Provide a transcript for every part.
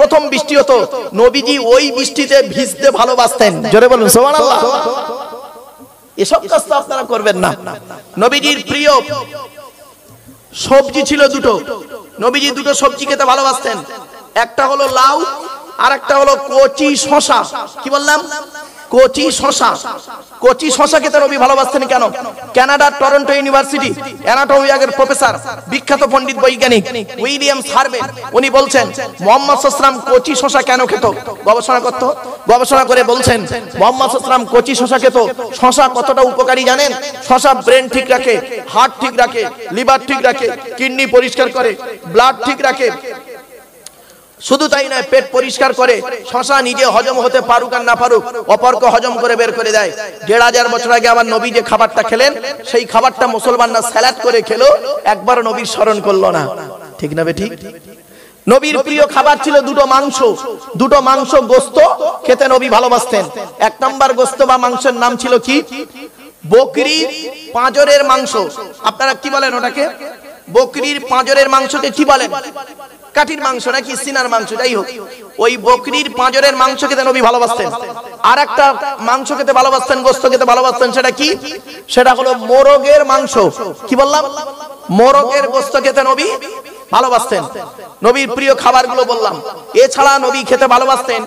প্রথম বৃষ্টি হতো নবীজি ওই বৃষ্টিতে ভিজতে ভালোবাসতেন জোরে বলুন সুবহানাল্লাহ এসব কাজ তো আপনারা করবেন না নবীজির প্রিয় সবজি ছিল দুটো নবীজি দুটো সবজি খেতে ভালোবাসতেন একটা হলো লাউ আর একটা হলো কচি শশা কি বললাম কোচি শশা কোচি শশাকে তার রবি ভালোবাসতেন কেন কানাডার টরন্টো ইউনিভার্সিটি অ্যানাটমি বিভাগের প্রফেসর বিখ্যাত পণ্ডিত বৈজ্ঞানিক উইলিয়াম সার্বে উনি বলছেন মোহাম্মদ সাল্লাম কোচি শশা কেন খেত গবেষণা করত গবেষণা করে বলছেন মোহাম্মদ সাল্লাম কোচি শশা খেত শশা কতটা উপকারী জানেন শশা ব্রেন ঠিক রাখে হার্ট ঠিক রাখে লিভার ঠিক রাখে কিডনি পরিষ্কার করে ব্লাড ঠিক রাখে শুধু তাই নয় পেট পরিষ্কার করে শশা নিজে হজম হতে পারুক আর না পারুক অপরক হজম করে বের করে দেয় দেড় হাজার বছর আগে আমার নবী যে খাবারটা খেলেন সেই খাবারটা মুসলমানরা স্যালাদ করে খেলো একবার নবীর স্মরণ করলো না ঠিক না ঠিক নবীর প্রিয় খাবার ছিল দুটো মাংস দুটো মাংস গোস্ত খেতে নবী ভালোবাসতেন এক নম্বর গোস্ত বা মাংসের নাম ছিল কি বকরির পাঁচরের মাংস আপনারা কি বলেন ওটাকে বকরির পাঁজরের মাংসকে কি বলেন কাঠির মাংস নাকি সিনার মাংস যাই হোক ওই বকরির পাঁজরের মাংস খেতে নবী ভালোবাসতেন আর একটা মাংস খেতে ভালোবাসতেন গোস্ত খেতে ভালোবাসতেন সেটা কি সেটা হলো মোরগের মাংস কি বললাম মোরগের গোস্ত খেতে নবী ভালোবাসতেন নবীর প্রিয় খাবারগুলো বললাম এছাড়া নবী খেতে ভালোবাসতেন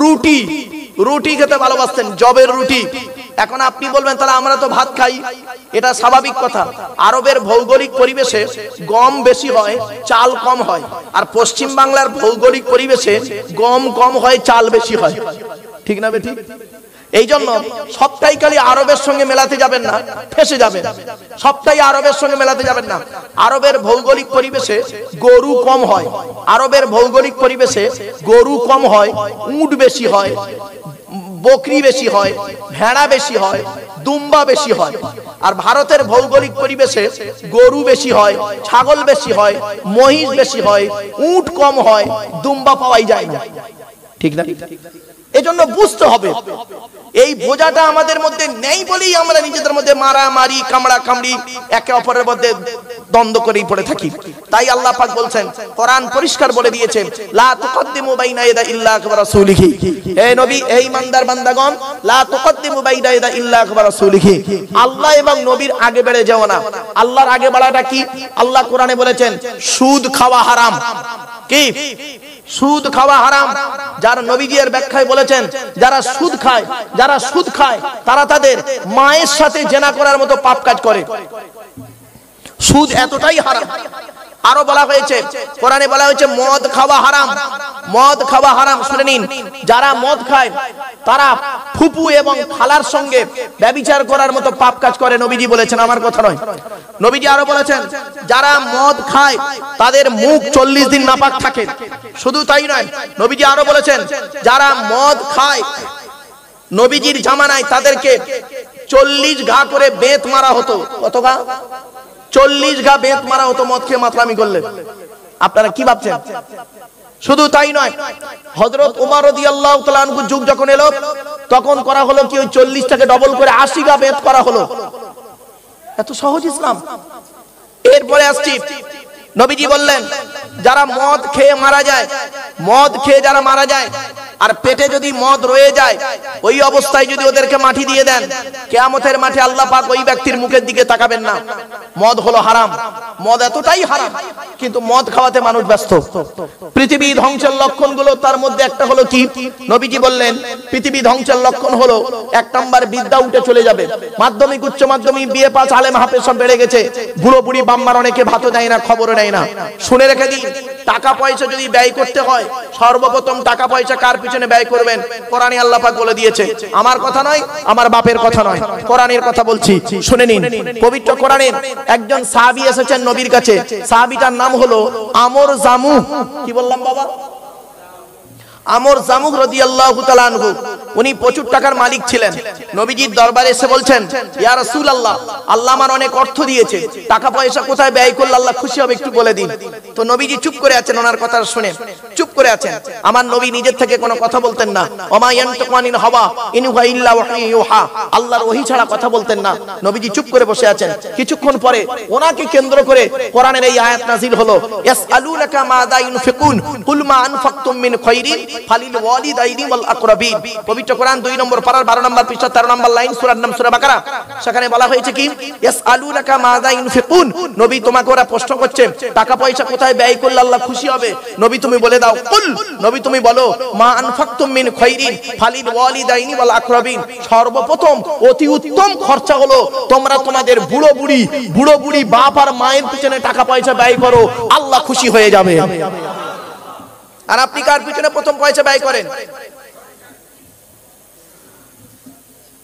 রুটি রুটি খেতে ভালোবাসতেন জবের রুটি এখন আপনি বলবেন তাহলে আমরা তো ভাত খাই এটা স্বাভাবিক কথা আরবের ভৌগোলিক পরিবেশে গম বেশি হয় চাল কম হয় আর পশ্চিম বাংলার ভৌগোলিক পরিবেশে গম কম হয় চাল বেশি হয় ঠিক না বেটি এই জন্য সবটাই খালি আরবের সঙ্গে মেলাতে যাবেন না ফেসে যাবেন সপ্তাহে আরবের সঙ্গে মেলাতে যাবেন না আরবের ভৌগোলিক পরিবেশে গরু কম হয় আরবের ভৌগোলিক পরিবেশে গরু কম হয় উঁট বেশি হয় বকরি বেশি হয় ভেড়া বেশি হয় দুম্বা বেশি হয় আর ভারতের ভৌগোলিক পরিবেশে গরু বেশি হয় ছাগল বেশি হয় মহিষ বেশি হয় উঁট কম হয় দুম্বা পাওয়াই যায় না ঠিক না এজন্য বুঝতে হবে এই বোঝাটা আমাদের মধ্যে নেই বলেই আমরা নিজেদের মধ্যে মারা মারি কামড়া কামড়ি একে অপরের মধ্যে দ্বন্দ্ব করেই পড়ে থাকি তাই আল্লাহ পাক বলছেন কোরআন পরিষ্কার বলে দিয়েছেন লা তুকদ্দিমু বাইনা ইয়াদা ইল্লা আকবার রাসূলিহি হে নবী হে ইমানদার বান্দাগণ লা তুকদ্দিমু বাইনা ইয়াদা ইল্লা আকবার রাসূলিহি আল্লাহ এবং নবীর আগে বেড়ে যাও না আল্লাহর আগে বাড়াটা কি আল্লাহ কোরআনে বলেছেন সুদ খাওয়া হারাম কি সুদ খাওয়া হারাম যার নবীজির ব্যাখ্যায় বলে বলেছেন যারা সুদ খায় যারা সুদ খায় তারা তাদের মায়ের সাথে জেনা করার মতো পাপ কাজ করে সুদ এতটাই হারাম আরো বলা হয়েছে কোরআনে বলা হয়েছে মদ খাওয়া হারাম মদ খাওয়া হারাম শুনে নিন যারা মদ খায় তারা ফুপু এবং খালার সঙ্গে ব্যবিচার করার মতো পাপ কাজ করে নবীজি বলেছেন আমার কথা নয় নবীজি আরো বলেছেন যারা মদ খায় তাদের মুখ চল্লিশ দিন নাপাক থাকে শুধু তাই নয় নবীজি আরো বলেছেন যারা মদ খায় নবীজির জামানায় তাদেরকে চল্লিশ ঘা করে বেত মারা হতো কত ঘা চল্লিশ গা বেত মারা হতো মদ খেয়ে মাতলামি করলে আপনারা কি ভাবছেন শুধু তাই নয় হজরত উমার যুগ যখন এলো তখন করা হলো কি ওই চল্লিশটাকে ডবল করে আশি গা বেত করা হলো এত সহজ ইসলাম এরপরে আসছি নবীজি বললেন যারা মদ খেয়ে মারা যায় মদ খেয়ে যারা মারা যায় আর পেটে যদি মদ রয়ে যায় ওই অবস্থায় যদি ওদেরকে মাটি দিয়ে দেন কেয়ামতের মাঠে আল্লাহ পাক ওই ব্যক্তির মুখের দিকে তাকাবেন না মদ হলো হারাম মদ এতটাই হারাম কিন্তু মদ খাওয়াতে মানুষ ব্যস্ত পৃথিবী ধ্বংসের লক্ষণ গুলো তার মধ্যে একটা হলো কি নবীজি বললেন পৃথিবী ধ্বংসের লক্ষণ হলো এক নাম্বার বিদ্যা উঠে চলে যাবে মাধ্যমিক উচ্চ মাধ্যমিক বিয়ে পাশ আলেম হাফে সব বেড়ে গেছে বুড়ো বুড়ি বাম্মার অনেকে ভাতও দেয় না খবর নেয় নেয় না শুনে রেখে দিন টাকা পয়সা যদি ব্যয় করতে হয় সর্বপ্রথম টাকা পয়সা কার পিছনে ব্যয় করবেন কোরআনী আল্লাহ পাক বলে দিয়েছে আমার কথা নয় আমার বাপের কথা নয় কোরআনের কথা বলছি শুনে নিন পবিত্র কোরআনের একজন সাহাবী এসেছেন নবীর কাছে সাহাবীটার নাম হলো আমর জামু কি বললাম বাবা আমর জামুক রদি আল্লাহ তালানহু উনি প্রচুর টাকার মালিক ছিলেন নবীজির দরবারে এসে বলছেন ইয়ার রসুল আল্লাহ আল্লাহ আমার অনেক অর্থ দিয়েছে টাকা পয়সা কোথায় ব্যয় করলে আল্লাহ খুশি হবে একটু বলে দিন তো নবীজি চুপ করে আছেন ওনার কথা শুনে চুপ করে আছেন আমার নবী নিজের থেকে কোনো কথা বলতেন না ওমা ইল্লা আল্লাহর ছাড়া কথা বলতেন না নবীজি চুপ করে বসে আছেন কিছুক্ষণ পরে ওনাকে কেন্দ্র করে কোরআনের এই আয়াত নাযিল হলো ইয়াসআলুনাকা মাযা ইউনফিকুন কুল মা আনফাকতুম মিন খায়রিন ফালিল ওয়ালিদাইনি ওয়াল আকরাবিন পবিত্র কোরআন 2 নম্বর পারার 12 নম্বর পৃষ্ঠা 13 নম্বর লাইন সূরার নাম সূরা বাকারা সেখানে বলা হয়েছে কি ইয়াসআলুনাকা মাযা ইউনফিকুন নবী তোমাকে ওরা প্রশ্ন করছে টাকা পয়সা কোথায় ব্যয় করলে আল্লাহ খুশি হবে নবী তুমি বলে দাও কুল নবী তুমি বলো মা আনফাকতুম মিন খাইরিন ফালিল ওয়ালিদাইনি ওয়াল আকরাবিন সর্বপ্রথম অতি উত্তম খরচা হলো তোমরা তোমাদের বুড়ো বুড়ি বুড়ো বুড়ি বাপ আর মায়ের পিছনে টাকা পয়সা ব্যয় করো আল্লাহ খুশি হয়ে যাবে আর আপনি কার পিছনে প্রথম পয়সা ব্যয় করেন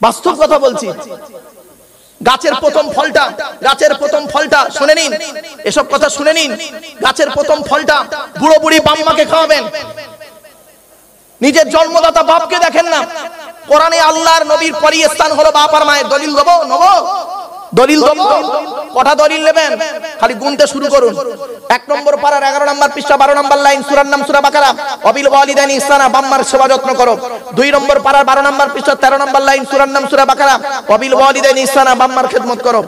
বাস্তব কথা বলছি গাছের প্রথম ফলটা গাছের প্রথম ফলটা শুনে নিন এসব কথা শুনে নিন গাছের প্রথম ফলটা বুড়ো বুড়ি বাম্মাকে খাওয়াবেন নিজের জন্মদাতা বাপকে দেখেন না কোরআনে আল্লাহর নবীর পরিস্থান হলো বাপ আর মায়ের দলিল দেবো নেবো দলিল দেব কটা দলিল নেবেন খালি গুনতে শুরু করুন এক নম্বর পাড়ার এগারো নম্বর পৃষ্ঠা বারো নম্বর লাইন সুরার নাম সুরা বাকারা অবিল বলিদানি ইসানা বাম্মার সেবা যত্ন করো দুই নম্বর পাড়ার বারো নম্বর পৃষ্ঠা তেরো নম্বর লাইন সুরার নাম সুরা বাকারা অবিল বলিদানি ইসানা বাম্মার খেদমত করো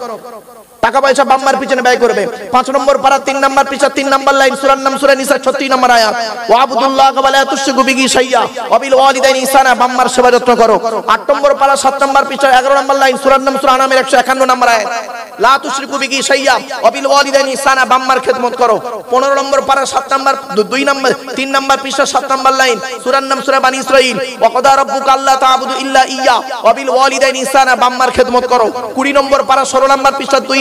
টাকা পয়সা বাম্মার পিছনে ব্যয় করবে পাঁচ নম্বর পাড়া তিন নম্বর পিছা তিন নম্বর লাইন সুরার নাম সুরা নিসা ছত্রিশ নম্বর আয়াত ও আবুদুল্লাহ কাবালা গুবি গি সাইয়া অবিল ওয়ালিদাইন ইসানা বাম্মার সেবা যত্ন করো আট নম্বর পাড়া সাত নম্বর পিছা এগারো নম্বর লাইন সুরার নাম সুরা আনামের একশো একান্ন নম্বর আয়াত লা তুসরিকু গি সাইয়া অবিল ওয়ালিদাইন ইসানা বাম্মার খেদমত করো পনেরো নম্বর পাড়া সাত নম্বর দুই নম্বর তিন নম্বর পিছা সাত নম্বর লাইন সুরার নাম সুরা বানি ইসরাইল ও কদা রব্বুকা আল্লাহ তাআবুদু ইল্লা ইয়া অবিল ওয়ালিদাইন ইসানা বাম্মার খেদমত করো কুড়ি নম্বর পাড়া ষোলো নম্বর পিছা দুই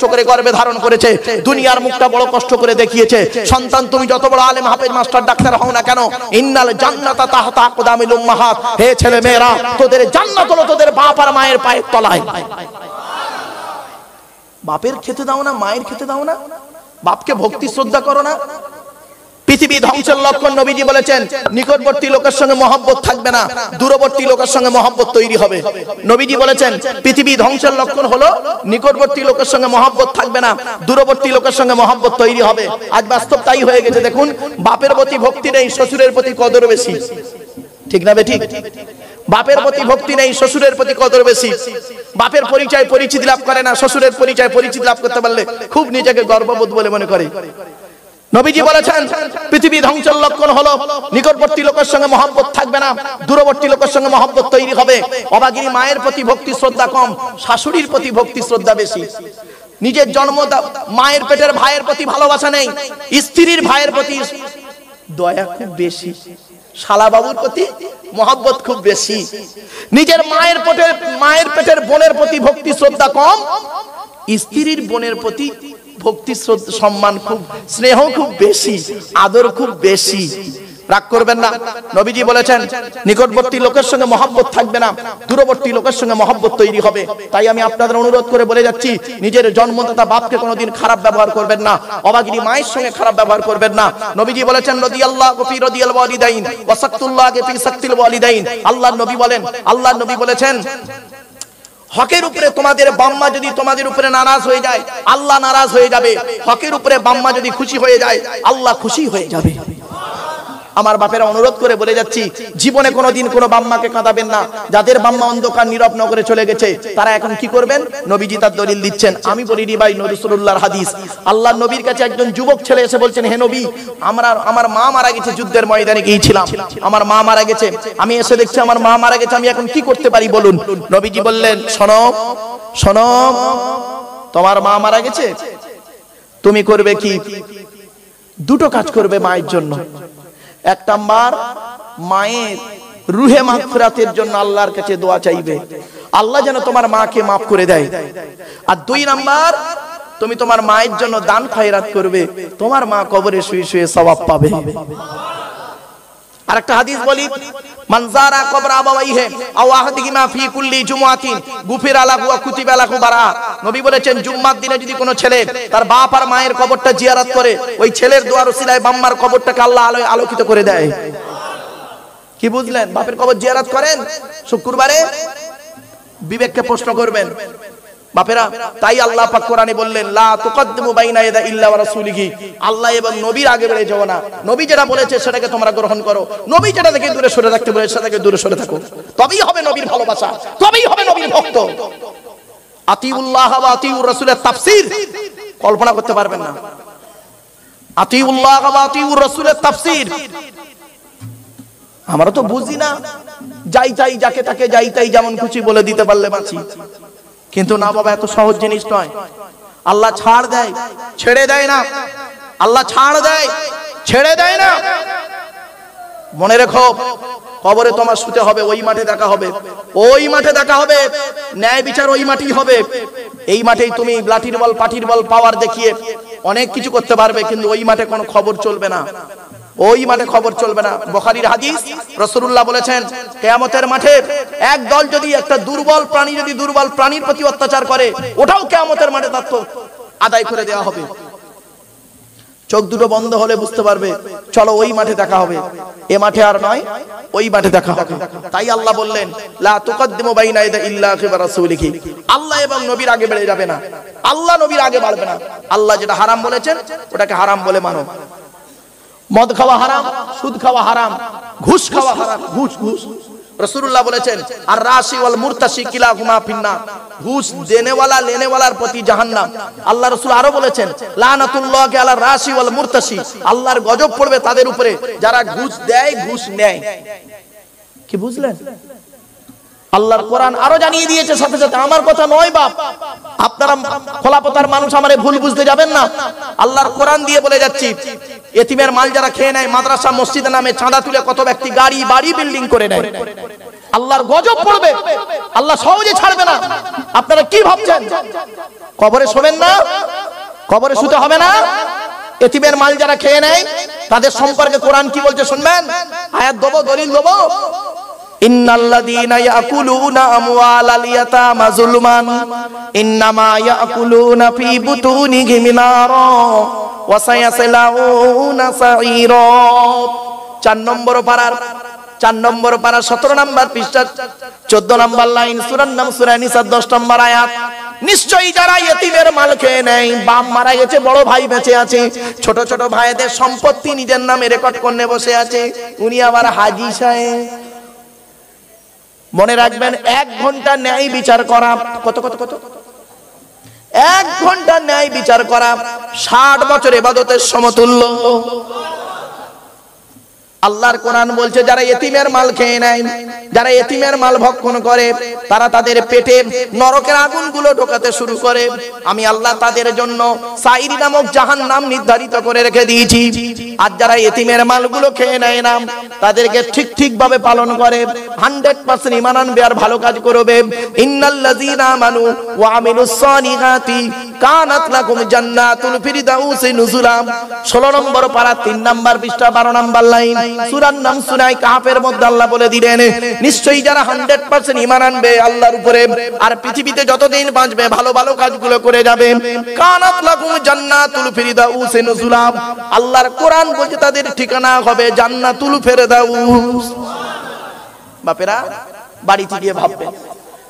কষ্ট করে গর্বে ধারণ করেছে দুনিয়ার মুখটা বড় কষ্ট করে দেখিয়েছে সন্তান তুমি যত বড় আলেম হাফেজ মাস্টার ডাক্তার হও না কেন ইন্নাল জান্নাতা তাহতা আকদামিল উম্মাহাত হে ছেলে মেয়েরা তোদের জান্নাত হলো তোদের বাপ আর মায়ের পায়ের তলায় বাপের খেতে দাও না মায়ের খেতে দাও না বাপকে ভক্তি শ্রদ্ধা করো না পৃথিবী ধ্বংসের লক্ষণ নবীজি বলেছেন নিকটবর্তী লোকের সঙ্গে মহব্বত থাকবে না দূরবর্তী লোকের সঙ্গে মহব্বত তৈরি হবে নবীজি বলেছেন পৃথিবী ধ্বংসের লক্ষণ হলো নিকটবর্তী লোকের সঙ্গে মহব্বত থাকবে না দূরবর্তী লোকের সঙ্গে মহব্বত তৈরি হবে আজ বাস্তব তাই হয়ে গেছে দেখুন বাপের প্রতি ভক্তি নেই শ্বশুরের প্রতি কদর বেশি ঠিক না বেঠিক বাপের প্রতি ভক্তি নেই শ্বশুরের প্রতি কদর বেশি বাপের পরিচয় পরিচিতি লাভ করে না শ্বশুরের পরিচয় পরিচিতি লাভ করতে পারলে খুব নিজেকে গর্ববোধ বলে মনে করে নবীজি বলেছেন পৃথিবী ধ্বংসের লক্ষণ হলো নিকটবর্তী লোকের সঙ্গে মহব্বত থাকবে না দূরবর্তী লোকের সঙ্গে মহব্বত তৈরি হবে অবাগিনী মায়ের প্রতি ভক্তি শ্রদ্ধা কম শাশুড়ির প্রতি ভক্তি শ্রদ্ধা বেশি নিজের জন্ম মায়ের পেটের ভাইয়ের প্রতি ভালোবাসা নেই স্ত্রীর ভাইয়ের প্রতি দয়া খুব বেশি শালাবাবুর প্রতি মহব্বত খুব বেশি নিজের মায়ের পেটের মায়ের পেটের বোনের প্রতি ভক্তি শ্রদ্ধা কম স্ত্রীর বোনের প্রতি ভক্তি সম্মান খুব স্নেহ খুব বেশি আদর খুব বেশি রাগ করবেন না নবীজি বলেছেন নিকটবর্তী লোকের সঙ্গে মহব্বত থাকবে না দূরবর্তী লোকের সঙ্গে মহব্বত তৈরি হবে তাই আমি আপনাদের অনুরোধ করে বলে যাচ্ছি নিজের জন্মদাতা বাপকে কোনোদিন খারাপ ব্যবহার করবেন না অবাগিনী মায়ের সঙ্গে খারাপ ব্যবহার করবেন না নবীজি বলেছেন রাদিয়াল্লাহু গফি রদিয়াল ওয়ালিদাইন ওয়া সাক্তুল্লাহ ফি সাক্তিল ওয়ালিদাইন আল্লাহর নবী বলেন আল্লাহর নবী বলেছেন হকের উপরে তোমাদের বাম্মা যদি তোমাদের উপরে নারাজ হয়ে যায় আল্লাহ নারাজ হয়ে যাবে হকের উপরে বাম্মা যদি খুশি হয়ে যায় আল্লাহ খুশি হয়ে যাবে আমার বাপেরা অনুরোধ করে বলে যাচ্ছি জীবনে কোনোদিন কোনো বাম্মাকে কাঁদাবেন না যাদের বাম্মা অন্ধকার নীরব নগরে চলে গেছে তারা এখন কি করবেন নবীজি তার দলিল দিচ্ছেন আমি বলিনি ভাই নরসুল্লাহর হাদিস আল্লাহ নবীর কাছে একজন যুবক ছেলে এসে বলছেন হে নবী আমরা আমার মা মারা গেছে যুদ্ধের ময়দানে গিয়েছিলাম আমার মা মারা গেছে আমি এসে দেখছি আমার মা মারা গেছে আমি এখন কি করতে পারি বলুন নবীজি বললেন শোনো শোনো তোমার মা মারা গেছে তুমি করবে কি দুটো কাজ করবে মায়ের জন্য একটা মার মায়ের রুহে মাফরাতের জন্য আল্লাহর কাছে দোয়া চাইবে আল্লাহ যেন তোমার মাকে মাফ করে দেয় আর দুই নাম্বার তুমি তোমার মায়ের জন্য দান খয়রাত করবে তোমার মা কবরে শুয়ে শুয়ে সবাব পাবে আর একটা হাদিস বলি মানজারা কবর আবাইহে আও আহাদিহিমা ফি কুল্লি জুমুআতিন গুফিরা লাহু ওয়া কুতিবা লাহু বারা নবী বলেছেন জুম্মার দিনে যদি কোনো ছেলে তার বাপ আর মায়ের কবরটা জিয়ারত করে ওই ছেলের দুয়ার ওসিলায় বাম্মার কবরটাকে আল্লাহ আলোয় আলোকিত করে দেয় কি বুঝলেন বাপের কবর জিয়ারত করেন শুক্রবারে বিবেককে প্রশ্ন করবেন বাপেরা তাই আল্লাহ পাক কোরআনে বললেন লা তুকদ্দিমু বাইনা ইয়াদা ইল্লা ওয়া রাসূলিহি আল্লাহ এবং নবীর আগে বেড়ে যাও না নবী যেটা বলেছে সেটাকে তোমরা গ্রহণ করো নবী যেটা থেকে দূরে সরে থাকতে বলেছে সেটা থেকে দূরে সরে থাকো তবেই হবে নবীর ভালোবাসা তবেই হবে নবীর ভক্ত আতিউল্লাহ ওয়া আতিউর রাসূলের তাফসীর কল্পনা করতে পারবেন না আতিউল্লাহ ওয়া আতিউর রাসূলের তাফসীর আমরা তো বুঝি না যাই তাই যাকে তাকে যাই তাই যেমন খুশি বলে দিতে পারলে বাঁচি কিন্তু না বাবা এত সহজ জিনিস নয় আল্লাহ ছাড় দেয় ছেড়ে দেয় না আল্লাহ ছাড় দেয় ছেড়ে দেয় না মনে রেখো কবরে তোমার শুতে হবে ওই মাঠে দেখা হবে ওই মাঠে দেখা হবে ন্যায় বিচার ওই মাঠেই হবে এই মাঠেই তুমি লাঠির বল পাঠির বল পাওয়ার দেখিয়ে অনেক কিছু করতে পারবে কিন্তু ওই মাঠে কোনো খবর চলবে না ওই মাঠে খবর চলবে না বখারির হাদিস রসুল্লাহ বলেছেন কেয়ামতের মাঠে এক দল যদি একটা দুর্বল প্রাণী যদি দুর্বল প্রাণীর প্রতি অত্যাচার করে ওটাও কেয়ামতের মাঠে তার আদায় করে দেওয়া হবে চোখ দুটো বন্ধ হলে বুঝতে পারবে চলো ওই মাঠে দেখা হবে এ মাঠে আর নয় ওই মাঠে দেখা হবে তাই আল্লাহ বললেন আল্লাহ এবং নবীর আগে বেড়ে যাবে না আল্লাহ নবীর আগে বাড়বে না আল্লাহ যেটা হারাম বলেছেন ওটাকে হারাম বলে মানো মদ খাওয়া হারাম সুদ খাওয়া হারাম ঘুষ খাওয়া হারাম ঘুষ ঘুষ রসুল্লাহ বলেছেন আর রাশি ওয়াল মুরতাসি কিলা ঘুমা ফিন্না ঘুষ দেনেওয়ালা লেনেওয়ালার প্রতি জাহান্নাম আল্লাহ রসুল আরো বলেছেন লানাতুল্লাহকে আল্লাহ রাশি ওয়াল মুরতাসি আল্লাহর গজব পড়বে তাদের উপরে যারা ঘুষ দেয় ঘুষ নেয় কি বুঝলেন আল্লাহর কোরআন আরো জানিয়ে দিয়েছে সাথে সাথে আমার কথা নয় বাপ আপনারা খোলাপতার মানুষ আমারে ভুল বুঝতে যাবেন না আল্লাহর কোরআন দিয়ে বলে যাচ্ছি এতিমের মাল যারা খেয়ে নেয় মাদ্রাসা মসজিদ নামে চাঁদা তুলে কত ব্যক্তি গাড়ি বাড়ি বিল্ডিং করে নেয় আল্লাহর গজব পড়বে আল্লাহ সহজে ছাড়বে না আপনারা কি ভাবছেন কবরে শোবেন না কবরে শুতে হবে না এতিমের মাল যারা খেয়ে নেয় তাদের সম্পর্কে কোরআন কি বলছে শুনবেন আয়াত দেবো দলিল দেবো সতেরো নম্বর পৃষ্ঠা চোদ্দ নম্বর লাইন সুরান নাম সুরানি দশ নম্বর আয়াত নিশ্চয়ই যারা ইতিমের মাল খেয়ে নেয় বাপ মারা গেছে বড় ভাই বেঁচে আছে ছোট ছোট ভাইদের সম্পত্তি নিজের নামে রেকর্ড করে বসে আছে উনি আবার হাজি সাহেব মনে রাখবেন এক ঘন্টা ন্যায় বিচার করা কত কত কত এক ঘন্টা ন্যায় বিচার করা ষাট বছর এবাদতের সমতুল্য আল্লাহর কোরআন বলছে যারা এতিমের মাল খেয়ে নেয় যারা এতিমের মাল ভক্ষণ করে তারা তাদের পেটে নরকের আগুন গুলো ঢোকাতে শুরু করে আমি আল্লাহ তাদের জন্য সাইরি নামক জাহান নাম নির্ধারিত করে রেখে দিয়েছি আর যারা এতিমের মালগুলো খেয়ে নেয় না তাদেরকে ঠিক ঠিক ভাবে পালন করে হান্ড্রেড পার্সেন্ট ইমানান আনবে ভালো কাজ করবে ইন্নাল্লাযীনা মানু ওয়া আমিলুস সালিহাতি কানাত লাকুম জান্নাতুল ফিরদাউসি নুজুলা 16 নম্বর পারা 3 নম্বর পৃষ্ঠা 12 নম্বর লাইন সুরার নাম সুরাই কাহাফের মধ্যে আল্লাহ বলে দিলেন নিশ্চয়ই যারা হান্ড্রেড পার্সেন্ট ইমান আনবে আল্লাহর উপরে আর পৃথিবীতে যতদিন বাঁচবে ভালো ভালো কাজগুলো করে যাবে কানাত জান্নাতুল ফিরদাউস নুজুলাম আল্লাহর কোরআন বলছে তাদের ঠিকানা হবে জান্নাতুল ফিরদাউস বাপেরা বাড়ি থেকে ভাববেন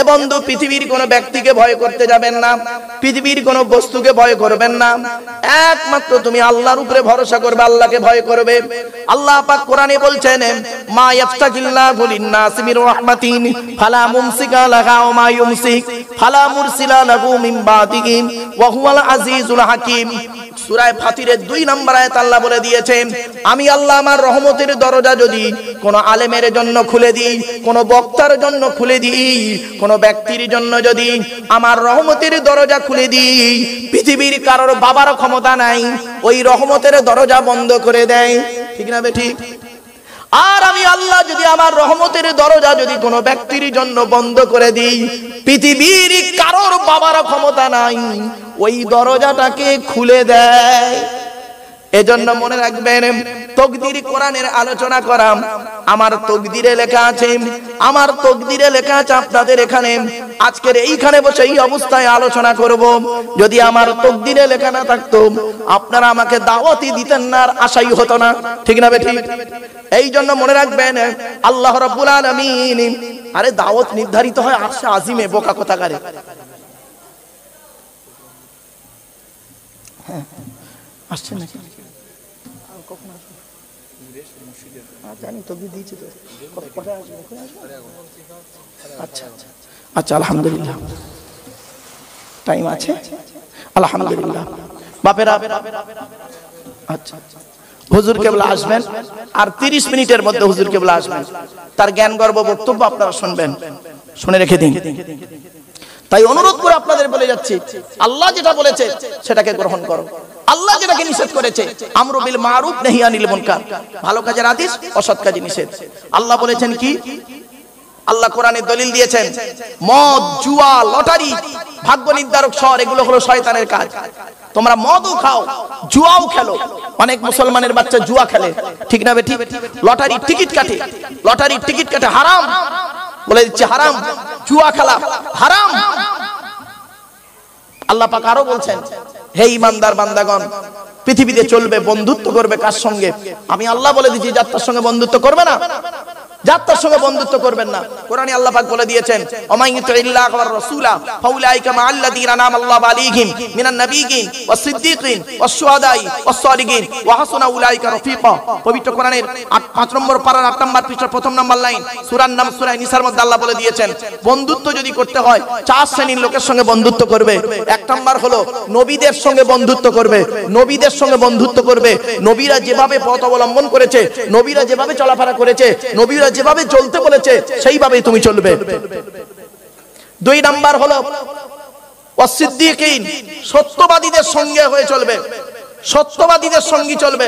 এ বন্ধু পৃথিবীর কোন ব্যক্তিকে ভয় করতে যাবেন না পৃথিবীর কোন বস্তুকে ভয় করবেন না একমাত্র তুমি আল্লাহর উপরে ভরসা করবে আল্লাহকে ভয় করবে আল্লাহ পাক কোরআনে বলছেন মা ইফতাকিল্লা বলিন লিন-নাস মির রাহমাতিন ফালা মুমসিকা লাহা ও মা ইউমসিক ফালা মুরসিলা লাহু মিন বাদিহি ওয়া হুয়াল আজিজুল হাকিম সূরা ফাতিরের দুই নম্বর আয়াত আল্লাহ বলে দিয়েছেন আমি আল্লাহ আমার রহমতের দরজা যদি কোন আলেমের জন্য খুলে দিই কোন বক্তার জন্য খুলে দিই কোন ব্যক্তির জন্য যদি আমার রহমতের দরজা খুলে দিই পৃথিবীর কারোর বাবার ক্ষমতা নাই ওই রহমতের দরজা বন্ধ করে দেয় ঠিক না বেঠি আর আমি আল্লাহ যদি আমার রহমতের দরজা যদি কোনো ব্যক্তির জন্য বন্ধ করে দিই পৃথিবীর কারোর বাবার ক্ষমতা নাই ওই দরজাটাকে খুলে দেয় এজন্য মনে রাখবেন তকদির কোরআনের আলোচনা করাম আমার তকদিরে লেখা আছে আমার তকদিরে লেখা আছে আপনাদের এখানে আজকের এইখানে বসে এই অবস্থায় আলোচনা করব যদি আমার তকদিরে লেখা না থাকতো আপনারা আমাকে দাওয়াতই দিতেন না আর আশাই হতো না ঠিক না বেঠিক এই জন্য মনে রাখবেন আল্লাহ রাব্বুল আলামিন আরে দাওয়াত নির্ধারিত হয় আশা আজিমে বোকা কোথাকারে হ্যাঁ, আসছে নাকি জানি দিয়েছি তো কবে আসবো আচ্ছা আচ্ছা, আচ্ছা আচ্ছা আলহামদুলিল্লাহ টাইম আছে আলহামদুলিল্লাহ বাপেরা আচ্ছা হুজুর কেবলা আসবেন আর তিরিশ মিনিটের মধ্যে হুজুর কেবল আসবেন তার জ্ঞান গর্ব বক্তব্য আপনারা শুনবেন শুনে রেখে দিন তাই অনুরোধ করে আপনাদের বলে যাচ্ছি আল্লাহ যেটা বলেছে সেটাকে গ্রহণ করো আল্লাহ যেটাকে নিষেধ করেছে আমরু বিল মারুফ নেহি আনিল মুনকার ভালো কাজের আদেশ অসৎ কাজে নিষেধ আল্লাহ বলেছেন কি আল্লাহ কোরআনে দলিল দিয়েছেন মদ জুয়া লটারি ভাগ্য নির্ধারক শহর এগুলো হলো শয়তানের কাজ তোমরা মদও খাও জুয়াও খেলো অনেক মুসলমানের বাচ্চা জুয়া খেলে ঠিক না বেটি লটারি টিকিট কাটে লটারি টিকিট কাটে হারাম বলে দিচ্ছে হারাম চুয়া খেলা হারাম আল্লাহ পাক আরো বলছেন হে ইমানদার বান্দাগণ পৃথিবীতে চলবে বন্ধুত্ব করবে কার সঙ্গে আমি আল্লাহ বলে দিচ্ছি যাত্রার সঙ্গে বন্ধুত্ব করবে না যার সঙ্গে বন্ধুত্ব করবেন না কোরআন বলে দিয়েছেন রাসূলা ফাউলাইকা মা আল্লাযীনা আলাইহিম মিনান ওয়াস সিদ্দীকিন ওয়াস ওয়াস সালিহিন ওয়া হাসুনা উলাইকা পবিত্র কোরআনের 5 নম্বর পারার 8 নম্বর প্রথম নম্বর লাইন সূরার নাম সূরা নিসার মধ্যে আল্লাহ বলে দিয়েছেন বন্ধুত্ব যদি করতে হয় চার শ্রেণীর লোকের সঙ্গে বন্ধুত্ব করবে এক নম্বর হলো নবীদের সঙ্গে বন্ধুত্ব করবে নবীদের সঙ্গে বন্ধুত্ব করবে নবীরা যেভাবে পথ অবলম্বন করেছে নবীরা যেভাবে চলাফেরা করেছে নবীরা যেভাবে চলতে বলেছে সেইভাবেই তুমি চলবে দুই নাম্বার হলো অসিদ্দিকীন সত্যবাদীদের সঙ্গে হয়ে চলবে সত্যবাদীদের সঙ্গী চলবে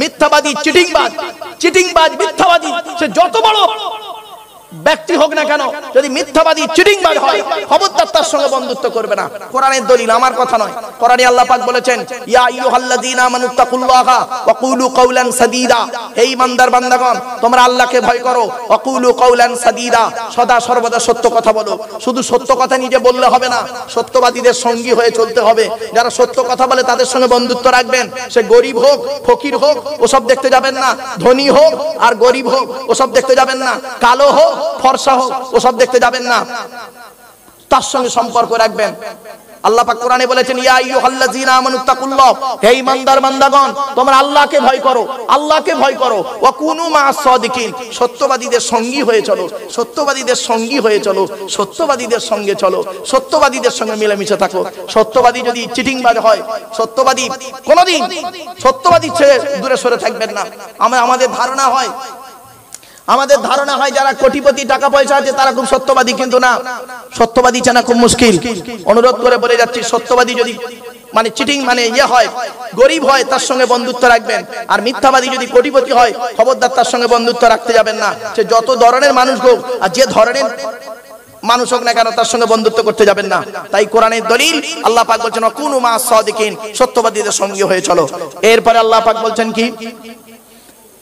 মিথ্যাবাদী চিটিংবাজ চিটিংবাজ মিথ্যাবাদী সে যত বড় ব্যক্তি হোক না কেন যদি মিথ্যাবাদী চিটিং বাদ হয় খবরদার তার সঙ্গে বন্ধুত্ব করবে না কোরআনের দলিল আমার কথা নয় কোরআনে আল্লাহ পাক বলেছেন ইয়া আইয়ুহাল্লাযীনা আমানুত্তাকুল্লাহা ওয়া কুলু কাওলান সাদীদা হে ইমানদার বান্দাগণ তোমরা আল্লাহকে ভয় করো ওয়া কুলু কাওলান সাদীদা সদা সর্বদা সত্য কথা বলো শুধু সত্য কথা নিজে বললে হবে না সত্যবাদীদের সঙ্গী হয়ে চলতে হবে যারা সত্য কথা বলে তাদের সঙ্গে বন্ধুত্ব রাখবেন সে গরিব হোক ফকির হোক ওসব দেখতে যাবেন না ধনী হোক আর গরিব হোক ওসব দেখতে যাবেন না কালো হোক ফর্সা হোক ওসব দেখতে যাবেন না তার সঙ্গে সম্পর্ক রাখবেন আল্লাহ পাক কোরআনে বলেছেন ইয়া হে বান্দাগণ তোমরা আল্লাহকে ভয় করো আল্লাহকে ভয় করো ওয়া কুনু মা'আস সাদিকিন সত্যবাদীদের সঙ্গী হয়ে চলো সত্যবাদীদের সঙ্গী হয়ে চলো সত্যবাদীদের সঙ্গে চলো সত্যবাদীদের সঙ্গে মিলেমিশে থাকো সত্যবাদী যদি চিটিংবাজ হয় সত্যবাদী কোনোদিন সত্যবাদী ছেড়ে দূরে সরে থাকবেন না আমরা আমাদের ধারণা হয় আমাদের ধারণা হয় যারা কোটিপতি টাকা পয়সা আছে তারা খুব সত্যবাদী কিন্তু না সত্যবাদী চেনা খুব মুশকিল অনুরোধ করে বলে যাচ্ছি সত্যবাদী যদি মানে চিটিং মানে ইয়ে হয় গরিব হয় তার সঙ্গে বন্ধুত্ব রাখবেন আর মিথ্যাবাদী যদি কোটিপতি হয় খবরদার তার সঙ্গে বন্ধুত্ব রাখতে যাবেন না সে যত ধরনের মানুষ হোক আর যে ধরনের মানুষ হোক না কেন তার সঙ্গে বন্ধুত্ব করতে যাবেন না তাই কোরআনের দলিল আল্লাহ পাক বলছেন কোন মা সদিকিন সত্যবাদীদের সঙ্গে হয়ে চলো এরপরে আল্লাহ পাক বলছেন কি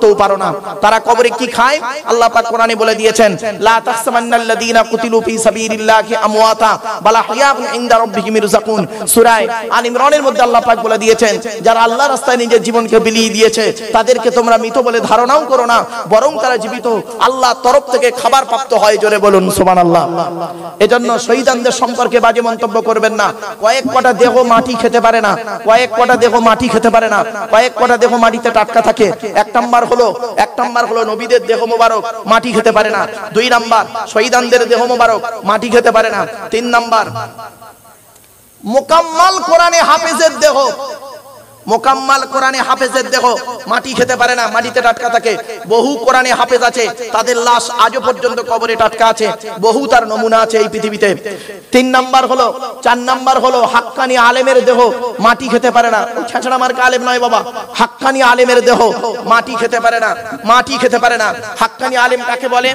করতেও পারো না তারা কবরে কি খায় আল্লাহ পাক কোরআনে বলে দিয়েছেন লা তাহসাবান্নাল্লাযীনা কুতিলু ফী সাবীলিল্লাহি আমওয়াতা বালা হিয়াবুন ইনদা রাব্বিহিম ইরযাকুন সূরা আল ইমরানের মধ্যে আল্লাহ পাক বলে দিয়েছেন যারা আল্লাহর রাস্তায় নিজের জীবনকে বিলিয়ে দিয়েছে তাদেরকে তোমরা মৃত বলে ধারণাও করো না বরং তারা জীবিত আল্লাহ তরফ থেকে খাবার প্রাপ্ত হয় জোরে বলুন সুবহানাল্লাহ এজন্য শহীদানদের সম্পর্কে বাজে মন্তব্য করবেন না কয়েক কটা দেহ মাটি খেতে পারে না কয়েক কটা দেহ মাটি খেতে পারে না কয়েক কটা দেহ মাটিতে টাটকা থাকে এক নাম্বার হলো এক নাম্বার হলো নবীদের দেহ মোবারক মাটি খেতে পারে না দুই নাম্বার শহীদানদের দেহ মোবারক মাটি খেতে পারে না তিন নাম্বার মোকাম্মাল কোরআনে হাফিজের দেহ মোকাম্মাল কোরআনে হাফেজের দেহ মাটি খেতে পারে না মাটিতে টাটকা থাকে বহু কোরআনে হাফেজ আছে তাদের লাশ আজও পর্যন্ত কবরে টাটকা আছে বহু তার নমুনা আছে এই পৃথিবীতে তিন নাম্বার হলো চার নাম্বার হলো হাক্কানি আলেমের দেহ মাটি খেতে পারে না ছেঁচড়া মার্কা আলেম নয় বাবা হাক্কানি আলেমের দেহ মাটি খেতে পারে না মাটি খেতে পারে না হাক্কানি আলেম কাকে বলে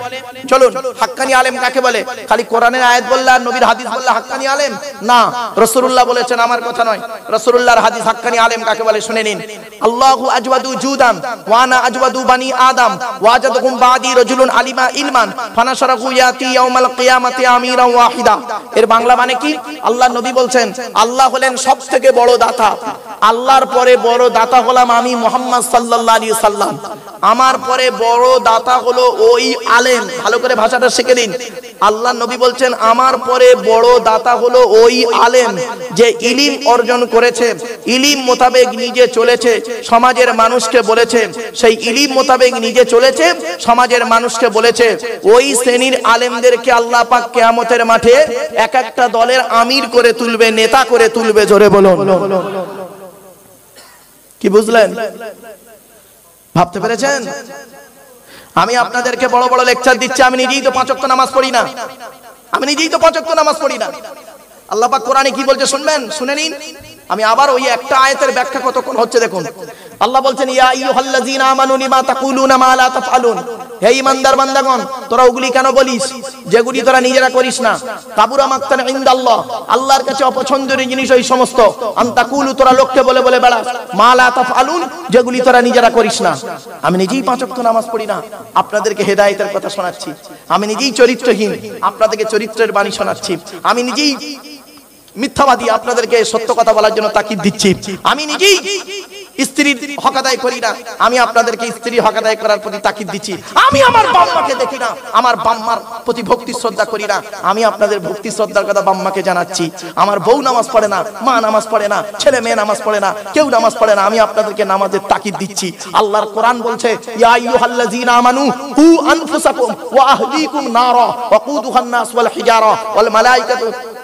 চলুন হাক্কানি আলেম কাকে বলে খালি কোরআনের আয়াত বললে আর নবীর হাদিস বললে হাক্কানি আলেম না রসুল্লাহ বলেছেন আমার কথা নয় রসুল্লাহর হাদিস হাক্কানি আলেম কাকে কাকে বলে শুনে নিন আল্লাহু আজওয়াদু জুদাম ওয়ানা আজওয়াদু বানি আদম ওয়া ওয়াজাদহুম বাদি রাজুলুন আলিমা ইলমান ফানাশারাকু ইয়াতি ইয়াউমাল কিয়ামাতি আমিরা ওয়াহিদা এর বাংলা মানে কি আল্লাহ নবী বলছেন আল্লাহ হলেন সবথেকে বড় দাতা আল্লাহর পরে বড় দাতা হলাম আমি মুহাম্মদ সাল্লাল্লাহু আলাইহি সাল্লাম আমার পরে বড় দাতা হলো ওই আলেম ভালো করে ভাষাটা শিখে নিন আল্লাহ নবী বলছেন আমার পরে বড় দাতা হলো ওই আলেম যে ইলিম অর্জন করেছে ইলিম মোতাবেক মোতাবেক নিজে চলেছে সমাজের মানুষকে বলেছে সেই ইলিম মোতাবেক নিজে চলেছে সমাজের মানুষকে বলেছে ওই শ্রেণীর আলেমদেরকে আল্লাহ পাক কেয়ামতের মাঠে এক একটা দলের আমির করে তুলবে নেতা করে তুলবে জোরে বলো কি বুঝলেন ভাবতে পেরেছেন আমি আপনাদেরকে বড় বড় লেকচার দিচ্ছি আমি নিজেই তো পাঁচক্ত নামাজ পড়ি না আমি নিজেই তো পাঁচক্ত নামাজ পড়ি না আল্লাহ পাক কোরআনে কি বলছে শুনবেন শুনে নিন আমি আবার ওই একটা আয়াতের ব্যাখ্যা কতক্ষণ হচ্ছে দেখুন আল্লাহ বলছেন ইয়া আইয়ুহাল্লাযীনা আমানু লিমা তাকুলুনা মা লা তাফআলুন হে ঈমানদার বান্দাগণ তোরা ওগুলি কেন বলিস যেগুলি তোরা নিজেরা করিস না কাবুরা মাক্তান ইনদাল্লাহ আল্লাহর কাছে অপছন্দনীয় জিনিস ওই সমস্ত আনতাকুলু তোরা লোককে বলে বলে বেড়াস মা লা তাফআলুন যেগুলি তোরা নিজেরা করিস না আমি নিজেই পাঁচ ওয়াক্ত নামাজ পড়ি না আপনাদেরকে হেদায়েতের কথা শোনাচ্ছি আমি নিজেই চরিত্রহীন আপনাদেরকে চরিত্রের বাণী শোনাচ্ছি আমি নিজেই মিথ্যাবাদী আপনাদেরকে সত্য কথা বলার জন্য তাকিদ দিচ্ছি আমি নিজেই স্ত্রীর হকাদায় করি না আমি আপনাদেরকে স্ত্রী হকাদায় করার প্রতি তাকিদ দিচ্ছি আমি আমার বাম্মাকে দেখি না আমার বাম্মার প্রতি ভক্তি শ্রদ্ধা করি না আমি আপনাদের ভক্তি শ্রদ্ধার কথা বাম্মাকে জানাচ্ছি আমার বউ নামাজ পড়ে না মা নামাজ পড়ে না ছেলে মেয়ে নামাজ পড়ে না কেউ নামাজ পড়ে না আমি আপনাদেরকে নামাজের তাকিদ দিচ্ছি আল্লাহর কোরআন বলছে ইয়া আইয়ুহাল্লাযীনা আমানু কু আনফুসাকুম ওয়া আহলিকুম নারা ওয়া নাস ওয়াল হিজারা ওয়াল মালায়েকাতু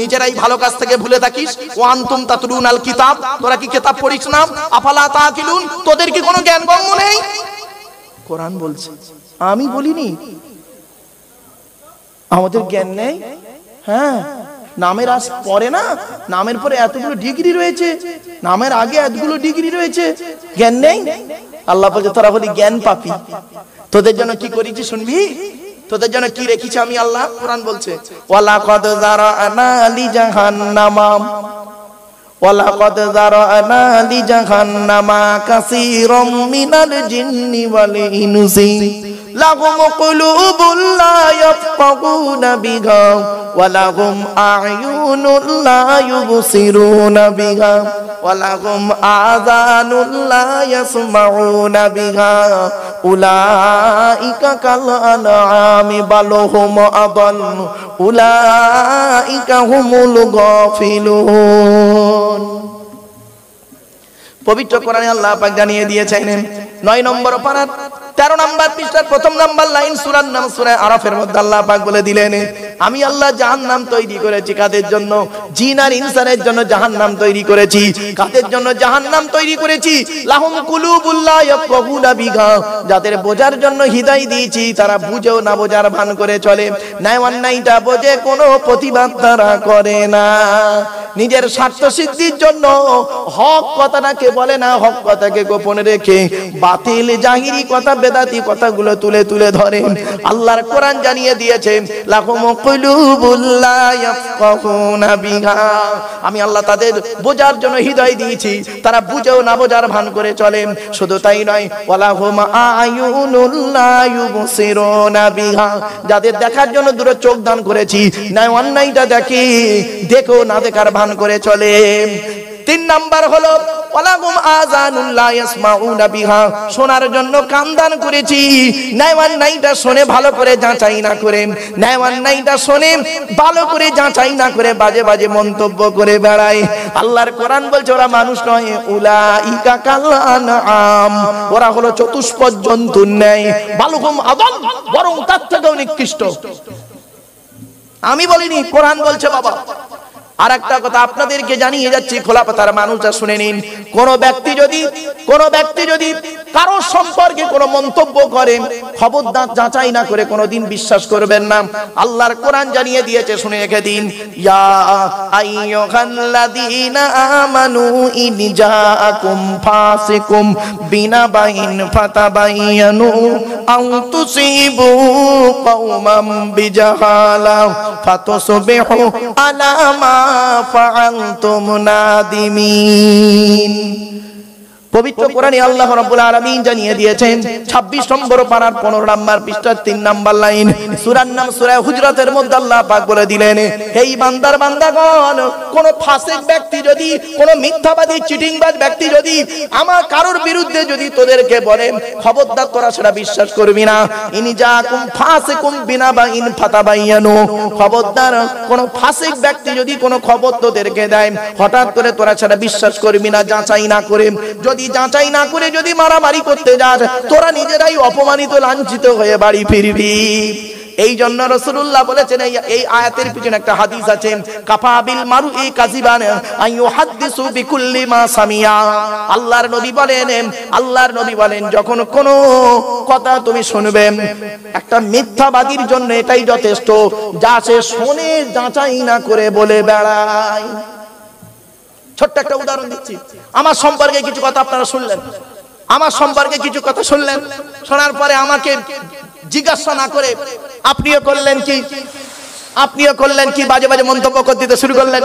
নিজেরাই ভালো কাজ থেকে ভুলে থাকিস ও আন্তুম কিতাব তোরা কি কিতাব পড়িস না আফালা তোদের কি কোনো জ্ঞান গম্য নেই কোরআন বলছে আমি বলিনি আমাদের জ্ঞান নেই হ্যাঁ নামের আস পরে না নামের পরে এতগুলো ডিগ্রি রয়েছে নামের আগে এতগুলো ডিগ্রি রয়েছে জ্ঞান নেই আল্লাহ বলছে তোরা বলি জ্ঞান পাপি তোদের জন্য কি করেছি শুনবি তোদের জন্য কি রেখেছি আমি আল্লাহ কোরআন বলছে ওয়ালা কদ জারানা লি জাহান্নামা ওয়ালা কদ জারানা লি জাহান্নামা কাসীরাম মিনাল জিন্নি ওয়াল ইনসি لهم قلوب لا يفقهون بها ولهم أعين لا يبصرون بها ولهم آذان لا يسمعون بها أولئك كالأنعام بل هم أضل أولئك هم الغافلون পবিত্র কোরআনে আল্লাহ পাক জানিয়ে দিয়েছেন নয় নম্বর পারার তেরো নম্বর পৃষ্ঠার প্রথম নাম্বার লাইন সুরার নাম সুরে আরফের মধ্যে আল্লাহ পাক বলে দিলেন আমি আল্লাহ জাহান নাম তৈরি করেছি কাদের জন্য জিন আর ইনসানের জন্য জাহান নাম তৈরি করেছি কাদের জন্য জাহান নাম তৈরি করেছি লাহুম কুলুবুল্লাহ ইয়াফকুনা বিঘা যাদের বোঝার জন্য হিদায় দিয়েছি তারা বুঝেও না বোঝার ভান করে চলে ন্যায় অন্যায়টা বোঝে কোনো প্রতিবাদ তারা করে না নিজের স্বার্থ সিদ্ধির জন্য হক কথাটাকে বলে না হক কথাকে গোপনে রেখে বা বাতিল জাহিরি কথা বেদাতি কথাগুলো তুলে তুলে ধরে আল্লাহর কোরআন জানিয়ে দিয়েছে আমি আল্লাহ তাদের বোঝার জন্য হৃদয় দিয়েছি তারা বুঝেও না বোঝার ভান করে চলে শুধু তাই নয় যাদের দেখার জন্য দূরে চোখ দান করেছি না অন্যায়টা দেখি দেখো না দেখার ভান করে চলে তিন নাম্বার হলো ওয়ালাকুম আযানুল্লা ইয়াসমাউনা বিহা শোনার জন্য কামদান করেছি নাইওয়ান নাইটা শুনে ভালো করে যাচাই না করে নাইওয়ান নাইটা শুনে ভালো করে যাচাই না করে বাজে বাজে মন্তব্য করে বেড়ায় আল্লাহর কোরআন বলছে ওরা মানুষ নয় উলাইকা কালানাম ওরা হলো চতুষ্পদ জন্তু নেয় বালুকুম আদল বরং তার থেকেও নিকৃষ্ট আমি বলিনি কোরআন বলছে বাবা আর একটা কথা আপনাদেরকে জানিয়ে যাচ্ছি খোলা পাতার মানুষরা শুনে নিন কোন ব্যক্তি যদি কোন ব্যক্তি যদি কারো সম্পর্কে কোনো মন্তব্য করে খবরদার যাচাই না করে দিন বিশ্বাস করবেন না আল্লাহর কোরআন জানিয়ে দিয়েছে শুনে রেখে দিন ইয়া আইয়ুহাল্লাযীনা আমানু ইন জাআকুম ফাসিকুম বিনা বাইন ফাতাবায়ানু আও তুসিবু কওমাম বিজাহালা ফাতুসবিহু আলা فعلتم نادمين পবিত্র কোরআনে আল্লাহ রাব্বুল আলামিন জানিয়ে দিয়েছেন 26 নম্বর পারার 15 নম্বর পৃষ্ঠার 3 নম্বর লাইন সূরার নাম সূরা হুজরাতের মধ্যে আল্লাহ পাক বলে দিলেন এই বান্দার বান্দাগণ কোন ফাসিক ব্যক্তি যদি কোন মিথ্যাবাদী চিটিংবাজ ব্যক্তি যদি আমার কারোর বিরুদ্ধে যদি তোদেরকে বলে খবরদার তোরা সেটা বিশ্বাস করবি না ইনি যা কুম ফাসিকুম বিনা বা ইন ফাতাবাইয়ানু খবরদার কোন ফাসিক ব্যক্তি যদি কোন খবর তোদেরকে দেয় হঠাৎ করে তোরা সেটা বিশ্বাস করবি না যাচাই না করে যদি যদি যাচাই না করে যদি মারামারি করতে যাস তোরা নিজেরাই অপমানিত লাঞ্ছিত হয়ে বাড়ি ফিরবি এই জন্য রসুল্লাহ বলেছেন এই আয়াতের পিছনে একটা হাদিস আছে কাফাবিল মারু এই কাজিবান আইয়ু হাদিসু বিকুল্লি মা সামিয়া আল্লাহর নবী বলেন আল্লাহর নবী বলেন যখন কোন কথা তুমি শুনবে একটা মিথ্যাবাদীর জন্য এটাই যথেষ্ট যা সে শোনে যাচাই না করে বলে বেড়ায় ছোট্ট একটা উদাহরণ দিচ্ছি আমার সম্পর্কে কিছু কথা আপনারা শুনলেন আমার সম্পর্কে কিছু কথা শুনলেন শোনার পরে আমাকে জিজ্ঞাসা না করে আপনিও করলেন কি আপনিও করলেন কি বাজে বাজে মন্তব্য করতে শুরু করলেন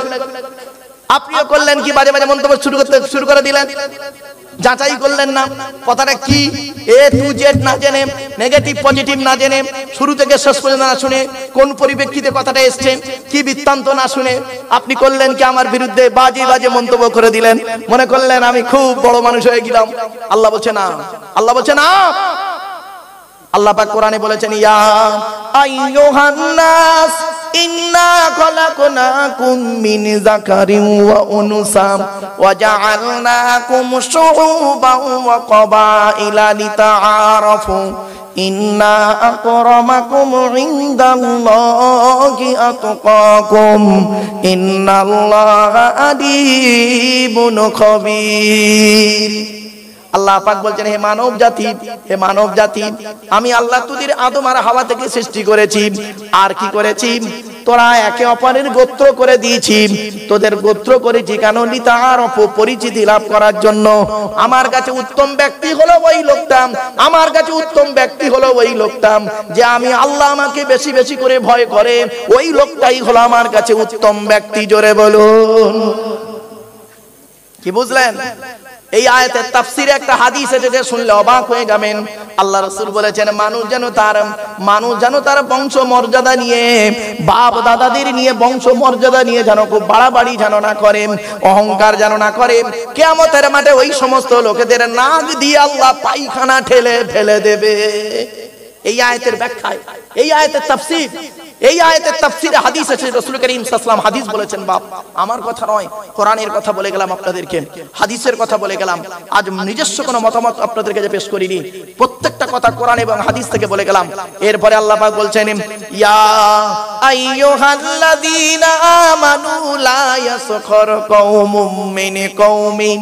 আপনিও করলেন কি বাজে বাজে মন্তব্য শুরু করতে শুরু করে দিলেন যাচাই করলেন না কথাটা কি এ টু জেড না জেনে নেগেটিভ পজিটিভ না জেনে শুরু থেকে শেষ পর্যন্ত না শুনে কোন পরিপ্রেক্ষিতে কথাটা এসছে কি বৃত্তান্ত না শুনে আপনি করলেন কি আমার বিরুদ্ধে বাজে বাজে মন্তব্য করে দিলেন মনে করলেন আমি খুব বড় মানুষ হয়ে গেলাম আল্লাহ বলছে না আল্লাহ বলছে না আল্লাহ পাক কোরআনে বলেছেন ইয়া আইয়ুহান নাস إنا خلقناكم من ذكر وأنثى وجعلناكم شعوبا وقبائل لتعارفوا إنا أكرمكم عند الله أتقاكم إن الله أديب خبير আল্লাহ পাক বলছেন হে মানব জাতি হে মানব জাতি আমি আল্লাহ তুদির আদম আর হাওয়া থেকে সৃষ্টি করেছি আর কি করেছি তোরা একে অপরের গোত্র করে দিয়েছি তোদের গোত্র করেছি কেন লিতার পরিচিতি লাভ করার জন্য আমার কাছে উত্তম ব্যক্তি হলো ওই লোকটাম আমার কাছে উত্তম ব্যক্তি হলো ওই লোকটাম যে আমি আল্লাহ আমাকে বেশি বেশি করে ভয় করে ওই লোকটাই হলো আমার কাছে উত্তম ব্যক্তি জোরে বলুন কি বুঝলেন এই আয়তে তাফসিরে একটা হাদিস এসেছে শুনলে অবাক হয়ে যাবেন আল্লাহ রসুল বলেছেন মানুষ যেন তার মানুষ যেন তার বংশ মর্যাদা নিয়ে বাপ দাদাদের নিয়ে বংশ মর্যাদা নিয়ে যেন খুব বাড়াবাড়ি যেন না করে অহংকার যেন না করে কেয়ামতের মাঠে ওই সমস্ত লোকেদের নাক দিয়ে আল্লাহ পায়খানা ঠেলে ফেলে দেবে এই আয়াতের ব্যাখ্যায় এই আয়াতের তাফসির এই আয়াতের তাফসিরে হাদিস আছে রাসূল করিম সাল্লাম হাদিস বলেছেন বাপ আমার কথা নয় কোরআনের কথা বলে গেলাম আপনাদেরকে হাদিসের কথা বলে গেলাম আজ নিজস্ব কোনো মতামত আপনাদের কাছে পেশ করিনি প্রত্যেকটা কথা কোরআন এবং হাদিস থেকে বলে গেলাম এরপরে আল্লাহ পাক বলছেন ইয়া আইয়ুহাল্লাযীনা আমানু লা ইয়াসখর কওমুম মিন কওমিন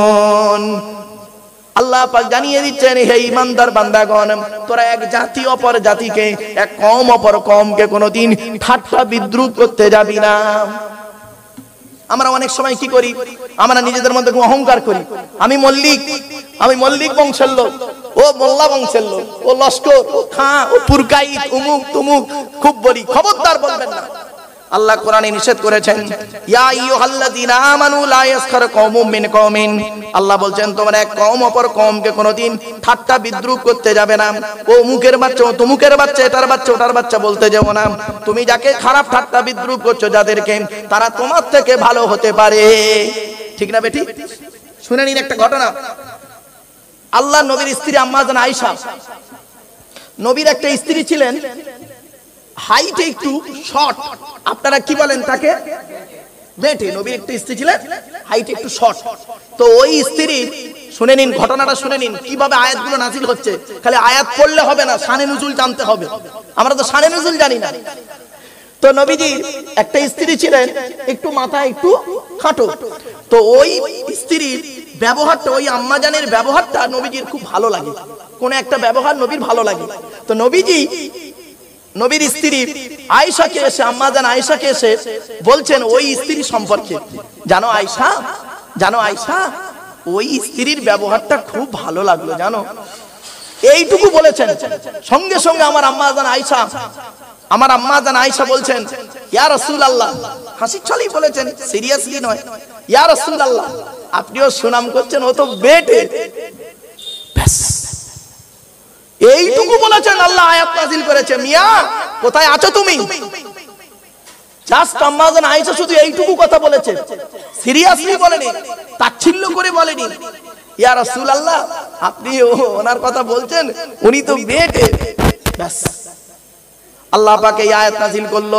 জীবন আল্লাহ পাক জানিয়ে দিচ্ছেন হে ইমানদার বান্দাগণ তোরা এক জাতি অপর জাতিকে এক কম অপর কমকে কোনোদিন ঠাট্টা বিদ্রুপ করতে যাবি না আমরা অনেক সময় কি করি আমরা নিজেদের মধ্যে অহংকার করি আমি মল্লিক আমি মল্লিক বংশের লোক ও মোল্লা বংশের লোক ও লস্কর ও খা ও পুরকাই উমুক তুমুক খুব বলি খবরদার বলবেন না আল্লাহ কোরআন নিষেধ করেছেন আল্লাহ বলছেন তোমার এক কম অপর কওমকে কোনদিন ঠাট্টা বিদ্রুপ করতে যাবে না ও মুখের বাচ্চা ও তুমুকের বাচ্চা এটার বাচ্চা ওটার বাচ্চা বলতে যাব না তুমি যাকে খারাপ ঠাট্টা বিদ্রুপ করছো যাদেরকে তারা তোমার থেকে ভালো হতে পারে ঠিক না বেটি শুনে নিন একটা ঘটনা আল্লাহ নবীর স্ত্রী আম্মাজান আইসা নবীর একটা স্ত্রী ছিলেন হাইটে একটু শর্ট আপনারা কি বলেন তাকে বেটে নবীর একটা স্ত্রী ছিলেন হাইটে একটু শর্ট তো ওই স্ত্রী শুনে নিন ঘটনাটা শুনে নিন কিভাবে আয়াতগুলো নাজিল হচ্ছে খালি আয়াত পড়লে হবে না সানে নুজুল জানতে হবে আমরা তো সানে নুজুল জানি না তো নবীজি একটা স্ত্রী ছিলেন একটু মাথা একটু খাটো তো ওই স্ত্রীর ব্যবহারটা ওই আম্মাজানের ব্যবহারটা নবীজির খুব ভালো লাগে কোন একটা ব্যবহার নবীর ভালো লাগে তো নবীজি নবীর স্ত্রী আয়সাকে এসে আম্মা জান আয়সাকে এসে বলছেন ওই স্ত্রী সম্পর্কে জানো আয়সা জানো আয়সা ওই স্ত্রীর ব্যবহারটা খুব ভালো লাগলো জানো এইটুকু বলেছেন সঙ্গে সঙ্গে আমার আম্মা জান আয়সা আমার আম্মা জান আয়সা বলছেন ইয়া রসুল আল্লাহ হাসি ছলেই বলেছেন সিরিয়াসলি নয় ইয়া রসুল আল্লাহ আপনিও সুনাম করছেন ও তো বেটে ব্যাস এইটুকু বলেছেন আল্লাহ আয়াত নাজিল করেছে মিয়া কোথায় আছো তুমি জাস্ট আম্মাজান আয়েশা শুধু এইটুকু কথা বলেছে সিরিয়াসলি বলেনি তাচ্ছিল্য করে বলেনি ইয়া রাসূলুল্লাহ আপনি ওনার কথা বলছেন উনি তো বেটে ব্যাস আল্লাহ পাকে এই আয়াত নাজিল করলো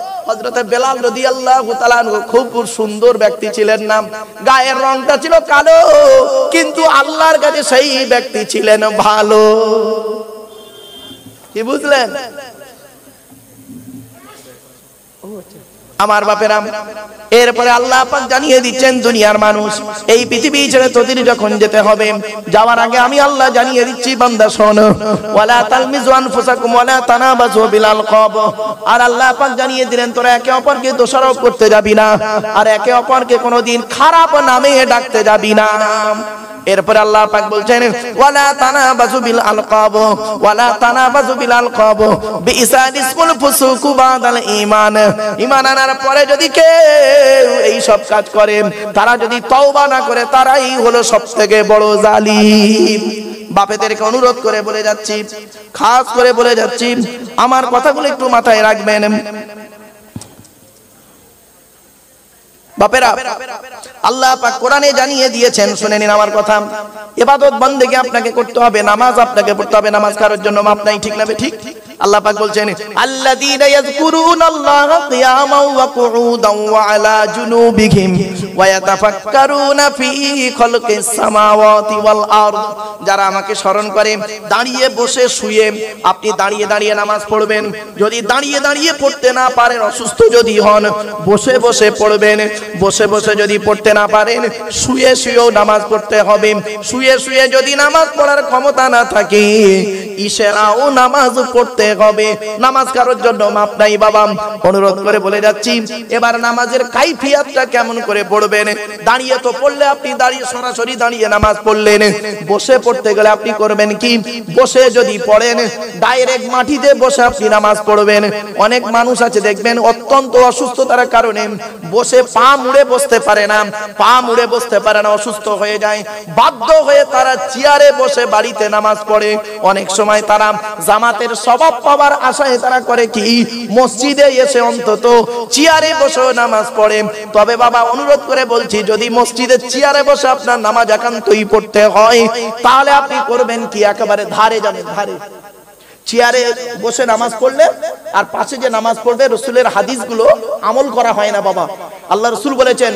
হজরতে বেলাল রদি আল্লাহ খুব সুন্দর ব্যক্তি ছিলেন না গায়ের রংটা ছিল কালো কিন্তু আল্লাহর কাছে সেই ব্যক্তি ছিলেন ভালো কি বুঝলেন আমার বাপেরাম এরপরে আল্লাহ পাক জানিয়ে দিচ্ছেন দুনিয়ার মানুষ এই পৃথিবী ছেড়ে তোদের যখন যেতে হবে যাওয়ার আগে আমি আল্লাহ জানিয়ে দিচ্ছি বান্দা শোন ওয়ালা তালমিজু আনফুসাকুম ওয়ালা তানাবাজু বিল আলকাব আর আল্লাহ পাক জানিয়ে দিলেন তোরা একে অপরকে দোষারোপ করতে যাবি না আর একে অপরকে কোনোদিন খারাপ নামে ডাকতে যাবি না এরপরে আল্লাহ পাক বলছেন ওয়ালা তানাবাজু বিল আলকাব ওয়ালা তানাবাজু বিল আলকাব বিইসাল ইসমুল ফুসুকু বাদাল ঈমান ঈমান আনার পরে যদি কেউ এই সব কাজ করে তারা যদি তওবা না করে তারাই হলো সবথেকে বড় জালিম বাপেদেরকে অনুরোধ করে বলে যাচ্ছি খাস করে বলে যাচ্ছি আমার কথাগুলো একটু মাথায় রাখবেন বাপেরা আল্লাহ পাক কোরআনে জানিয়ে দিয়েছেন শুনে নিন আমার কথা এবাদত বন্দেগী আপনাকে করতে হবে নামাজ আপনাকে পড়তে হবে নামাজ কারোর জন্য মাপ নাই ঠিক না ঠিক ঠিক আল্লাহ পাক বলছেন আল্লাযীনা ইয়াযকুরুনাল্লাহ কিয়ামাও ওয়া কুউদাও ওয়া আলা জুনুবিহিম ওয়া ইয়াতাফাক্কারুনা ফী খালকিস সামাওয়াতি ওয়াল আরদ যারা আমাকে স্মরণ করে দাঁড়িয়ে বসে শুয়ে আপনি দাঁড়িয়ে দাঁড়িয়ে নামাজ পড়বেন যদি দাঁড়িয়ে দাঁড়িয়ে পড়তে না পারেন অসুস্থ যদি হন বসে বসে পড়বেন বসে বসে যদি পড়তে না পারেন শুয়ে শুয়েও নামাজ পড়তে হবে শুয়ে শুয়ে যদি নামাজ পড়ার ক্ষমতা না থাকে ইশারাও নামাজ পড়তে হবে নামাজ কারোর জন্য মাপ নাই বাবা অনুরোধ করে বলে যাচ্ছি এবার নামাজের কাইফিয়াতটা কেমন করে পড়বেন দাঁড়িয়ে তো পড়লে আপনি দাঁড়িয়ে সরাসরি দাঁড়িয়ে নামাজ পড়লেন বসে পড়তে গেলে আপনি করবেন কি বসে যদি পড়েন ডাইরেক্ট মাটিতে বসে আপনি নামাজ পড়বেন অনেক মানুষ আছে দেখবেন অত্যন্ত অসুস্থতার কারণে বসে পা মুড়ে বসতে পারে না পা মুড়ে বসতে পারে না অসুস্থ হয়ে যায় বাধ্য হয়ে তারা চেয়ারে বসে বাড়িতে নামাজ পড়ে অনেক সময় তারা জামাতের স্বভাব পাওয়ার আশায় তারা করে কি মসজিদে এসে অন্তত চেয়ারে বসে নামাজ পড়ে তবে বাবা অনুরোধ করে বলছি যদি মসজিদে চেয়ারে বসে আপনার নামাজ একান্তই পড়তে হয় তাহলে আপনি করবেন কি একেবারে ধারে যাবেন ধারে চেয়ারে বসে নামাজ পড়লে আর পাশে যে নামাজ পড়বে রসুলের হাদিসগুলো আমল করা হয় না বাবা আল্লাহ রসুল বলেছেন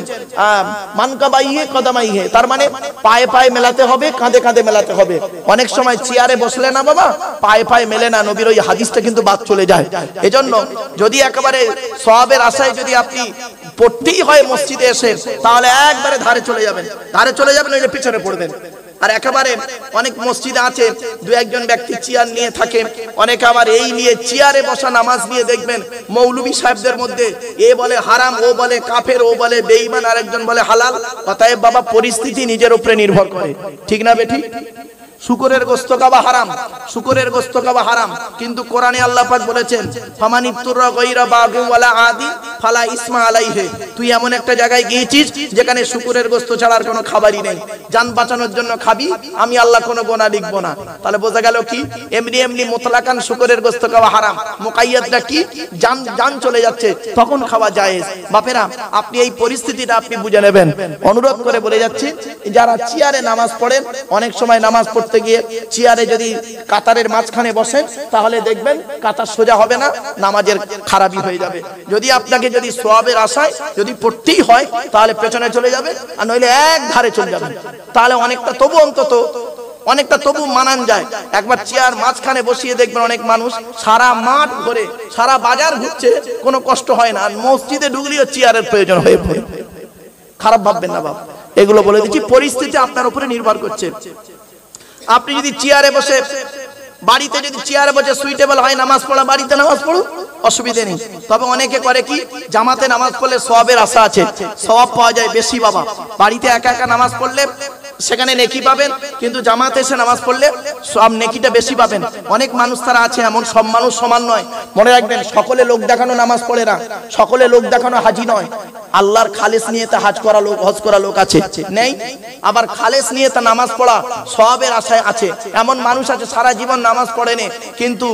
মানকাবাইয়ে কদামাইহে তার মানে পায়ে পায়ে মেলাতে হবে কাঁধে কাঁধে মেলাতে হবে অনেক সময় চেয়ারে বসলে না বাবা পায়ে পায়ে মেলে না নবীর ওই হাদিসটা কিন্তু বাদ চলে যায় এজন্য যদি একেবারে সবের আশায় যদি আপনি পড়তেই হয় মসজিদে এসে তাহলে একবারে ধারে চলে যাবেন ধারে চলে যাবেন ওই যে পিছনে পড়বেন আর একেবারে অনেক মসজিদ আছে দু একজন ব্যক্তি চেয়ার নিয়ে থাকে অনেকে আবার এই নিয়ে চেয়ারে বসা নামাজ নিয়ে দেখবেন মৌলবী সাহেবদের মধ্যে এ বলে হারাম ও বলে কাফের ও বলে বেঈমান আরেকজন বলে হালাল অতএব বাবা পরিস্থিতি নিজের উপরে নির্ভর করে ঠিক না বেটি শুকরের গোস্ত খাওয়া হারাম শুকরের গোস্ত খাওয়া হারাম কিন্তু কোরআনে আল্লাহ পাক বলেছেন ফামান ইফতুরা গায়রা বাগু ওয়ালা আদি ফালা ইসমা আলাইহি তুই এমন একটা জায়গায় গিয়েছিস যেখানে শুকরের গোস্ত ছাড়ার কোনো খাবারই নেই জান বাঁচানোর জন্য খাবি আমি আল্লাহ কোনো গোনা লিখব না তাহলে বোঝা গেল কি এমনি এমনি মোতলাকান শুকরের গোস্ত খাওয়া হারাম মুকাইয়াদটা কি জান জান চলে যাচ্ছে তখন খাওয়া জায়েজ বাপেরা আপনি এই পরিস্থিতিটা আপনি বুঝে নেবেন অনুরোধ করে বলে যাচ্ছি যারা চেয়ারে নামাজ পড়েন অনেক সময় নামাজ পড়তে করতে গিয়ে চেয়ারে যদি কাতারের মাঝখানে বসেন তাহলে দেখবেন কাতার সোজা হবে না নামাজের খারাপই হয়ে যাবে যদি আপনাকে যদি সোয়াবের আশায় যদি পড়তেই হয় তাহলে পেছনে চলে যাবে আর নইলে এক ধারে চলে যাবে তাহলে অনেকটা তবু অন্তত অনেকটা তবু মানান যায় একবার চেয়ার মাঝখানে বসিয়ে দেখবেন অনেক মানুষ সারা মাঠ ঘুরে সারা বাজার ঘুরছে কোনো কষ্ট হয় না আর মসজিদে ঢুকলেও চেয়ারের প্রয়োজন হয়ে পড়ে খারাপ ভাববেন না বাবা এগুলো বলে দিচ্ছি পরিস্থিতি আপনার উপরে নির্ভর করছে আপনি যদি চেয়ারে বসে বাড়িতে যদি চেয়ারে বসে সুইটেবল হয় নামাজ পড়া বাড়িতে নামাজ পড়ু অসুবিধে নেই তবে অনেকে করে কি জামাতে নামাজ পড়লে সবের আশা আছে সব পাওয়া যায় বেশি বাবা বাড়িতে একা একা নামাজ পড়লে সেখানে নেকি পাবেন কিন্তু জামাতে এসে নামাজ পড়লে সব নেকিটা বেশি পাবেন অনেক মানুষ তারা আছে এমন সব মানুষ সমান নয় মনে রাখবেন সকলে লোক দেখানো নামাজ পড়ে না সকলে লোক দেখানো হাজি নয় আল্লাহর খালেস নিয়ে তা হাজ করা লোক হজ করা লোক আছে নেই আবার খালেস নিয়ে তা নামাজ পড়া সবের আশায় আছে এমন মানুষ আছে সারা জীবন নামাজ পড়েনি কিন্তু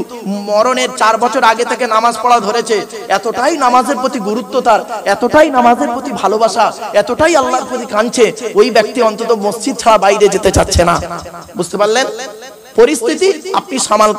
মরণের চার বছর আগে থেকে নামাজ পড়া ধরেছে এতটাই নামাজের প্রতি গুরুত্ব তার এতটাই নামাজের প্রতি ভালোবাসা এতটাই আল্লাহর প্রতি কাঁদছে ওই ব্যক্তি অন্তত মসজিদ ইচ্ছা বাইরে যেতে চাচ্ছে না বুঝতে পারলেন পরিস্থিতি আপনি সামাল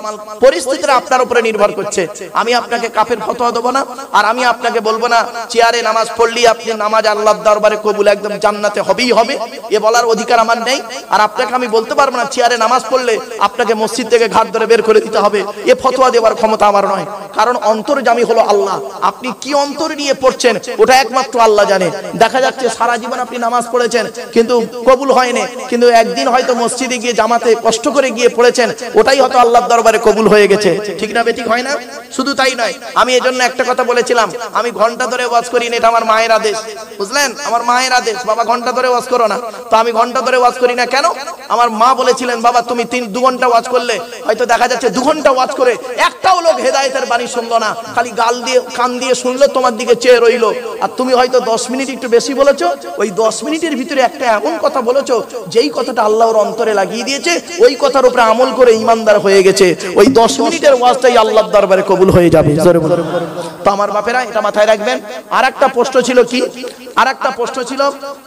পরিস্থিতিটা আপনার উপরে নির্ভর করছে আমি আপনাকে কাফের ফতোয়া দেবো না আর আমি আপনাকে বলবো না চেয়ারে নামাজ পড়লি আপনি নামাজ আল্লাহ দরবারে কবুল একদম জান্নাতে হবেই হবে এ বলার অধিকার আমার নেই আর আপনাকে আমি বলতে পারবো না চেয়ারে নামাজ পড়লে আপনাকে মসজিদ থেকে ঘাট ধরে বের করে দিতে হবে এ ফতোয়া দেওয়ার ক্ষমতা আমার নয় কারণ অন্তর্জামী হলো আল্লাহ আপনি কি অন্তর নিয়ে পড়ছেন ওটা একমাত্র আল্লাহ জানে দেখা যাচ্ছে সারা জীবন আপনি নামাজ পড়েছেন কিন্তু কবুল হয়নি কিন্তু একদিন হয়তো মসজিদে গিয়ে জামাতে কষ্ট করে গিয়ে পড়েছেন ওটাই হয়তো আল্লাহর দরবারে কবুল হয়ে গেছে ঠিক না বেঠিক হয় না শুধু তাই নয় আমি এজন্য একটা কথা বলেছিলাম আমি ঘন্টা ধরে ওয়াজ করি না এটা আমার মায়ের আদেশ বুঝলেন আমার মায়ের আদেশ বাবা ঘন্টা ধরে ওয়াজ করো না তো আমি ঘন্টা ধরে ওয়াজ করি না কেন আমার মা বলেছিলেন বাবা তুমি তিন দু ঘন্টা ওয়াজ করলে হয়তো দেখা যাচ্ছে দু ঘন্টা ওয়াজ করে একটাও লোক হেদায়েতের বাণী শুনলো না খালি গাল দিয়ে কান দিয়ে শুনলো তোমার দিকে চেয়ে রইল আর তুমি হয়তো দশ মিনিট একটু বেশি বলেছো ওই দশ মিনিটের ভিতরে একটা এমন কথা বলেছো যেই কথাটা আল্লাহর অন্তরে লাগিয়ে দিয়েছে ওই কথার উপরে আমল করে ইমানদার হয়ে গেছে ওই দশ মিনিটের ওয়াজটাই আল্লাহর দরবারে কবুল হয়ে যাবে তো আমার বাপেরা এটা মাথায় রাখবেন আর একটা প্রশ্ন ছিল কি আর একটা প্রশ্ন ছিল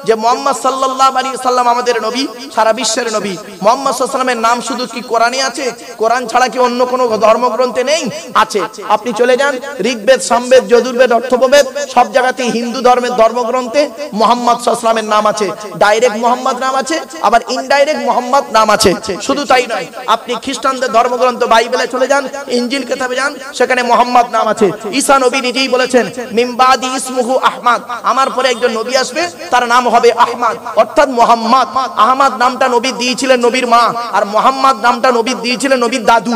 যে মোহাম্মদ সাল্লাহ আলী সাল্লাম আমাদের নবী সারা বিশ্বের নবী মোহাম্মদ সাল্লামের নাম শুধু কি কোরআনে আছে কোরআন ছাড়া কি অন্য কোনো ধর্মগ্রন্থে নেই আছে আপনি চলে যান ঋগ্বেদ সামবেদ যদুর্বেদ অর্থববেদ সব জায়গাতে হিন্দু ধর্মের ধর্মগ্রন্থে মোহাম্মদ সাল্লামের নাম আছে ডাইরেক্ট মোহাম্মদ নাম আছে আবার ইনডাইরেক্ট মোহাম্মদ নাম আছে শুধু তাই নয় আপনি খ্রিস্টানদের ধর্মগ্রন্থ বাইবেলে চলে যান ইঞ্জিল কেতাবে যান সেখানে মোহাম্মদ নাম আছে ঈশা নবী নিজেই বলেছেন মিমবাদি ইসমুহু আহমাদ আমার পরে একজন নবী আসবে তার নাম হবে আহমাদ অর্থাৎ মোহাম্মদ আহমাদ নামটা নবী দিয়েছিলেন নবীর মা আর মোহাম্মদ নামটা নবী দিয়েছিলেন নবীর দাদু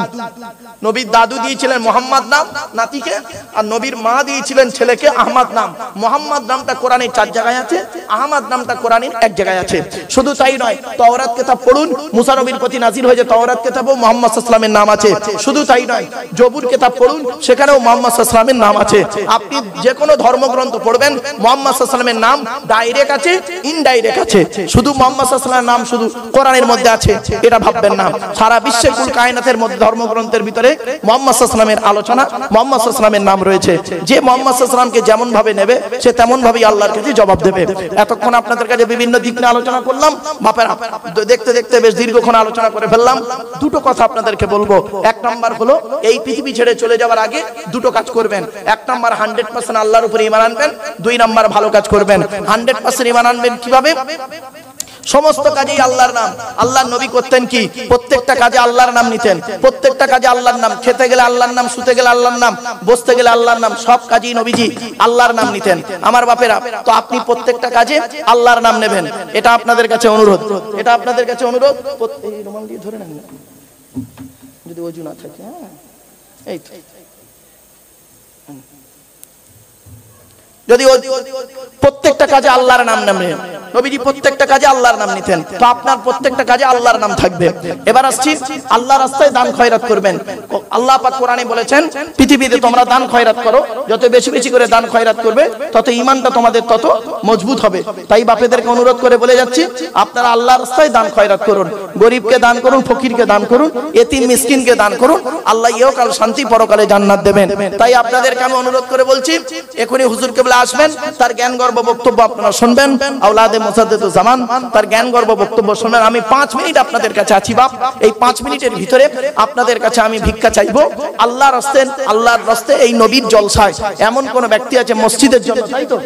নবীর দাদু দিয়েছিলেন মোহাম্মদ নাম নাতিকে আর নবীর মা দিয়েছিলেন ছেলেকে আহমাদ নাম মোহাম্মদ নামটা কোরআনে চার জায়গায় আছে আহমাদ নামটা কোরআনে এক জায়গায় আছে শুধু তাই নয় তওরাত কেতাব পড়ুন মুসা নবীর প্রতি নাজির হয়ে যে তওরাত তাওরাত কেতাবও মোহাম্মদ সাল্লামের নাম আছে শুধু তাই নয় জবুর কেতাব পড়ুন সেখানেও মোহাম্মদ সাল্লামের নাম আছে আপনি যে কোনো ধর্মগ্রন্থ পড়বেন মোহাম্মদ সাল্লামের নাম ডাইরেক্ট আছে ইনডাইরেক্ট আছে শুধু মোহাম্মদ সাল্লামের নাম শুধু কোরআনের মধ্যে আছে এটা ভাববেন না সারা বিশ্বে কুল কায়নাতের মধ্যে ধর্মগ্রন্থের ভিতরে মোহাম্মদ সাল্লামের আলোচনা মোহাম্মদ সাল্লামের নাম রয়েছে যে মোহাম্মদ সাল্লামকে যেমন ভাবে নেবে সে তেমন ভাবেই আল্লাহর কাছে জবাব দেবে এতক্ষণ আপনাদের কাছে বিভিন্ন দিক নিয়ে আলোচনা করলাম বাপেরা দেখতে দেখতে বেশ দীর্ঘক্ষণ আলোচনা করে ফেললাম দুটো কথা আপনাদেরকে বলবো এক নম্বর হলো এই পৃথিবী ছেড়ে চলে যাওয়ার আগে দুটো কাজ করবেন এক নম্বর হান্ড্রেড পার্সেন্ট আল্লাহর উপরে ইমান আনবেন দুই নাম্বার ভালো কাজ করবেন হান্ড্রেড পার্সেন্ট ইমান আনবেন কিভাবে সমস্ত কাজেই আল্লাহর নাম আল্লাহ নবী করতেন কি প্রত্যেকটা কাজে আল্লাহর নাম নিতেন প্রত্যেকটা কাজে আল্লাহর নাম খেতে গেলে আল্লাহর নাম শুতে গেলে আল্লাহর নাম বসতে গেলে আল্লাহর নাম সব কাজেই নবীজি আল্লাহর নাম নিতেন আমার বাপেরা তো আপনি প্রত্যেকটা কাজে আল্লাহর নাম নেবেন এটা আপনাদের কাছে অনুরোধ এটা আপনাদের কাছে অনুরোধ এই রুমাল দিয়ে ধরে নেন যদি ওজন না থাকে হ্যাঁ এই তো যদি প্রত্যেকটা কাজে আল্লাহর নাম নামে নবীজি প্রত্যেকটা কাজে আল্লাহর নাম নিতেন তো আপনার প্রত্যেকটা কাজে আল্লাহর নাম থাকবে এবার আসছি আল্লাহ রাস্তায় দান খয়রাত করবেন আল্লাহ পাক কোরআনে বলেছেন পৃথিবীতে তোমরা দান খয়রাত করো যত বেশি বেশি করে দান খয়রাত করবে তত ইমানটা তোমাদের তত মজবুত হবে তাই বাপেদেরকে অনুরোধ করে বলে যাচ্ছি আপনারা আল্লাহর রাস্তায় দান খয়রাত করুন গরিবকে দান করুন ফকিরকে দান করুন এতিম মিসকিনকে দান করুন আল্লাহ ইহকাল শান্তি পরকালে জান্নাত দেবেন তাই আপনাদেরকে আমি অনুরোধ করে বলছি এখনই হুজুরকে বলে আসবেন তার জ্ঞান গর্ব বক্তব্য আপনারা শুনবেন আউলাদে মোসাদ্দেদ জামান তার জ্ঞান গর্ব বক্তব্য শুনবেন আমি পাঁচ মিনিট আপনাদের কাছে আছি বাপ এই পাঁচ মিনিটের ভিতরে আপনাদের কাছে আমি ভিক্ষা চাইব আল্লাহর রাস্তে আল্লাহর রাস্তে এই নবীর জলসায় এমন কোন ব্যক্তি আছে মসজিদের জন্য তাই তো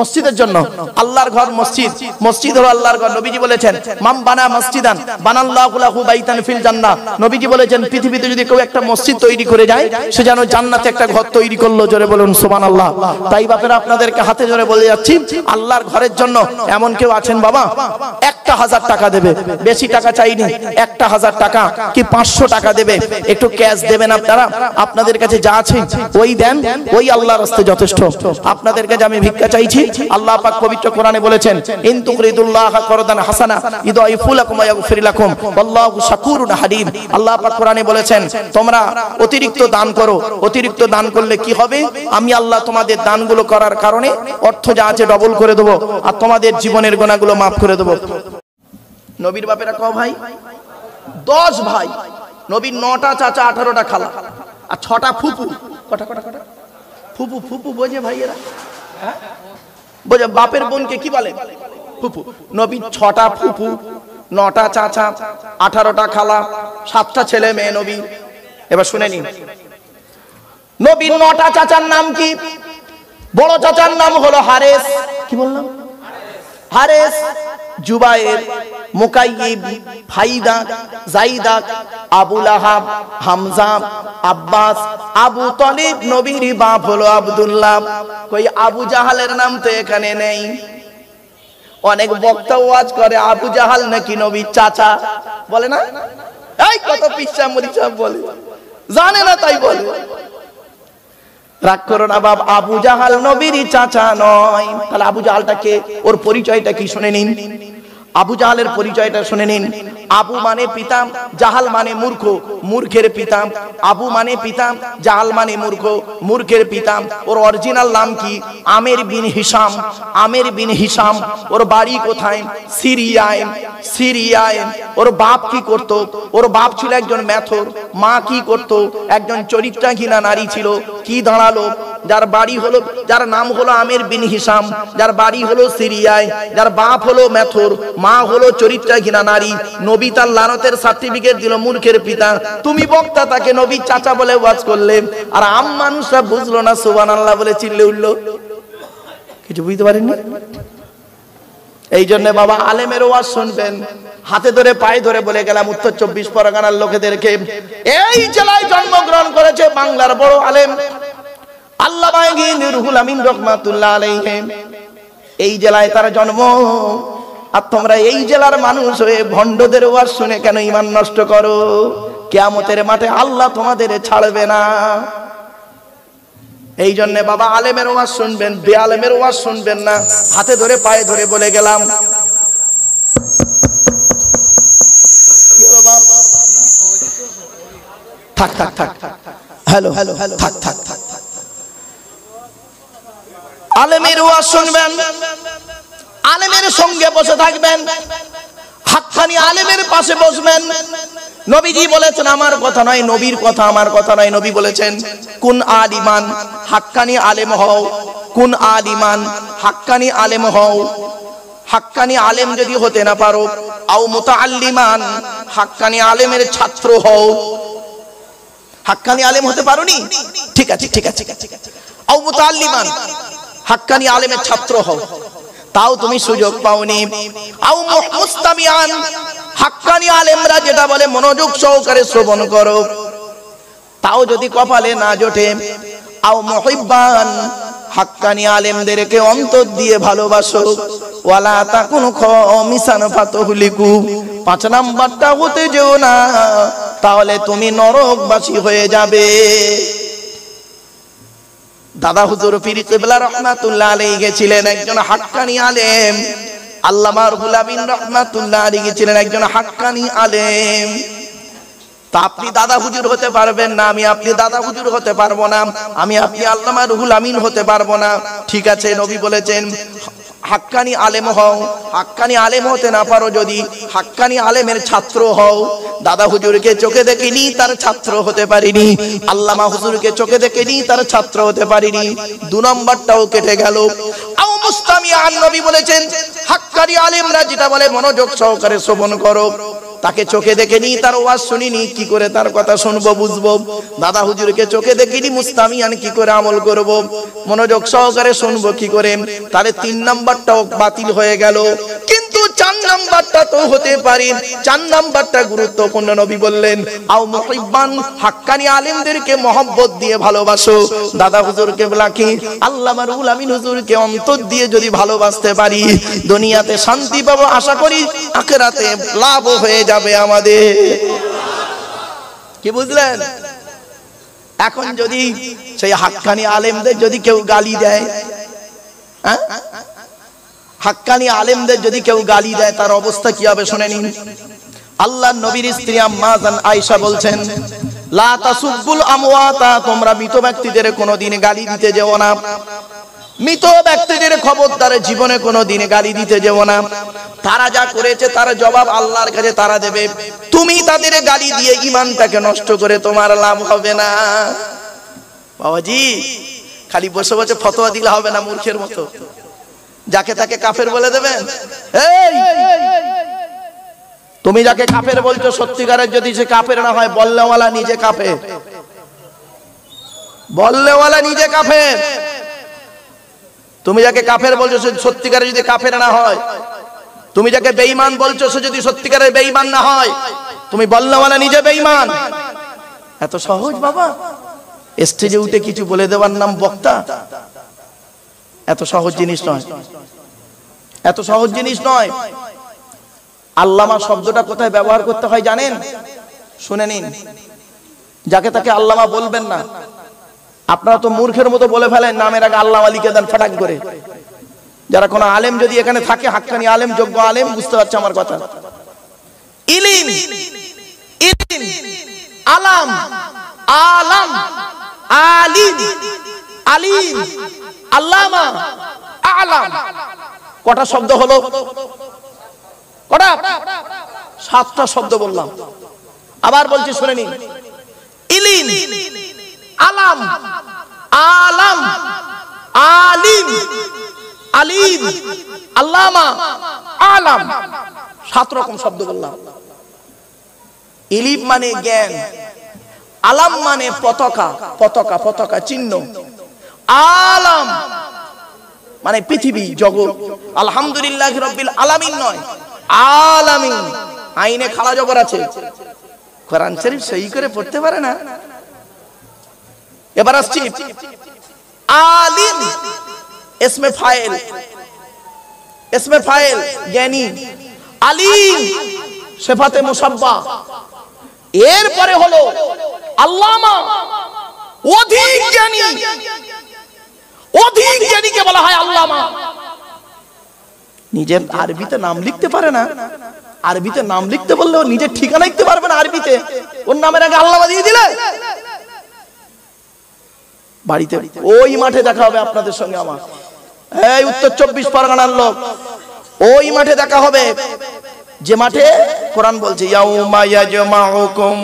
মসজিদের জন্য আল্লাহর ঘর মসজিদ মসজিদ হলো আল্লাহর ঘর নবীজি বলেছেন মাম বানা মসজিদান বানাল্লাহু লাহু বাইতান ফিল জান্নাহ নবীজি বলেছেন পৃথিবীতে যদি কেউ একটা মসজিদ তৈরি করে যায় সে যেন জান্নাতে একটা ঘর তৈরি করলো জোরে বলুন সুবহানাল্লাহ তাই বাপেরা আপনাদেরকে হাতে জোরে বলে যাচ্ছি আল্লাহর ঘরের জন্য এমন কেউ আছেন বাবা একটা হাজার টাকা দেবে বেশি টাকা চাইনি একটা হাজার টাকা কি পাঁচশো টাকা দেবে একটু ক্যাশ দেবেন আপনারা আপনাদের কাছে যা আছে ওই দেন ওই আল্লাহর রাস্তে যথেষ্ট আপনাদের কাছে আমি ভিক্ষা চাইছি আল্লাহ পাক পবিত্র কোরআনে বলেছেন ইন তুকরিদুল্লাহ করদান হাসানা ইদাইফুলাকুম লাকুম ওয়া ইয়াগফির আল্লাহু শাকুরুন হালিম আল্লাহ পাক কোরআনে বলেছেন তোমরা অতিরিক্ত দান করো অতিরিক্ত দান করলে কি হবে আমি আল্লাহ তোমাদের দানগুলো করার কারণে অর্থ যা আছে ডবল করে দেব আর তোমাদের জীবনের গোনাগুলো মাফ করে দেব নবীর বাপেরা ক ভাই দশ ভাই নবীর নটা চাচা আঠারোটা খালা আর ছটা ফুপু কটা কটা কটা ফুপু ফুপু বোঝে ভাইয়েরা হ্যাঁ বোঝা বাপের বোনকে কি বলে ফুপু নবী ছটা ফুপু নটা চাচা আঠারোটা খালা সাতটা ছেলে মেয়ে নবী এবার শুনে নিন নবী নটা চাচার নাম কি বড় চাচার নাম হলো হারেস কি বললাম হারেস জুবায়ের ফাইদা হামজা আব্বাস আবু নবীর বাপ হলো কই আবু জাহালের নাম তো এখানে নেই অনেক বক্তা ওয়াজ করে আবু জাহাল নাকি নবীর চাচা বলে না এই কত পিসা মরিচা বলে জানে না তাই বলে রাগ করো না বাব আবু জাহাল নবীর চাচা নয় তাহলে আবু জাহালটাকে ওর পরিচয়টা কি শুনে নিন আবু জাহালের পরিচয়টা শুনে নিন আবু মানে পিতাম জাহাল মানে মূর্খ মূর্খের পিতাম আবু মানে পিতাম জাহাল মানে মূর্খ মূর্খের পিতাম ওর অরিজিনাল নাম কি আমের বিন হিসাম আমের বিন হিসাম ওর বাড়ি কোথায় সিরিয়ায় সিরিয়ায় ওর বাপ কি করত ওর বাপ ছিল একজন ম্যাথর মা কি করত একজন চরিত্রা ঘিনা নারী ছিল কি দাঁড়ালো যার বাড়ি হলো যার নাম হলো আমের বিন হিসাম যার বাড়ি হলো সিরিয়ায় যার বাপ হলো ম্যাথর মা হলো চরিত্রহীনা নারী নবী তার লানতের সার্টিফিকেট দিল মূর্খের পিতা তুমি বক্তা তাকে নবী চাচা বলে ওয়াজ করলে আর আম মানুষরা বুঝলো না সুবান আল্লাহ বলে চিল্লে উঠলো কিছু বুঝতে পারেননি এই জন্য বাবা আলেমের ওয়াজ শুনবেন হাতে ধরে পায়ে ধরে বলে গেলাম উত্তর চব্বিশ পরগনার লোকেদেরকে এই জেলায় জন্মগ্রহণ করেছে বাংলার বড় আলেম আল্লাহ আমিন রহমাতুল্লাহ আলাইহিম এই জেলায় তার জন্ম আর তোমরা এই জেলার মানুষ হয়ে ভণ্ডদের ওয়ার শুনে কেন ইমান নষ্ট করো কেয়ামতের মাঠে আল্লাহ তোমাদের ছাড়বে না এই জন্য বাবা আলেমের ওয়াজ শুনবেন বে আলেমের ওয়াজ শুনবেন না হাতে ধরে পায়ে ধরে বলে গেলাম থাক থাক থাক হ্যালো হ্যালো হ্যালো থাক থাক থাক আলেমের ওয়াজ শুনবেন আলেমের সঙ্গে বসে থাকবেন হাক্কানি আলেমের পাশে বসবেন নবীজি বলেছেন আমার কথা নয় নবীর কথা আমার কথা নয় নবী বলেছেন কোন আলিমান হাক্কানি আলেম হও কোন আলিমান হাক্কানি আলেম হও হাক্কানি আলেম যদি হতে না পারো আও আল্লিমান হাক্কানি আলেমের ছাত্র হও হাক্কানি আলেম হতে নি ঠিক আছে ঠিক আছে আও আল্লিমান হাক্কানি আলেমের ছাত্র হও তাও তুমি সুযোগ পাওনি আও মুস্তামিয়ান হাক্কানি আলেমরা যেটা বলে মনোযোগ সহকারে শ্রবণ করো তাও যদি কপালে না জোটে আও মুহিব্বান হাক্কানি আলেমদেরকে অন্তর দিয়ে ভালোবাসো ওয়ালা তা কোনো মিশান ফাতহুলিকু পাঁচ নাম্বারটা হতে যেও না তাহলে তুমি নরকবাসী হয়ে যাবে দাদা হুজুর পীর কেবলা রহমাতুল্লাহ আলী গেছিলেন একজন হাক্কানি আলেম আল্লামার গুলাবিন রহমাতুল্লাহ আলী গেছিলেন একজন হাক্কানি আলেম তা আপনি দাদা হুজুর হতে পারবেন না আমি আপনি দাদা হুজুর হতে পারবো না আমি আপনি আল্লামা রুহুল আমিন হতে পারবো না ঠিক আছে নবী বলেছেন হাক্কানি আলেম হও হাক্কানি আলেম হতে না পারো যদি হাক্কানি আলেমের ছাত্র হও দাদা হুজুরকে চোখে দেখিনি তার ছাত্র হতে পারিনি আল্লামা হুজুরকে চোখে দেখিনি তার ছাত্র হতে পারিনি দু নম্বরটাও কেটে গেল মুস্তামি আন নবী বলেছেন হাক্কানি আলেমরা যেটা বলে মনোযোগ সহকারে শ্রবণ করো তাকে চোখে দেখেনি তার ওয়াজ শুনিনি কি করে তার কথা শুনবো বুঝবো দাদা হুজুরকে চোখে দেখিনি মুস্তামিয়ান কি করে আমল করব মনোযোগ সহকারে শুনবো কি করে তাহলে তিন নাম্বারটাও বাতিল হয়ে গেল কিন্তু চার নাম্বারটা তো হতে পারি চার নাম্বারটা গুরুত্বপূর্ণ নবী বললেন আও মুহিব্বান হাক্কানি আলেমদেরকে মহব্বত দিয়ে ভালোবাসো দাদা হুজুরকে লাকি আল্লামার আমিন হুজুরকে অন্তর দিয়ে যদি ভালোবাসতে পারি দুনিয়াতে শান্তি পাবো আশা করি আখেরাতে লাভও হয়ে যাবে আমাদের কি বুঝলেন এখন যদি সেই হাক্কানি আলেমদের যদি কেউ গালি দেয় হ্যাঁ হাক্কানি আলেমদের যদি কেউ গালি দেয় তার অবস্থা কি হবে শুনে নিন আল্লাহ নবীর স্ত্রী আম্মাজান আয়েশা বলছেন লা তাসুবুল আমওয়াতা তোমরা মৃত ব্যক্তিদের কোনোদিন গালি দিতে যেও না মৃত ব্যক্তিদের খবর তারা জীবনে কোনো দিন গালি দিতে যেও না তারা যা করেছে তার জবাব আল্লাহর কাছে তারা দেবে তুমি তাদের গালি দিয়ে ইমানটাকে নষ্ট করে তোমার লাভ হবে না বাবাজি খালি বসে বসে ফতোয়া দিলে হবে না মূর্খের মতো যাকে তাকে কাফের বলে দেবেন তুমি যাকে কাফের বলছো সত্যিকারের যদি সে কাফের না হয় বললেওয়ালা নিজে কাফে বললেওয়ালা নিজে কাফে তুমি যাকে কাফের বলছো সে সত্যিকারে যদি কাফের না হয় তুমি যাকে বেঈমান বলছো সে যদি সত্যিকারের বেঈমান না হয় তুমি বললেওয়ালা নিজে বেঈমান এত সহজ বাবা স্টেজে উঠে কিছু বলে দেওয়ার নাম বক্তা এত সহজ জিনিস নয় এত সহজ জিনিস নয় আল্লামা শব্দটা কোথায় ব্যবহার করতে হয় জানেন শুনে নিন যাকে তাকে আল্লামা বলবেন না আপনারা তো মূর্খের মতো বলে ফেলেন নামের আগে আল্লাহ আলীকে দেন ফাটাক করে যারা কোনো আলেম যদি এখানে থাকে হাক্কানি আলেম যোগ্য আলেম বুঝতে পারছে আমার কথা ইলিন আলাম আলাম আলিম আলিম আল্লামা আলাম কটা শব্দ হলো কটা সাতটা শব্দ বললাম আবার বলছি শুনে নিন ইলিন আলাম আলাম আলিম আলিম আল্লামা আলাম সাত রকম শব্দ বললাম ইলিম মানে জ্ঞান আলাম মানে পতাকা পতাকা পতাকা চিহ্ন আলাম মানে পৃথিবী জগৎ আলহামদুলিল্লাহ রব্বিল আলামিন নয় আলামিন আইনে খালা জগর আছে কোরআন শরীফ সহি করে পড়তে পারে না এবার আসছি আলিম ইসমে ফাইল ইসমে ফাইল জ্ঞানী আলিম সেফাতে মুসাব্বা এরপরে হলো আল্লামা অধিক জ্ঞানী অধিক জ্ঞানীকে বলা হয় আল্লামা নিজের আরবিতে নাম লিখতে পারে না আরবিতে নাম লিখতে বললেও নিজের ঠিকানা লিখতে পারবে না আরবিতে ওর নামের আগে আল্লামা দিয়ে দিলে বাড়িতে ওই মাঠে দেখা হবে আপনাদের সঙ্গে আমার এই উত্তর চব্বিশ পরগনার লোক ওই মাঠে দেখা হবে যে মাঠে কোরআন বলছে ইয়াউমা ইয়াজমাউকুম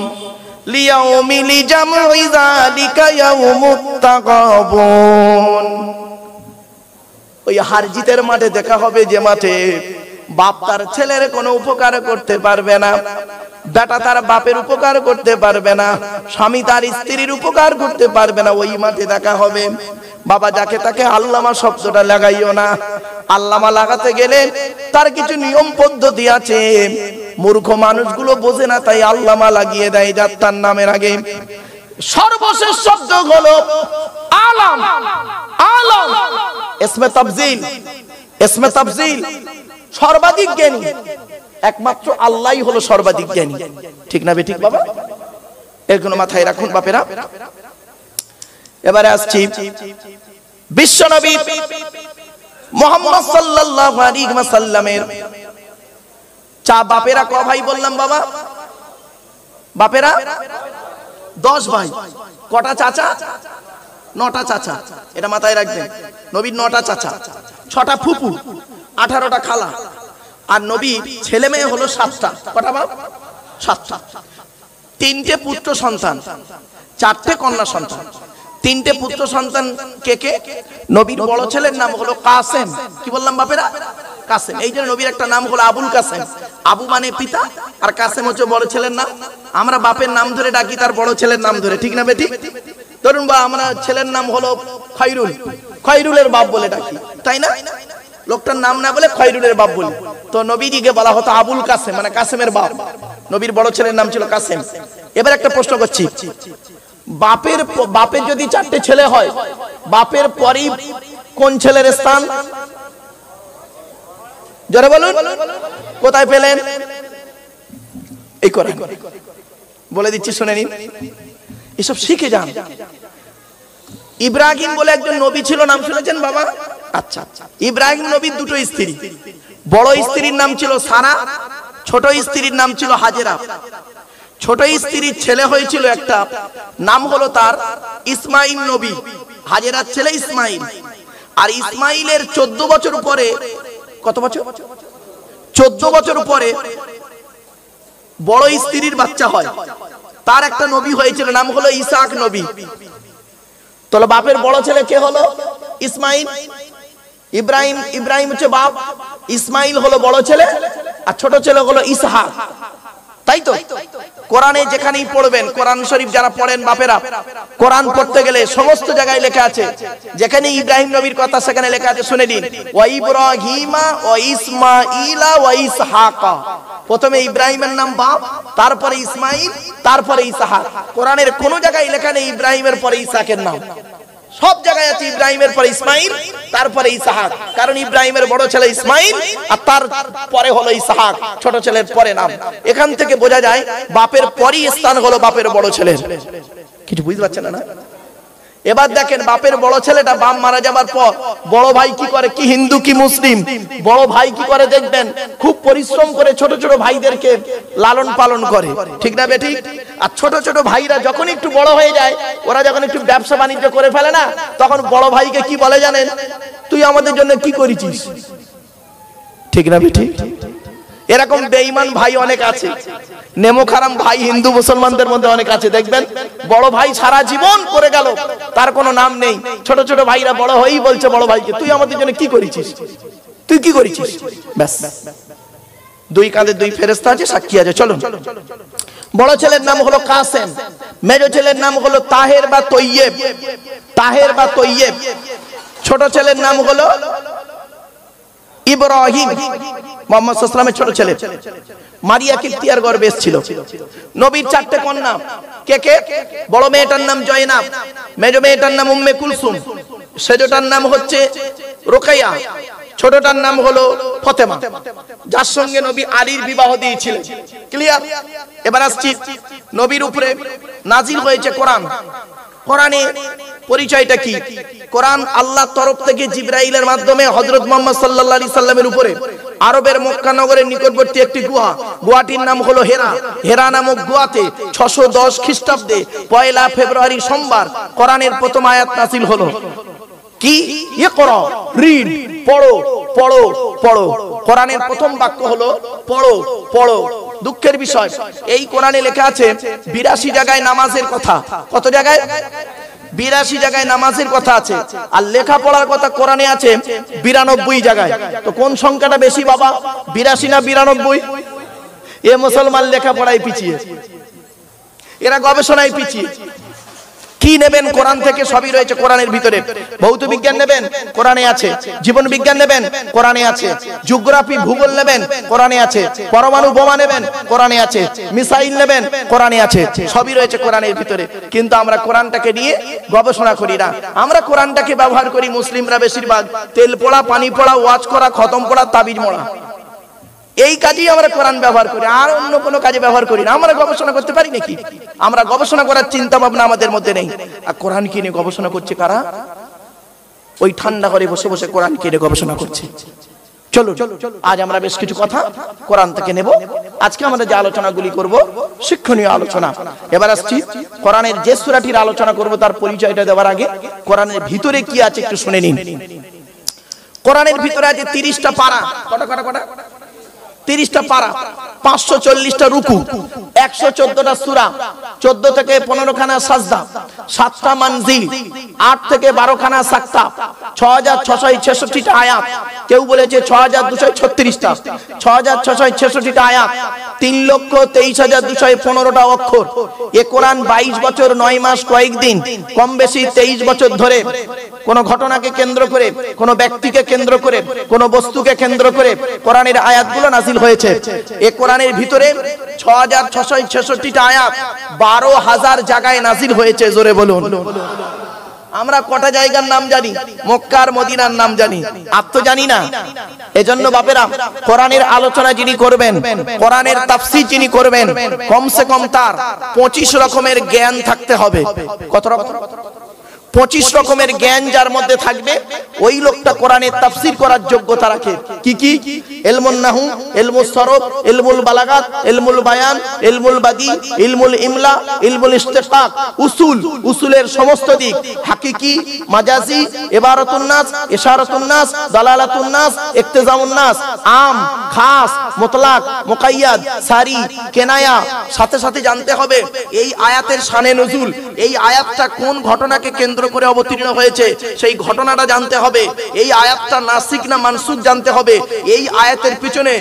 লিয়াউমি লিজামই যালিকা ওই হারজিতের মাঠে দেখা হবে যে মাঠে বাপ তার ছেলের কোনো উপকার করতে পারবে না বেটা তার বাপের উপকার করতে পারবে না স্বামী তার স্ত্রীর উপকার করতে পারবে না ওই মাঠে দেখা হবে বাবা যাকে তাকে আল্লামা শব্দটা লাগাইও না আল্লামা লাগাতে গেলে তার কিছু নিয়ম পদ্ধতি আছে মূর্খ মানুষগুলো বোঝে না তাই আল্লামা লাগিয়ে দেয় যাত্রার নামের আগে সর্বশেষ শব্দ হলো আলাম আলম এসমে তাফজিল এসমে তাফজিল সর্বাধিক জ্ঞানী একমাত্র আল্লাহ হলো সর্বাধিক জ্ঞানী ঠিক না ঠিক বাবা এর কোনো মাথায় রাখুন বাপেরা এবারে আসছি বিশ্বনবী মোহাম্মদ সাল্লাল্লাহু আলাইহি ওয়াসাল্লামের চা বাপেরা ক ভাই বললাম বাবা বাপেরা দশ ভাই কটা চাচা নটা চাচা এটা মাথায় রাখবেন নবীর নটা চাচা ছটা ফুপু আঠারোটা খালা আর নবী ছেলে মেয়ে হলো সাতটা কটা বাপ সাতটা তিনটে পুত্র সন্তান চারটে কন্যা সন্তান তিনটে পুত্র সন্তান কে কে নবীর বড় ছেলের নাম হলো কাসেম কি বললাম বাপেরা কাসেম এই জন্য নবীর একটা নাম হলো আবুল কাসেম আবু মানে পিতা আর কাসেম হচ্ছে বড় ছেলের নাম আমরা বাপের নাম ধরে ডাকি তার বড় ছেলের নাম ধরে ঠিক না বেটি ধরুন বা আমরা ছেলের নাম হলো খৈরুল খৈরুলের বাপ বলে ডাকি তাই না লোকটার নাম না বলে খৈরুলের বাপ বলি তো দিকে বলা হতো আবুল কাসেম মানে কাসেমের বাপ নবীর বড় ছেলের নাম ছিল কাসেম এবার একটা প্রশ্ন করছি বাপের বাপের যদি চারটে ছেলে হয় বাপের পরই কোন ছেলের স্থান জোরে বলুন কোথায় পেলেন এই করে বলে দিচ্ছি শুনে নিন এসব শিখে যান ইব্রাহিম বলে একজন নবী ছিল নাম শুনেছেন বাবা আচ্ছা ইব্রাহিম নবীর দুটো স্ত্রী বড় স্ত্রীর নাম ছিল সারা ছোট স্ত্রীর নাম ছিল হাজেরা ছোট স্ত্রীর ছেলে হয়েছিল একটা নাম হলো তার ইসমাইল নবী হাজেরার ছেলে ইসমাইল আর ইসমাইলের চোদ্দ বছর পরে কত বছর চোদ্দ বছর পরে বড় স্ত্রীর বাচ্চা হয় তার একটা নবী হয়েছিল নাম হলো ইসাক নবী তাহলে বাপের বড় ছেলে কে হলো ইসমাইল ইব্রাহিম ইব্রাহিম হচ্ছে বাপ ইসমাইল হলো বড় ছেলে আর ছোট ছেলে হলো ইসাহাক তাই তো কোরআনে যেখানেই পড়বেন কোরআন শরীফ যারা পড়েন বাপেরা কোরআন পড়তে গেলে সমস্ত জায়গায় লেখা আছে যেখানে ইব্রাহিম নবীর কথা সেখানে লেখা আছে শুনে নিন ওয়া ইব্রাহিমা ওয়া ইসমাঈলা প্রথমে ইব্রাহিমের নাম বাপ তারপরে ইসমাইল তারপরে ইসাহা কোরআনের কোন জায়গায় লেখা নেই ইব্রাহিমের পরে ইসাকের নাম সব জায়গায় আছে ইব্রাহিমের পরে ইসমাইল তারপরে ইসাহাক কারণ ইব্রাহিমের বড় ছেলে ইসমাইল আর তার পরে হলো ইসাহাক ছোট ছেলের পরে নাম এখান থেকে বোঝা যায় বাপের পরই স্থান হলো বাপের বড় ছেলের কিছু বুঝতে পারছেন না এবার দেখেন বাপের বড় ছেলেটা বাপ মারা যাবার পর বড় ভাই কি করে কি হিন্দু কি মুসলিম বড় ভাই কি করে দেখবেন খুব পরিশ্রম করে ছোট ছোট ভাইদেরকে লালন পালন করে ঠিক না বেঠিক আর ছোট ছোট ভাইরা যখন একটু বড় হয়ে যায় ওরা যখন একটু ব্যবসা বাণিজ্য করে ফেলে না তখন বড় ভাইকে কি বলে জানেন তুই আমাদের জন্য কি করেছিস ঠিক না বেঠিক এরকম বেঈমান ভাই অনেক আছে নেমোখারাম ভাই হিন্দু মুসলমানদের মধ্যে অনেক আছে দেখবেন বড় ভাই সারা জীবন করে গেল তার কোনো নাম নেই ছোট ছোট ভাইরা বড় হয়েই বলছে বড় ভাইকে তুই আমাদের জন্য কি করেছিস তুই কি করেছিস ব্যাস দুই কাঁধে দুই ফেরেস্তা আছে সাক্ষী আছে চলো বড় ছেলের নাম হলো কাসেম মেজো ছেলের নাম হলো তাহের বা তৈয়েব তাহের বা তৈয়েব ছোট ছেলের নাম হলো ইব্রাহিম মোহাম্মদ সাল্লামের ছোট ছেলে মারিয়া কিপ্তিয়ার গর্বে এসেছিল নবীর চারটে কন্যা কে কে বড় মেয়েটার নাম জয়নাব মেজ মেয়েটার নাম উম্মে কুলসুম সেজটার নাম হচ্ছে রোকাইয়া ছোটটার নাম হলো ফতেমা যার সঙ্গে নবী আলীর বিবাহ দিয়েছিলেন ক্লিয়ার এবার আসছি নবীর উপরে নাজির হয়েছে কোরআন কোরআনে পরিচয়টা কি কোরআন আল্লাহ তরফ থেকে জিব্রাইলের মাধ্যমে হজরত মোহাম্মদ সাল্লাহ সাল্লামের উপরে আরবের মক্কা নগরের নিকটবর্তী একটি গুহা গুহাটির নাম হলো হেরা হেরা নামক গুহাতে ছশো দশ খ্রিস্টাব্দে পয়লা ফেব্রুয়ারি সোমবার কোরআনের প্রথম আয়াত নাসিল হলো কি ইয়ে করো রিড পড়ো পড়ো পড়ো কোরআনের প্রথম বাক্য হলো পড়ো পড়ো দুঃখের বিষয় এই কোরআনে লেখা আছে বিরাশি জায়গায় নামাজের কথা কত জায়গায় বিরাশি জায়গায় নামাজের কথা আছে আর লেখা পড়ার কথা কোরআনে আছে বিরানব্বই জায়গায় তো কোন সংখ্যাটা বেশি বাবা বিরাশি না বিরানব্বই এ মুসলমান লেখাপড়ায় পিছিয়ে এরা গবেষণায় পিছিয়ে কি নেবেন কোরআন থেকে সবই রয়েছে কোরআনের ভিতরে ভৌত বিজ্ঞান নেবেন কোরআনে আছে জীবন বিজ্ঞান নেবেন কোরআনে আছে জিওগ্রাফি ভূগোল নেবেন কোরআনে আছে পরমাণু বোমা নেবেন কোরআনে আছে মিসাইল নেবেন কোরআনে আছে সবই রয়েছে কোরআনের ভিতরে কিন্তু আমরা কোরআনটাকে নিয়ে গবেষণা করি না আমরা কোরআনটাকে ব্যবহার করি মুসলিমরা বেশিরভাগ তেল পোড়া পানি পোড়া ওয়াজ করা খতম পোড়া তাবিজ মোড়া এই কাজেই আমরা কোরআন ব্যবহার করি আর অন্য কোনো কাজে ব্যবহার করি না আমরা গবেষণা করতে পারি নাকি আমরা গবেষণা করার চিন্তা ভাবনা আমাদের মধ্যে নেই আর কোরআন নিয়ে গবেষণা করছে কারা ওই ঠান্ডা ঘরে বসে বসে কোরআন নিয়ে গবেষণা করছে চলো আজ আমরা বেশ কিছু কথা কোরআন থেকে নেব আজকে আমরা যে আলোচনাগুলি করব শিক্ষণীয় আলোচনা এবার আসছি কোরআনের যে সুরাটির আলোচনা করব তার পরিচয়টা দেওয়ার আগে কোরআনের ভিতরে কি আছে একটু শুনে নিন কোরআনের ভিতরে আছে তিরিশটা পারা কটা কটা কটা তিরিশটা পারা পাঁচশো চল্লিশটা রুকু একশো চোদ্দটা সুরা চোদ্দ থেকে পনেরো খানা সাজদা সাতটা মানজিল আট থেকে বারো খানা সাক্তা ছ হাজার ছশো ছেষট্টিটা আয়াত কেউ বলেছে ছ হাজার দুশো ছত্রিশটা ছ হাজার ছশো ছেষট্টিটা আয়াত তিন লক্ষ তেইশ হাজার দুশো পনেরোটা অক্ষর এ কোরআন বাইশ বছর নয় মাস কয়েকদিন কম বেশি তেইশ বছর ধরে কোন ঘটনাকে কেন্দ্র করে কোন ব্যক্তিকে কেন্দ্র করে কোন বস্তুকে কেন্দ্র করে কোরআনের আয়াতগুলো নাজিল হয়েছে এ কোরআনের ভিতরে ছ হাজার ছশো ছেষট্টি আয়াত বারো হাজার জায়গায় নাজির হয়েছে জোরে বলুন আমরা কটা জায়গার নাম জানি মক্কার মদিনার নাম জানি আর তো জানি না এজন্য বাপেরা কোরআনের আলোচনা যিনি করবেন কোরআনের তাফসির যিনি করবেন কমসে কম তার পঁচিশ রকমের জ্ঞান থাকতে হবে কত রকম পঁচিশ রকমের জ্ঞান যার মধ্যে থাকবে ওই লোকটা কোরআনের তাফসির করার যোগ্যতা রাখে কি কি এলমুল নাহু এলমুল সরফ এলমুল বালাগাত এলমুল বায়ান এলমুল বাদি ইলমুল ইমলা ইলমুল ইস্তেফাক উসুল উসুলের সমস্ত দিক হাকিকি মাজাজি এবারতুন্নাস এশারতুন্নাস দালালাতুন্নাস ইকতেজামুন্নাস আম খাস মুতলাক মুকাইয়াদ সারি কেনায়া সাথে সাথে জানতে হবে এই আয়াতের শানে নজুল এই আয়াতটা কোন ঘটনাকে কেন্দ্র কেন্দ্র করে অবতীর্ণ হয়েছে সেই ঘটনাটা জানতে হবে এই আয়াতটা নাসিক না মানসুক জানতে হবে এই আয়াতের পিছনে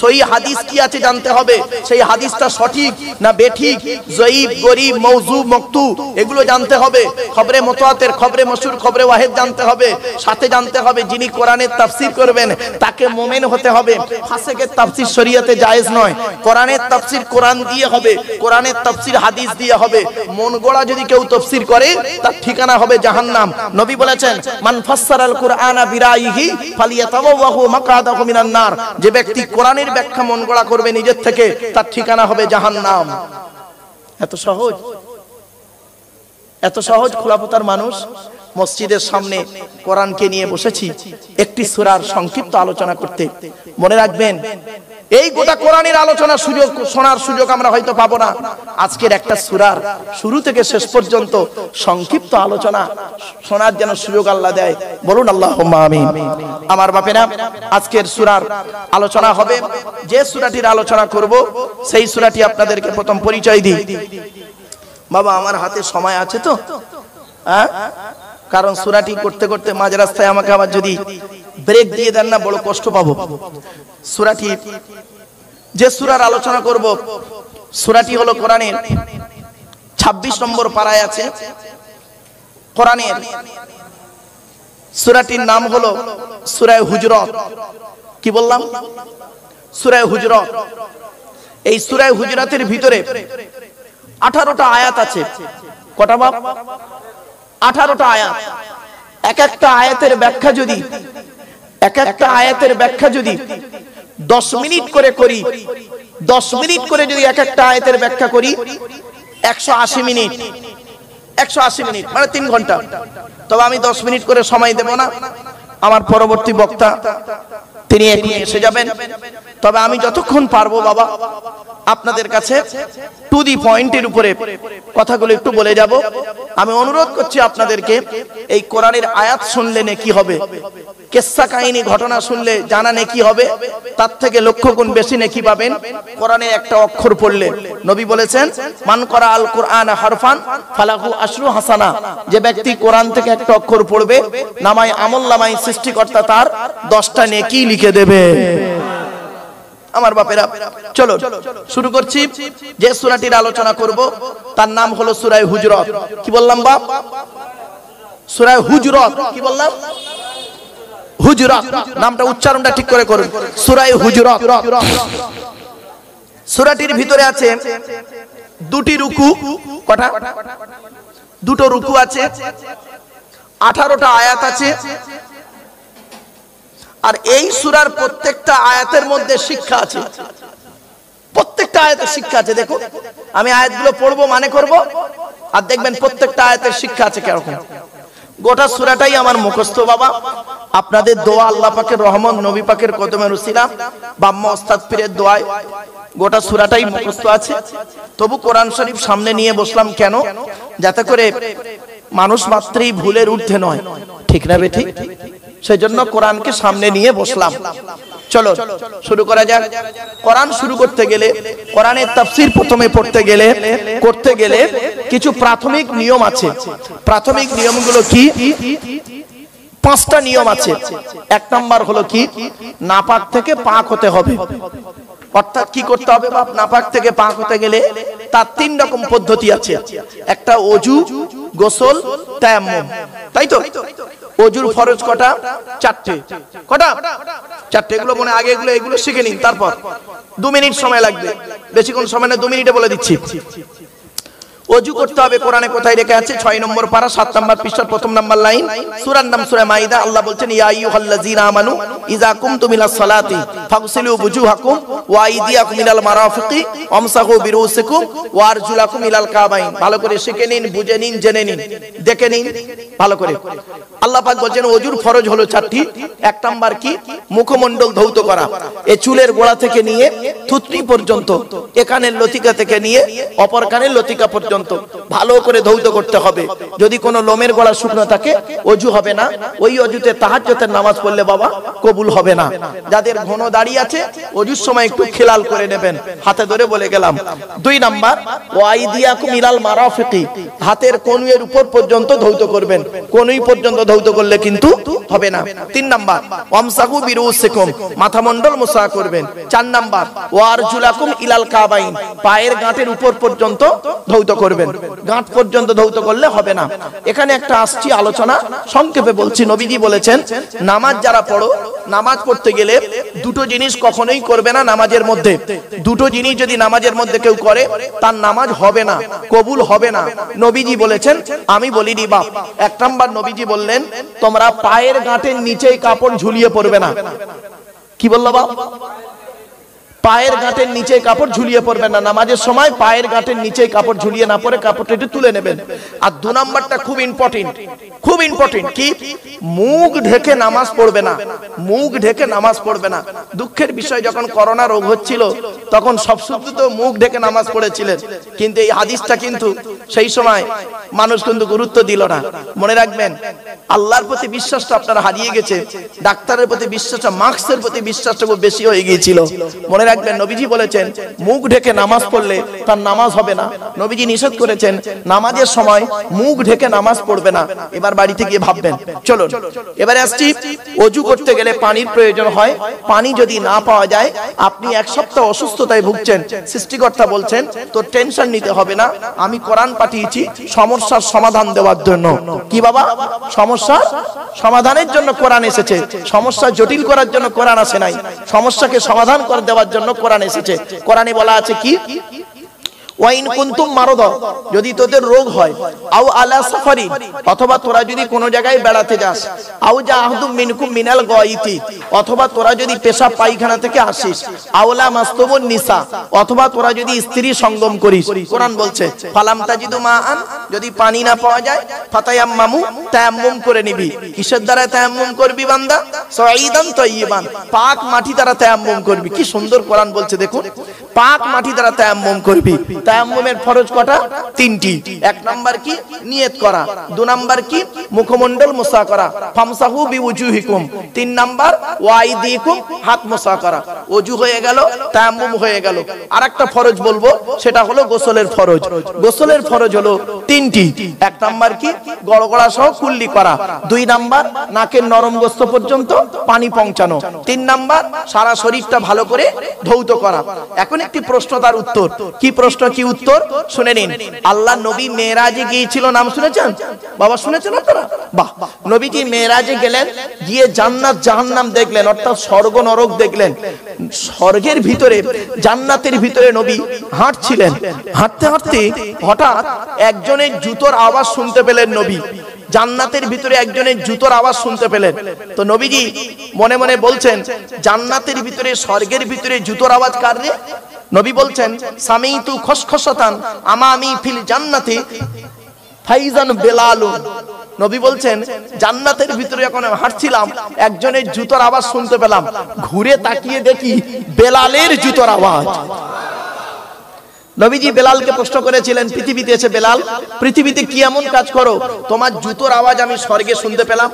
সই হাদিস কি আছে জানতে হবে সেই হাদিসটা সঠিক না বেঠিক জয়ীব গরিব মৌজু মক্তু এগুলো জানতে হবে খবরে মতোয়াতের খবরে মসুর খবরে ওয়াহেদ জানতে হবে সাথে জানতে হবে যিনি কোরআনের তাফসির করবেন তাকে মোমেন হতে হবে ফাসেকের তাফসির শরিয়াতে জায়েজ নয় কোরআনের তাফসির কোরআন দিয়ে হবে কোরআনের তাফসির হাদিস দিয়ে হবে মন গোড়া যদি কেউ তফসির করে তার ঠিকানা হবে জাহান্নাম নবী বলেছেন মান ফাসসারাল কুরআনা বিরাইহি ফালিয়াতাওয়াহু মাকাদাহু মিনান নার যে ব্যক্তি কোরআনের ব্যাখ্যা মন গড়া করবে নিজের থেকে তার ঠিকানা হবে জাহান্নাম এত সহজ এত সহজ খোলাপতার মানুষ মসজিদের সামনে কোরআনকে নিয়ে বসেছি একটি সুরার সংক্ষিপ্ত আলোচনা করতে মনে রাখবেন এই গোটা কোরআনের আলোচনা সুযোগ শোনার সুযোগ আমরা হয়তো পাবো না আজকের একটা সুরার শুরু থেকে শেষ পর্যন্ত সংক্ষিপ্ত আলোচনা শোনার যেন সুযোগ আল্লাহ দেয় বলুন আল্লাহ আমি আমার বাপেরা আজকের সুরার আলোচনা হবে যে সুরাটির আলোচনা করব সেই সুরাটি আপনাদেরকে প্রথম পরিচয় দিই বাবা আমার হাতে সময় আছে তো হ্যাঁ? কারণ সুরাটি করতে করতে মাঝ রাস্তায় আমাকে আবার যদি ব্রেক দিয়ে দেন না বড় কষ্ট পাবো সুরাটি যে সুরার আলোচনা করব সুরাটি হলো কোরআনের ২৬ নম্বর পাড়ায় আছে কোরআনের সুরাটির নাম হলো সুরায় হুজরত কি বললাম সুরায় হুজরত এই সুরায় হুজরাতের ভিতরে আঠারোটা আয়াত আছে কটা বাপ আঠারোটা আয়াত এক একটা আয়াতের ব্যাখ্যা যদি এক একটা আয়াতের ব্যাখ্যা যদি দশ মিনিট করে করি দশ মিনিট করে যদি এক একটা আয়াতের ব্যাখ্যা করি একশো আশি মিনিট একশো আশি মিনিট মানে তিন ঘন্টা তবে আমি দশ মিনিট করে সময় দেব না আমার পরবর্তী বক্তা তিনি এখন এসে যাবেন তবে আমি যতক্ষণ পারবো বাবা আপনাদের কাছে টু দি পয়েন্টের উপরে কথাগুলো একটু বলে যাব আমি অনুরোধ করছি আপনাদেরকে এই কোরআনের আয়াত শুনলে কি হবে কেসা কাহিনী ঘটনা শুনলে জানা কি হবে তার থেকে লক্ষ গুণ বেশি নেকি পাবেন কোরআনে একটা অক্ষর পড়লে নবী বলেছেন মান করা আল কোরআন হরফান ফালাহু আশরু হাসানা যে ব্যক্তি কোরআন থেকে একটা অক্ষর পড়বে নামায় আমল নামায় সৃষ্টিকর্তা তার দশটা নেকি লিখে দেবে আমার বাপেরা চলো শুরু করছি যে সুরাটির আলোচনা করব তার নাম হলো সুরায় হুজরত কি বললাম বাপ সুরায় হুজরত কি বললাম হুজরত নামটা উচ্চারণটা ঠিক করে করুন সুরায় হুজরত সুরাটির ভিতরে আছে দুটি রুকু কটা দুটো রুকু আছে আঠারোটা আয়াত আছে আর এই সুরার প্রত্যেকটা আয়াতের মধ্যে শিক্ষা আছে প্রত্যেকটা আয়াতের শিক্ষা আছে দেখো আমি আয়াতগুলো পড়বো মানে করব আর দেখবেন প্রত্যেকটা আয়াতের শিক্ষা আছে কেরকম গোটা সুরাটাই আমার মুখস্থ বাবা আপনাদের দোয়া আল্লাহ পাকের রহমান নবী পাকের কদমে উসিলা বাম্ম ওস্তাদ পীরের দোয়ায় গোটা সুরাটাই মুখস্থ আছে তবু কোরআন শরীফ সামনে নিয়ে বসলাম কেন যাতে করে মানুষ মাত্রই ভুলের ঊর্ধ্বে নয় ঠিক না বেঠিক সেজন্য কোরআনকে সামনে নিয়ে বসলাম চলো শুরু করা যাক কোরআন শুরু করতে গেলে কোরআনের তাফসির প্রথমে পড়তে গেলে করতে গেলে কিছু প্রাথমিক নিয়ম আছে প্রাথমিক নিয়মগুলো কি পাঁচটা নিয়ম আছে এক নাম্বার হলো কি নাপাক থেকে পাক হতে হবে অর্থাৎ কি করতে হবে বাপ নাপাক থেকে পাক হতে গেলে তার তিন রকম পদ্ধতি আছে একটা অজু গোসল তায়াম্মুম তাই তো অজুর ফরজ কটা চারটে কটা চারটে এগুলো মনে আগে এগুলো এগুলো শিখে নিন তারপর দু মিনিট সময় লাগবে বেশিক্ষণ সময় না দু মিনিটে বলে দিচ্ছি অজু করতে হবে কোরআনে কোথায় রেখে আছে ছয় নম্বর পারা সাত নম্বর পৃষ্ঠার প্রথম নম্বর লাইন সুরান নাম সুরা মাইদা আল্লাহ বলছেন ইয়াইয়ুহাল্লাযীনা আমানু ইযা কুমতুম ইলাস সালাতি ফাগসিলু বুজুহাকুম ওয়া আইদিয়াকুম ইলাল মারাফিকি আমসাহু বিরুসিকুম ওয়া আরজুলাকুম ইলাল কাবাইন ভালো করে শিখে নিন বুঝে নিন জেনে নিন দেখে নিন ভালো করে আল্লাহ পাক বলছেন ওজুর ফরজ হলো চারটি এক নাম্বার কি মুখমণ্ডল ধৌত করা এ চুলের গোড়া থেকে নিয়ে থুতনি পর্যন্ত এ লতিকা থেকে নিয়ে অপর কানের লতিকা পর্যন্ত পর্যন্ত ভালো করে ধৌত করতে হবে যদি কোনো লোমের গলা শুকনো থাকে অজু হবে না ওই অজুতে তাহাজ্যতের নামাজ পড়লে বাবা কবুল হবে না যাদের ঘন দাঁড়িয়ে আছে অজুর সময় একটু খেলাল করে নেবেন হাতে ধরে বলে গেলাম দুই নাম্বার মিলাল ইলাল মারাফিকি হাতের কনুয়ের উপর পর্যন্ত ধৌত করবেন কনুই পর্যন্ত ধৌত করলে কিন্তু হবে না তিন নাম্বার ওয়ামসাহু বিরুসিকুম মাথা মণ্ডল মুসা করবেন চার নাম্বার ওয়ার জুলাকুম ইলাল কাবাইন পায়ের গাঁটের উপর পর্যন্ত ধৌত করবেন করবেন গাঁট পর্যন্ত ধৌত করলে হবে না এখানে একটা আসছি আলোচনা সংক্ষেপে বলছি নবীজি বলেছেন নামাজ যারা পড়ো নামাজ পড়তে গেলে দুটো জিনিস কখনোই করবে না নামাজের মধ্যে দুটো জিনিস যদি নামাজের মধ্যে কেউ করে তার নামাজ হবে না কবুল হবে না নবীজি বলেছেন আমি বলিনি বাপ এক নম্বর নবীজি বললেন তোমরা পায়ের গাঁটের নিচেই কাপড় ঝুলিয়ে পড়বে না কি বললো বাপ পায়ের ঘাটের নিচে কাপড় ঝুলিয়ে পড়বেন না নামাজের সময় পায়ের ঘাটের নিচে কাপড় ঝুলিয়ে না পরে কাপড়টা একটু তুলে নেবেন আর দু নাম্বারটা খুব ইম্পর্টেন্ট খুব ইম্পর্টেন্ট কি মুখ ঢেকে নামাজ পড়বে না মুখ ঢেকে নামাজ পড়বে না দুঃখের বিষয় যখন করোনা রোগ হচ্ছিল তখন সব শুধু তো মুখ ঢেকে নামাজ পড়েছিলেন কিন্তু এই হাদিসটা কিন্তু সেই সময় মানুষ কিন্তু গুরুত্ব দিল না মনে রাখবেন আল্লাহর প্রতি বিশ্বাসটা আপনার হারিয়ে গেছে ডাক্তারের প্রতি বিশ্বাসটা মাস্কের প্রতি বিশ্বাসটা খুব বেশি হয়ে গিয়েছিল মনে রাখবেন রাখবেন নবীজি বলেছেন মুখ ঢেকে নামাজ পড়লে তার নামাজ হবে না নবীজি নিষেধ করেছেন নামাজের সময় মুখ ঢেকে নামাজ পড়বে না এবার বাড়িতে গিয়ে ভাববেন চলো এবার আসছি অজু করতে গেলে পানির প্রয়োজন হয় পানি যদি না পাওয়া যায় আপনি এক সপ্তাহ অসুস্থতায় ভুগছেন সৃষ্টিকর্তা বলছেন তো টেনশন নিতে হবে না আমি কোরআন পাঠিয়েছি সমস্যার সমাধান দেওয়ার জন্য কি বাবা সমস্যা সমাধানের জন্য কোরআন এসেছে সমস্যা জটিল করার জন্য কোরআন আসে নাই সমস্যাকে সমাধান করে দেওয়ার জন্য জন্য কোরআন এসেছে কোরআনে বলা আছে কি ওয়াইন কুনতুম মারদ যদি তোদের রোগ হয় আও আলা সাফারি অথবা তোরা যদি কোনো জায়গায় বেড়াতে যাস আও যা আহদুম মিনকুম মিনাল গায়তি অথবা তোরা যদি পেশা পায়খানা থেকে আসিস আওলা মাস্তুবুন নিসা অথবা তোরা যদি স্ত্রী সঙ্গম করিস কোরআন বলছে ফালাম তাজিদু মাআন যদি পানি না পাওয়া যায় ফাতায়াম্মামু তায়াম্মুম করে নিবি কিসের দ্বারা তায়াম্মুম করবি বান্দা সাঈদান তাইয়িবান পাক মাটি দ্বারা তায়াম্মুম করবি কি সুন্দর কোরআন বলছে দেখুন পাক মাটি দ্বারা তায়াম্মম করবি তায়াম্মমের ফরজ কটা তিনটি এক নাম্বার কি নিয়ত করা দু নাম্বার কি মুখমণ্ডল মুসা করা ফামসাহু বিউজুহিকুম তিন নাম্বার ওয়াইদিকুম হাত মোসা করা ওযু হয়ে গেল তায়াম্মম হয়ে গেল আর একটা ফরজ বলবো সেটা হলো গোসলের ফরজ গোসলের ফরজ হলো তিনটি এক নাম্বার কি গড়গড়া সহ কুল্লি করা দুই নাম্বার নাকের নরম গোস্ত পর্যন্ত পানি পৌঁছানো তিন নাম্বার সারা শরীরটা ভালো করে ধৌত করা এখন একটি প্রশ্ন তার উত্তর কি প্রশ্ন কি উত্তর শুনে নিন আল্লাহ নবী মেয়েরাজে গিয়েছিল নাম শুনেছেন বাবা শুনেছেন আপনারা বাহ নবীজি মেয়েরাজে গেলেন গিয়ে জান্নাত জাহান্নাম দেখলেন অর্থাৎ স্বর্গ নরক দেখলেন স্বর্গের ভিতরে জান্নাতের ভিতরে নবী হাঁটছিলেন হাঁটতে হাঁটতে হঠাৎ একজনের জুতোর আওয়াজ শুনতে পেলেন নবী জান্নাতের ভিতরে একজনের জুতোর আওয়াজ শুনতে পেলেন তো নবীজি মনে মনে বলছেন জান্নাতের ভিতরে স্বর্গের ভিতরে জুতোর আওয়াজ কার রে নবী বলছেন স্বামী তু খসখসতান আমা আমি ফিল জান্নাতে ফাইজান বেলালুন নবী বলছেন জান্নাতের ভিতরে যখন হাঁটছিলাম একজনের জুতোর আওয়াজ শুনতে পেলাম ঘুরে তাকিয়ে দেখি বেলালের জুতোর আওয়াজ নবীজি বেলালকে প্রশ্ন করেছিলেন পৃথিবীতে এসে বেলাল পৃথিবীতে কি এমন কাজ করো তোমার জুতোর আওয়াজ আমি স্বর্গে শুনতে পেলাম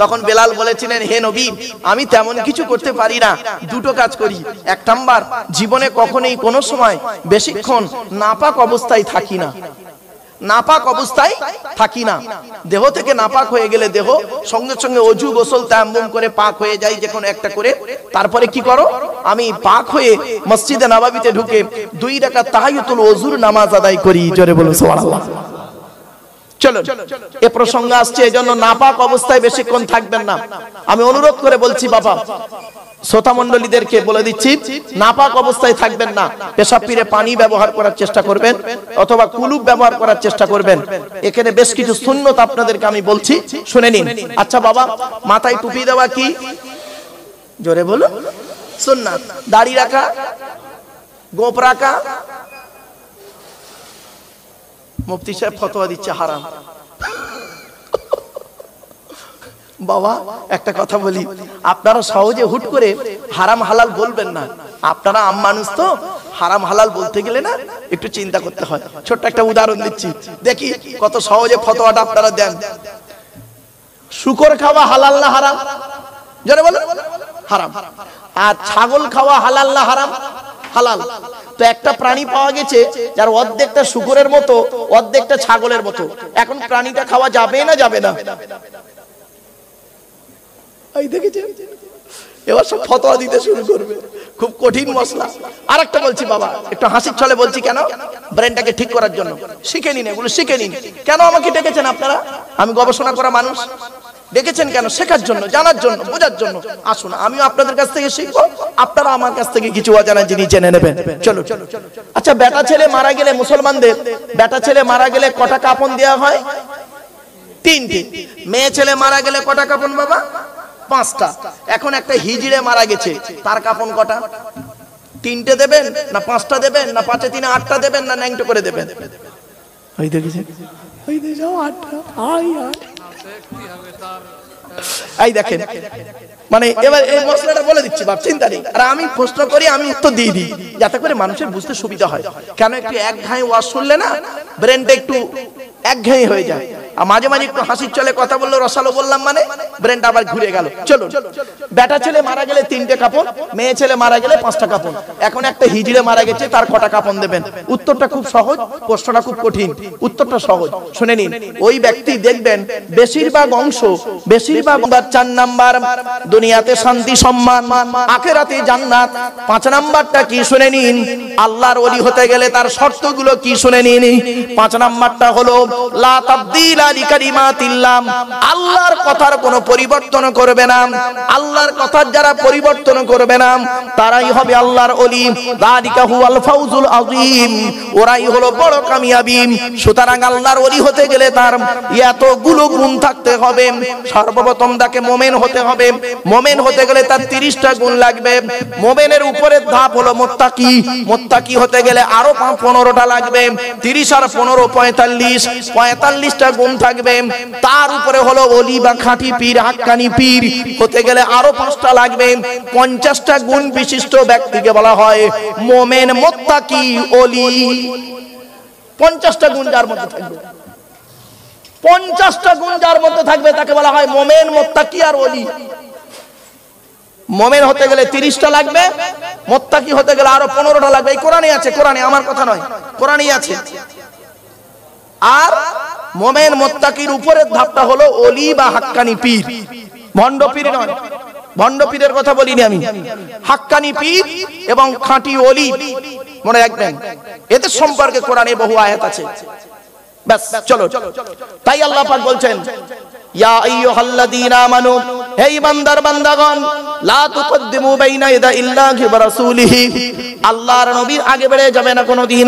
তখন বেলাল বলেছিলেন হে নবী আমি তেমন কিছু করতে পারি না দুটো কাজ করি এক নাম্বার জীবনে কখনোই কোনো সময় বেশিক্ষণ নাপাক অবস্থায় থাকি না নাপাক অবস্থায় থাকি না দেহ থেকে নাপাক হয়ে গেলে দেহ সঙ্গে সঙ্গে অজু গোসল তেমন করে পাক হয়ে যায় যে কোনো একটা করে তারপরে কি করো আমি পাক হয়ে মসজিদে নাবাবিতে ঢুকে দুই রাকাত তাহাইয়াতুল অজুর নামাজ আদায় করি জোরে বলো সুবহানাল্লাহ চলুন এ প্রসঙ্গ আসছে এই জন্য নাপাক অবস্থায় বেশিক্ষণ থাকবেন না আমি অনুরোধ করে বলছি বাবা শ্রোতা মন্ডলীদেরকে বলে দিচ্ছি নাপাক অবস্থায় থাকবেন না পেশাব পিড়ে পানি ব্যবহার করার চেষ্টা করবেন অথবা কুলুপ ব্যবহার করার চেষ্টা করবেন এখানে বেশ কিছু সুন্নত আপনাদেরকে আমি বলছি শুনে নিন আচ্ছা বাবা মাথায় টুপি দেওয়া কি জোরে বলো সুন্নাত দাড়ি রাখা গোপ রাখা মুফতি সাহেব ফতোয়া দিচ্ছে হারাম বাবা একটা কথা বলি আপনারা সহজে হুট করে হারাম হালাল বলবেন না আপনারা আম মানুষ তো হারাম হালাল বলতে গেলে না একটু চিন্তা করতে হয় ছোট্ট একটা উদাহরণ দিচ্ছি দেখি কত সহজে ফতোয়াটা আপনারা দেন শুকর খাওয়া হালাল না হারাম জানে বলেন হারাম আর ছাগল খাওয়া হালাল না হারাম হালাল তো একটা প্রাণী পাওয়া গেছে যার অর্ধেকটা শুকুরের মতো অর্ধেকটা ছাগলের মতো এখন প্রাণীটা খাওয়া যাবে না যাবে না এবার সব ফতোয়া দিতে শুরু করবে খুব কঠিন মশলা আর একটা বলছি বাবা একটু হাসির ছলে বলছি কেন ব্রেনটাকে ঠিক করার জন্য শিখে নিন এগুলো শিখে নিন কেন আমাকে ডেকেছেন আপনারা আমি গবেষণা করা মানুষ ডেকেছেন কেন শেখার জন্য জানার জন্য বোঝার জন্য আসুন আমিও আপনাদের কাছ থেকে শিখবো আপনারা আমার কাছ থেকে কিছু অজানা জিনিস জেনে নেবেন চলো আচ্ছা বেটা ছেলে মারা গেলে মুসলমানদের বেটা ছেলে মারা গেলে কটা কাপন দেওয়া হয় তিনটি মেয়ে ছেলে মারা গেলে কটা কাপন বাবা পাঁচটা এখন একটা হিজিড়ে মারা গেছে তার কাপন কটা তিনটে দেবেন না পাঁচটা দেবেন না পাঁচে তিনে আটটা দেবেন না ন্যাংটো করে দেবেন ওই ওই আটটা আই আই এই দেখেন মানে, মানে এবার এই মশলাটা বলে দিচ্ছি বাপ চিন্তা নেই আর আমি প্রশ্ন করি আমি উত্তর দিয়ে দিই যাতে করে মানুষের বুঝতে সুবিধা হয় কেন একটু এক ঘাঁয়ে ওয়াজ শুনলে না ব্রেনটা একটু এক ঘাঁয়ে হয়ে যায় আর মাঝে মাঝে একটু হাসির চলে কথা বললো রসালো বললাম মানে ব্রেনটা আবার ঘুরে গেল চলো বেটা ছেলে মারা গেলে তিনটে কাপড় মেয়ে ছেলে মারা গেলে পাঁচটা কাপড় এখন একটা হিজড়ে মারা গেছে তার কটা কাপড় দেবেন উত্তরটা খুব সহজ প্রশ্নটা খুব কঠিন উত্তরটা সহজ শুনে নিন ওই ব্যক্তি দেখবেন বেশিরভাগ অংশ বেশিরভাগ চার নাম্বার দুনিয়াতে শান্তি সম্মান আখেরাতে জান্নাত পাঁচ নাম্বারটা কি শুনে নিন আল্লাহর ওলি হতে গেলে তার শর্তগুলো কি শুনে নিন পাঁচ নাম্বারটা হলো লা তাবদিল আলি কালিমাতিল্লাহ আল্লাহর কথার কোনো পরিবর্তন করবে না আল্লাহর কথার যারা পরিবর্তন করবে না তারাই হবে আল্লাহর ওলি দাদিকা হু আল ফাউজুল আযীম ওরাই হলো বড় কামিয়াবি সুতরাং আল্লাহর ওলি হতে গেলে তার এতগুলো গুণ থাকতে হবে সর্বপ্রথম তাকে মোমেন হতে হবে মোমেন হতে গেলে তার তিরিশটা গুণ লাগবে মোমেনের উপরের ধাপ হলো মোত্তাকি মোত্তাকি হতে গেলে আরো পনেরোটা লাগবে তিরিশ আর পনেরো পঁয়তাল্লিশ পঁয়তাল্লিশটা গুণ থাকবে তার উপরে হলো অলি বা খাঁটি পীর হাক্কানি পীর হতে গেলে আরো পাঁচটা লাগবে পঞ্চাশটা গুণ বিশিষ্ট ব্যক্তিকে বলা হয় মোমেন মোত্তাকি অলি পঞ্চাশটা গুণ যার মধ্যে থাকবে পঞ্চাশটা গুণ যার মধ্যে থাকবে তাকে বলা হয় মোমেন মোত্তাকি আর অলি মমেন হতে গেলে তিরিশটা লাগবে মোত্তাকি হতে গেলে আরো পনেরোটা লাগবে এই কোরআনই আছে কোরআনে আমার কথা নয় কোরআনই আছে আর মোমেন মোত্তাকির উপরের ধাপটা হলো অলি বা হাক্কানি পীর ভণ্ড পীর নয় ভণ্ড পীরের কথা বলিনি আমি হাক্কানি পীর এবং খাঁটি অলি মনে রাখবেন এদের সম্পর্কে কোরআনে বহু আয়াত আছে ব্যাস চলো তাই আল্লাহ পাক বলছেন ইয়া আইয়ুহাল্লাযীনা আমানু এই বান্দার বান্দাগণ লা তুকদ্দিমু বাইনা ইদা ইল্লাহি ওয়া রাসূলিহি আল্লাহর নবীর আগে বেড়ে যাবে না কোনোদিন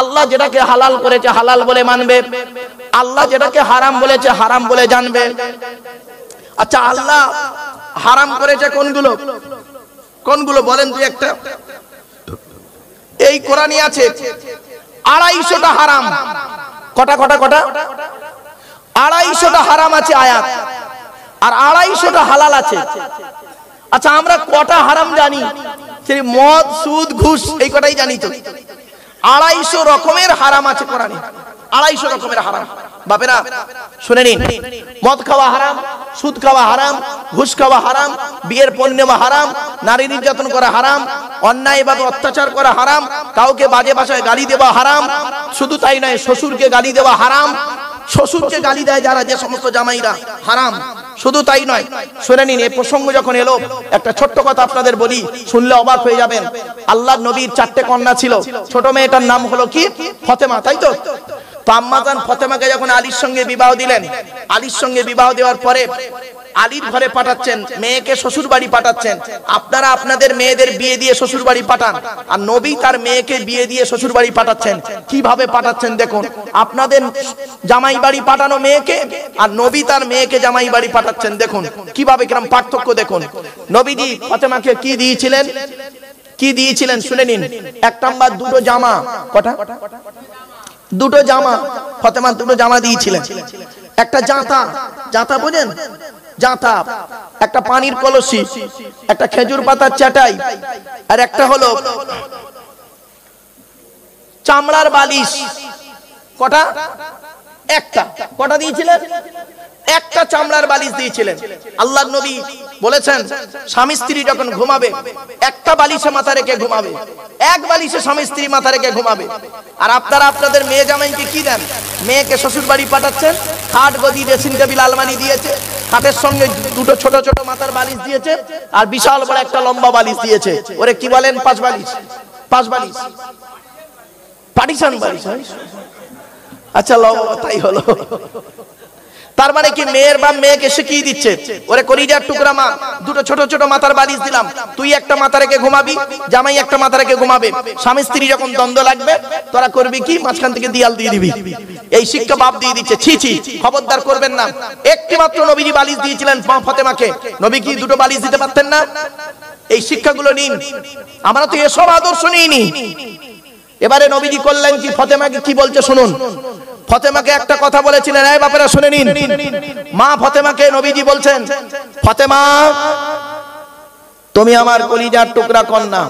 আল্লাহ যেটাকে হালাল করেছে হালাল বলে মানবে আল্লাহ যেটাকে হারাম বলেছে হারাম বলে জানবে আচ্ছা আল্লাহ হারাম করেছে কোনগুলো কোনগুলো বলেন তুই একটা এই কোরআনই আছে আড়াইশোটা হারাম কটা কটা কটা আড়াইশোটা হারাম আছে আয়াত আর আড়াইশোটা হালাল আছে আচ্ছা আমরা কটা হারাম জানি সেই মদ সুদ ঘুষ এই কটাই জানি তো আড়াইশো রকমের হারাম আছে কোরআনে আড়াইশো রকমের হারাম বাপেরা শুনে নিন মদ খাওয়া হারাম সুদ খাওয়া হারাম ঘুষ খাওয়া হারাম বিয়ের পণ নেওয়া হারাম নারী নির্যাতন করা হারাম অন্যায়ভাবে অত্যাচার করা হারাম কাউকে বাজে ভাষায় গালি দেওয়া হারাম শুধু তাই নয় শ্বশুরকে গালি দেওয়া হারাম শ্বশুরকে গালি দেয় যারা যে সমস্ত জামাইরা হারাম শুধু তাই নয় শুনে নিন এই প্রসঙ্গ যখন এলো একটা ছোট্ট কথা আপনাদের বলি শুনলে অবাক হয়ে যাবেন আল্লাহ নবীর চারটে কন্যা ছিল ছোট মেয়েটার নাম হলো কি ফতেমা তাই তো তো আম্মাজান ফতেমাকে যখন আলীর সঙ্গে বিবাহ দিলেন আলীর সঙ্গে বিবাহ দেওয়ার পরে আলীর ঘরে পাঠাচ্ছেন মেয়েকে শ্বশুর বাড়ি পাঠাচ্ছেন আপনারা আপনাদের মেয়েদের বিয়ে দিয়ে শ্বশুর বাড়ি পাঠান আর নবী তার মেয়েকে বিয়ে দিয়ে শ্বশুর বাড়ি পাঠাচ্ছেন কিভাবে পাঠাচ্ছেন দেখুন আপনাদের জামাই বাড়ি পাঠানো মেয়েকে আর নবী তার মেয়েকে জামাই বাড়ি পাঠাচ্ছেন দেখুন কিভাবে কিরম পার্থক্য দেখুন নবীজি ফাতেমাকে কি দিয়েছিলেন কি দিয়েছিলেন শুনে নিন এক নম্বর দুটো জামা কটা দুটো জামা ফতেমা দুটো জামা দিয়েছিলেন একটা জাঁতা জাঁতা বোঝেন জাঁতা একটা পানির কলসি একটা খেজুর পাতার চাটাই আর একটা হলো চামড়ার বালিশ কটা একটা কটা দিয়েছিলেন একটা চামড়ার বালিশ দিয়েছিলেন আল্লাহ নবী বলেছেন স্বামী স্ত্রী যখন ঘুমাবে একটা বালিশে মাথা রেখে ঘুমাবে এক বালিশে স্বামী স্ত্রী মাথা রেখে ঘুমাবে আর আপনারা আপনাদের মেয়ে জামাইকে কি দেন মেয়েকে শ্বশুর বাড়ি পাঠাচ্ছেন খাট গদি ড্রেসিং টেবিল আলমারি দিয়েছে খাটের সঙ্গে দুটো ছোট ছোট মাথার বালিশ দিয়েছে আর বিশাল বড় একটা লম্বা বালিশ দিয়েছে ওরে কি বলেন পাঁচ বালিশ পাঁচ বালিশ পাটিশন বালিশ আচ্ছা লম্বা তাই হলো তার মানে কি মেয়ের বা মেয়েকে শিখিয়ে দিচ্ছে ওরে করিজার টুকরা মা দুটো ছোট ছোট মাথার বালিশ দিলাম তুই একটা মাথা রেখে ঘুমাবি জামাই একটা মাথা রেখে ঘুমাবে স্বামী স্ত্রী যখন দ্বন্দ্ব লাগবে তোরা করবি কি মাঝখান থেকে দিয়াল দিয়ে দিবি এই শিক্ষা বাপ দিয়ে দিচ্ছে ছি ছি খবরদার করবেন না একটি মাত্র নবীজি বালিশ দিয়েছিলেন ফতেমাকে নবী কি দুটো বালিশ দিতে পারতেন না এই শিক্ষাগুলো নিন আমরা তো এসব আদর্শ নিইনি এবারে নবীজি করলেন কি ফতেমাকে কি বলছে শুনুন ফতেমাকে একটা কথা বলেছিলেন এই বাপেরা শুনে নিন মা ফতেমাকে নবীজি বলছেন ফতেমা তুমি আমার কলিজার টুকরা কন্যা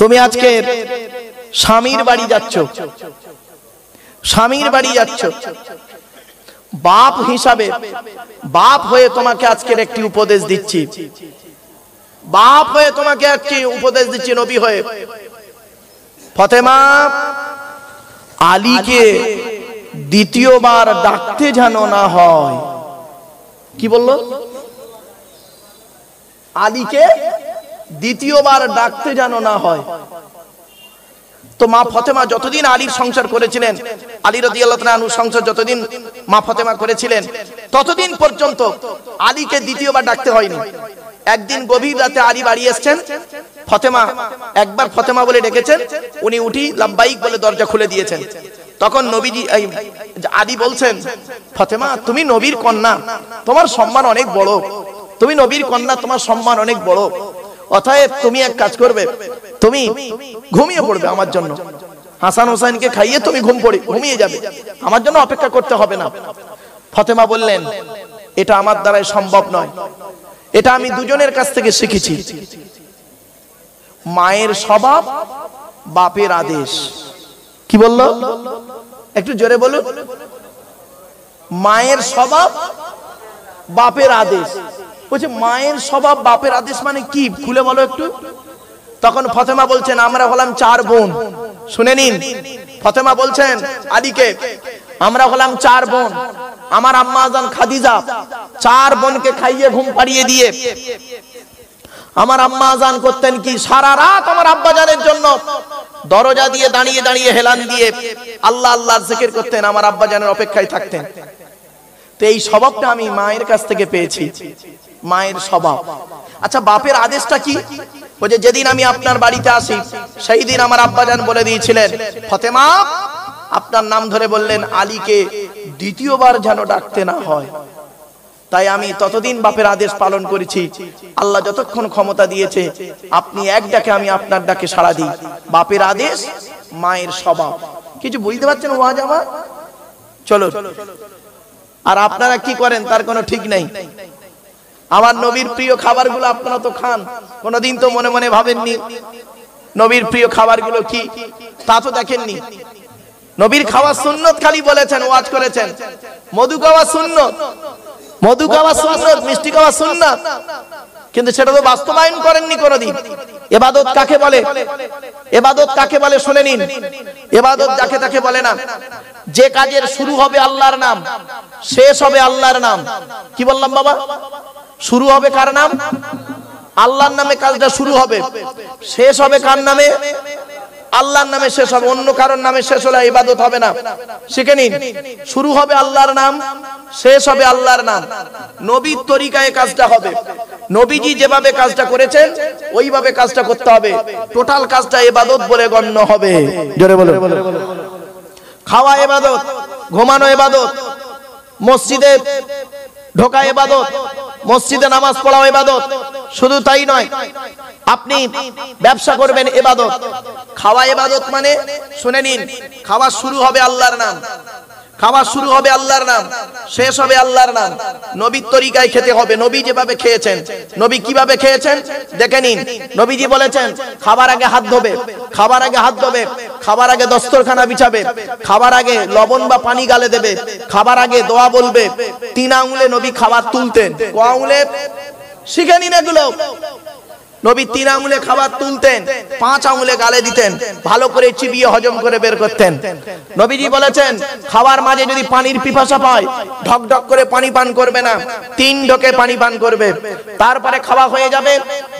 তুমি আজকে স্বামীর বাড়ি যাচ্ছ স্বামীর বাড়ি যাচ্ছ বাপ হিসাবে বাপ হয়ে তোমাকে আজকের একটি উপদেশ দিচ্ছি বাপ হয়ে তোমাকে একটি উপদেশ দিচ্ছি নবী হয়ে ফতেমা আলীকে দ্বিতীয়বার ডাকতে যেন না হয় কি বলল আলীকে দ্বিতীয়বার ডাকতে যেন না হয় তো মা ফতেমা যতদিন আলীর সংসার করেছিলেন আলী রদি আল্লাহনু সংসার যতদিন মা ফতেমা করেছিলেন ততদিন পর্যন্ত আলীকে দ্বিতীয়বার ডাকতে হয়নি একদিন গভীর রাতে আলী বাড়ি এসছেন ফতেমা একবার ফতেমা বলে ডেকেছেন উনি উঠি লাম্বাইক বলে দরজা খুলে দিয়েছেন তখন নবীজি আদি বলছেন ফতেমা তুমি নবীর কন্যা তোমার সম্মান অনেক বড় তুমি নবীর কন্যা তোমার সম্মান অনেক বড় অতএব তুমি এক কাজ করবে তুমি ঘুমিয়ে পড়বে আমার জন্য হাসান হোসাইনকে খাইয়ে তুমি ঘুম পড়ে ঘুমিয়ে যাবে আমার জন্য অপেক্ষা করতে হবে না ফতেমা বললেন এটা আমার দ্বারাই সম্ভব নয় এটা আমি দুজনের কাছ থেকে শিখেছি মায়ের স্বভাব বাপের আদেশ কি বলল একটু জোরে বলুন মায়ের স্বভাব বাপের আদেশ বলছে মায়ের স্বভাব বাপের আদেশ মানে কি খুলে বলো একটু তখন ফতেমা বলছেন আমরা হলাম চার বোন শুনে নিন ফতেমা বলছেন আলীকে আমরা হলাম চার বোন আমার আম্মাজান খাদিজা চার বোনকে খাইয়ে ঘুম পাড়িয়ে দিয়ে আমার আম্মা আজান করতেন কি সারা রাত আমার আব্বাজানের জন্য দরজা দিয়ে দাঁড়িয়ে দাঁড়িয়ে হেলান দিয়ে আল্লাহ আল্লাহ জিকির করতেন আমার আব্বাজানের অপেক্ষায় থাকতেন তো এই স্বভাবটা আমি মায়ের কাছ থেকে পেয়েছি মায়ের স্বভাব আচ্ছা বাপের আদেশটা কি বলছে যেদিন আমি আপনার বাড়িতে আসি সেই দিন আমার আব্বাজান বলে দিয়েছিলেন ফতেমা আপনার নাম ধরে বললেন আলীকে দ্বিতীয়বার যেন ডাকতে না হয় তাই আমি ততদিন বাপের আদেশ পালন করেছি আল্লাহ যতক্ষণ ক্ষমতা দিয়েছে আপনি এক ডাকে আমি আপনার ডাকে সাড়া দিই বাপের আদেশ মায়ের স্বভাব কিছু বুঝতে পারছেন ওয়াজ আমার চলো আর আপনারা কি করেন তার কোনো ঠিক নেই আমার নবীর প্রিয় খাবারগুলো আপনারা তো খান কোনোদিন তো মনে মনে ভাবেননি নবীর প্রিয় খাবারগুলো কি তা তো দেখেননি নবীর খাওয়া সুন্নত খালি বলেছেন ওয়াজ করেছেন মধু খাওয়া সুন্নত মধু খাওয়া সুন্নত মিষ্টি খাওয়া সুন্নত কিন্তু সেটা তো বাস্তবায়ন করেননি কোনোদিন এবাদত কাকে বলে এবাদত কাকে বলে শুনে নিন এবাদত যাকে তাকে বলে না যে কাজের শুরু হবে আল্লাহর নাম শেষ হবে আল্লাহর নাম কি বললাম বাবা শুরু হবে কার নাম আল্লাহর নামে কাজটা শুরু হবে শেষ হবে কার নামে আল্লাহর নামে শেষ হবে অন্য কারোর নামে শেষ হলে ইবাদত হবে না শিখে নিন শুরু হবে আল্লাহর নাম শেষ হবে আল্লাহর নাম নবীর তরিকায় কাজটা হবে নবীজি যেভাবে কাজটা করেছেন ওইভাবে কাজটা করতে হবে টোটাল কাজটা ইবাদত বলে গণ্য হবে জোরে বলে খাওয়া ইবাদত ঘুমানো ইবাদত মসজিদে ঢোকা এবাদত মসজিদে নামাজ পড়াও এবাদত শুধু তাই নয় আপনি ব্যবসা করবেন এবাদত খাওয়া এবাদত মানে শুনে নিন খাওয়া শুরু হবে আল্লাহর নাম খাওয়া শুরু হবে আল্লাহর নাম শেষ হবে আল্লাহর নাম নবীর তরিকায় খেতে হবে নবী যেভাবে খেয়েছেন নবী কিভাবে খেয়েছেন দেখে নিন নবীজি বলেছেন খাবার আগে হাত ধোবে খাবার আগে হাত ধোবে খাবার আগে দস্তরখানা বিছাবে খাবার আগে লবণ বা পানি গালে দেবে খাবার আগে দোয়া বলবে তিন আঙুলে নবী খাবার তুলতেন ক আঙুলে শিখে নিন এগুলো নবী তিন আঙুলে খাবার তুলতেন পাঁচ আঙুলে গালে দিতেন ভালো করে চিবিয়ে হজম করে বের করতেন নবীজি বলেছেন খাবার মাঝে যদি পানির পিপাসা পায় ঢক ঢক করে পানি পান করবে না তিন ঢোকে পানি পান করবে তারপরে খাওয়া হয়ে যাবে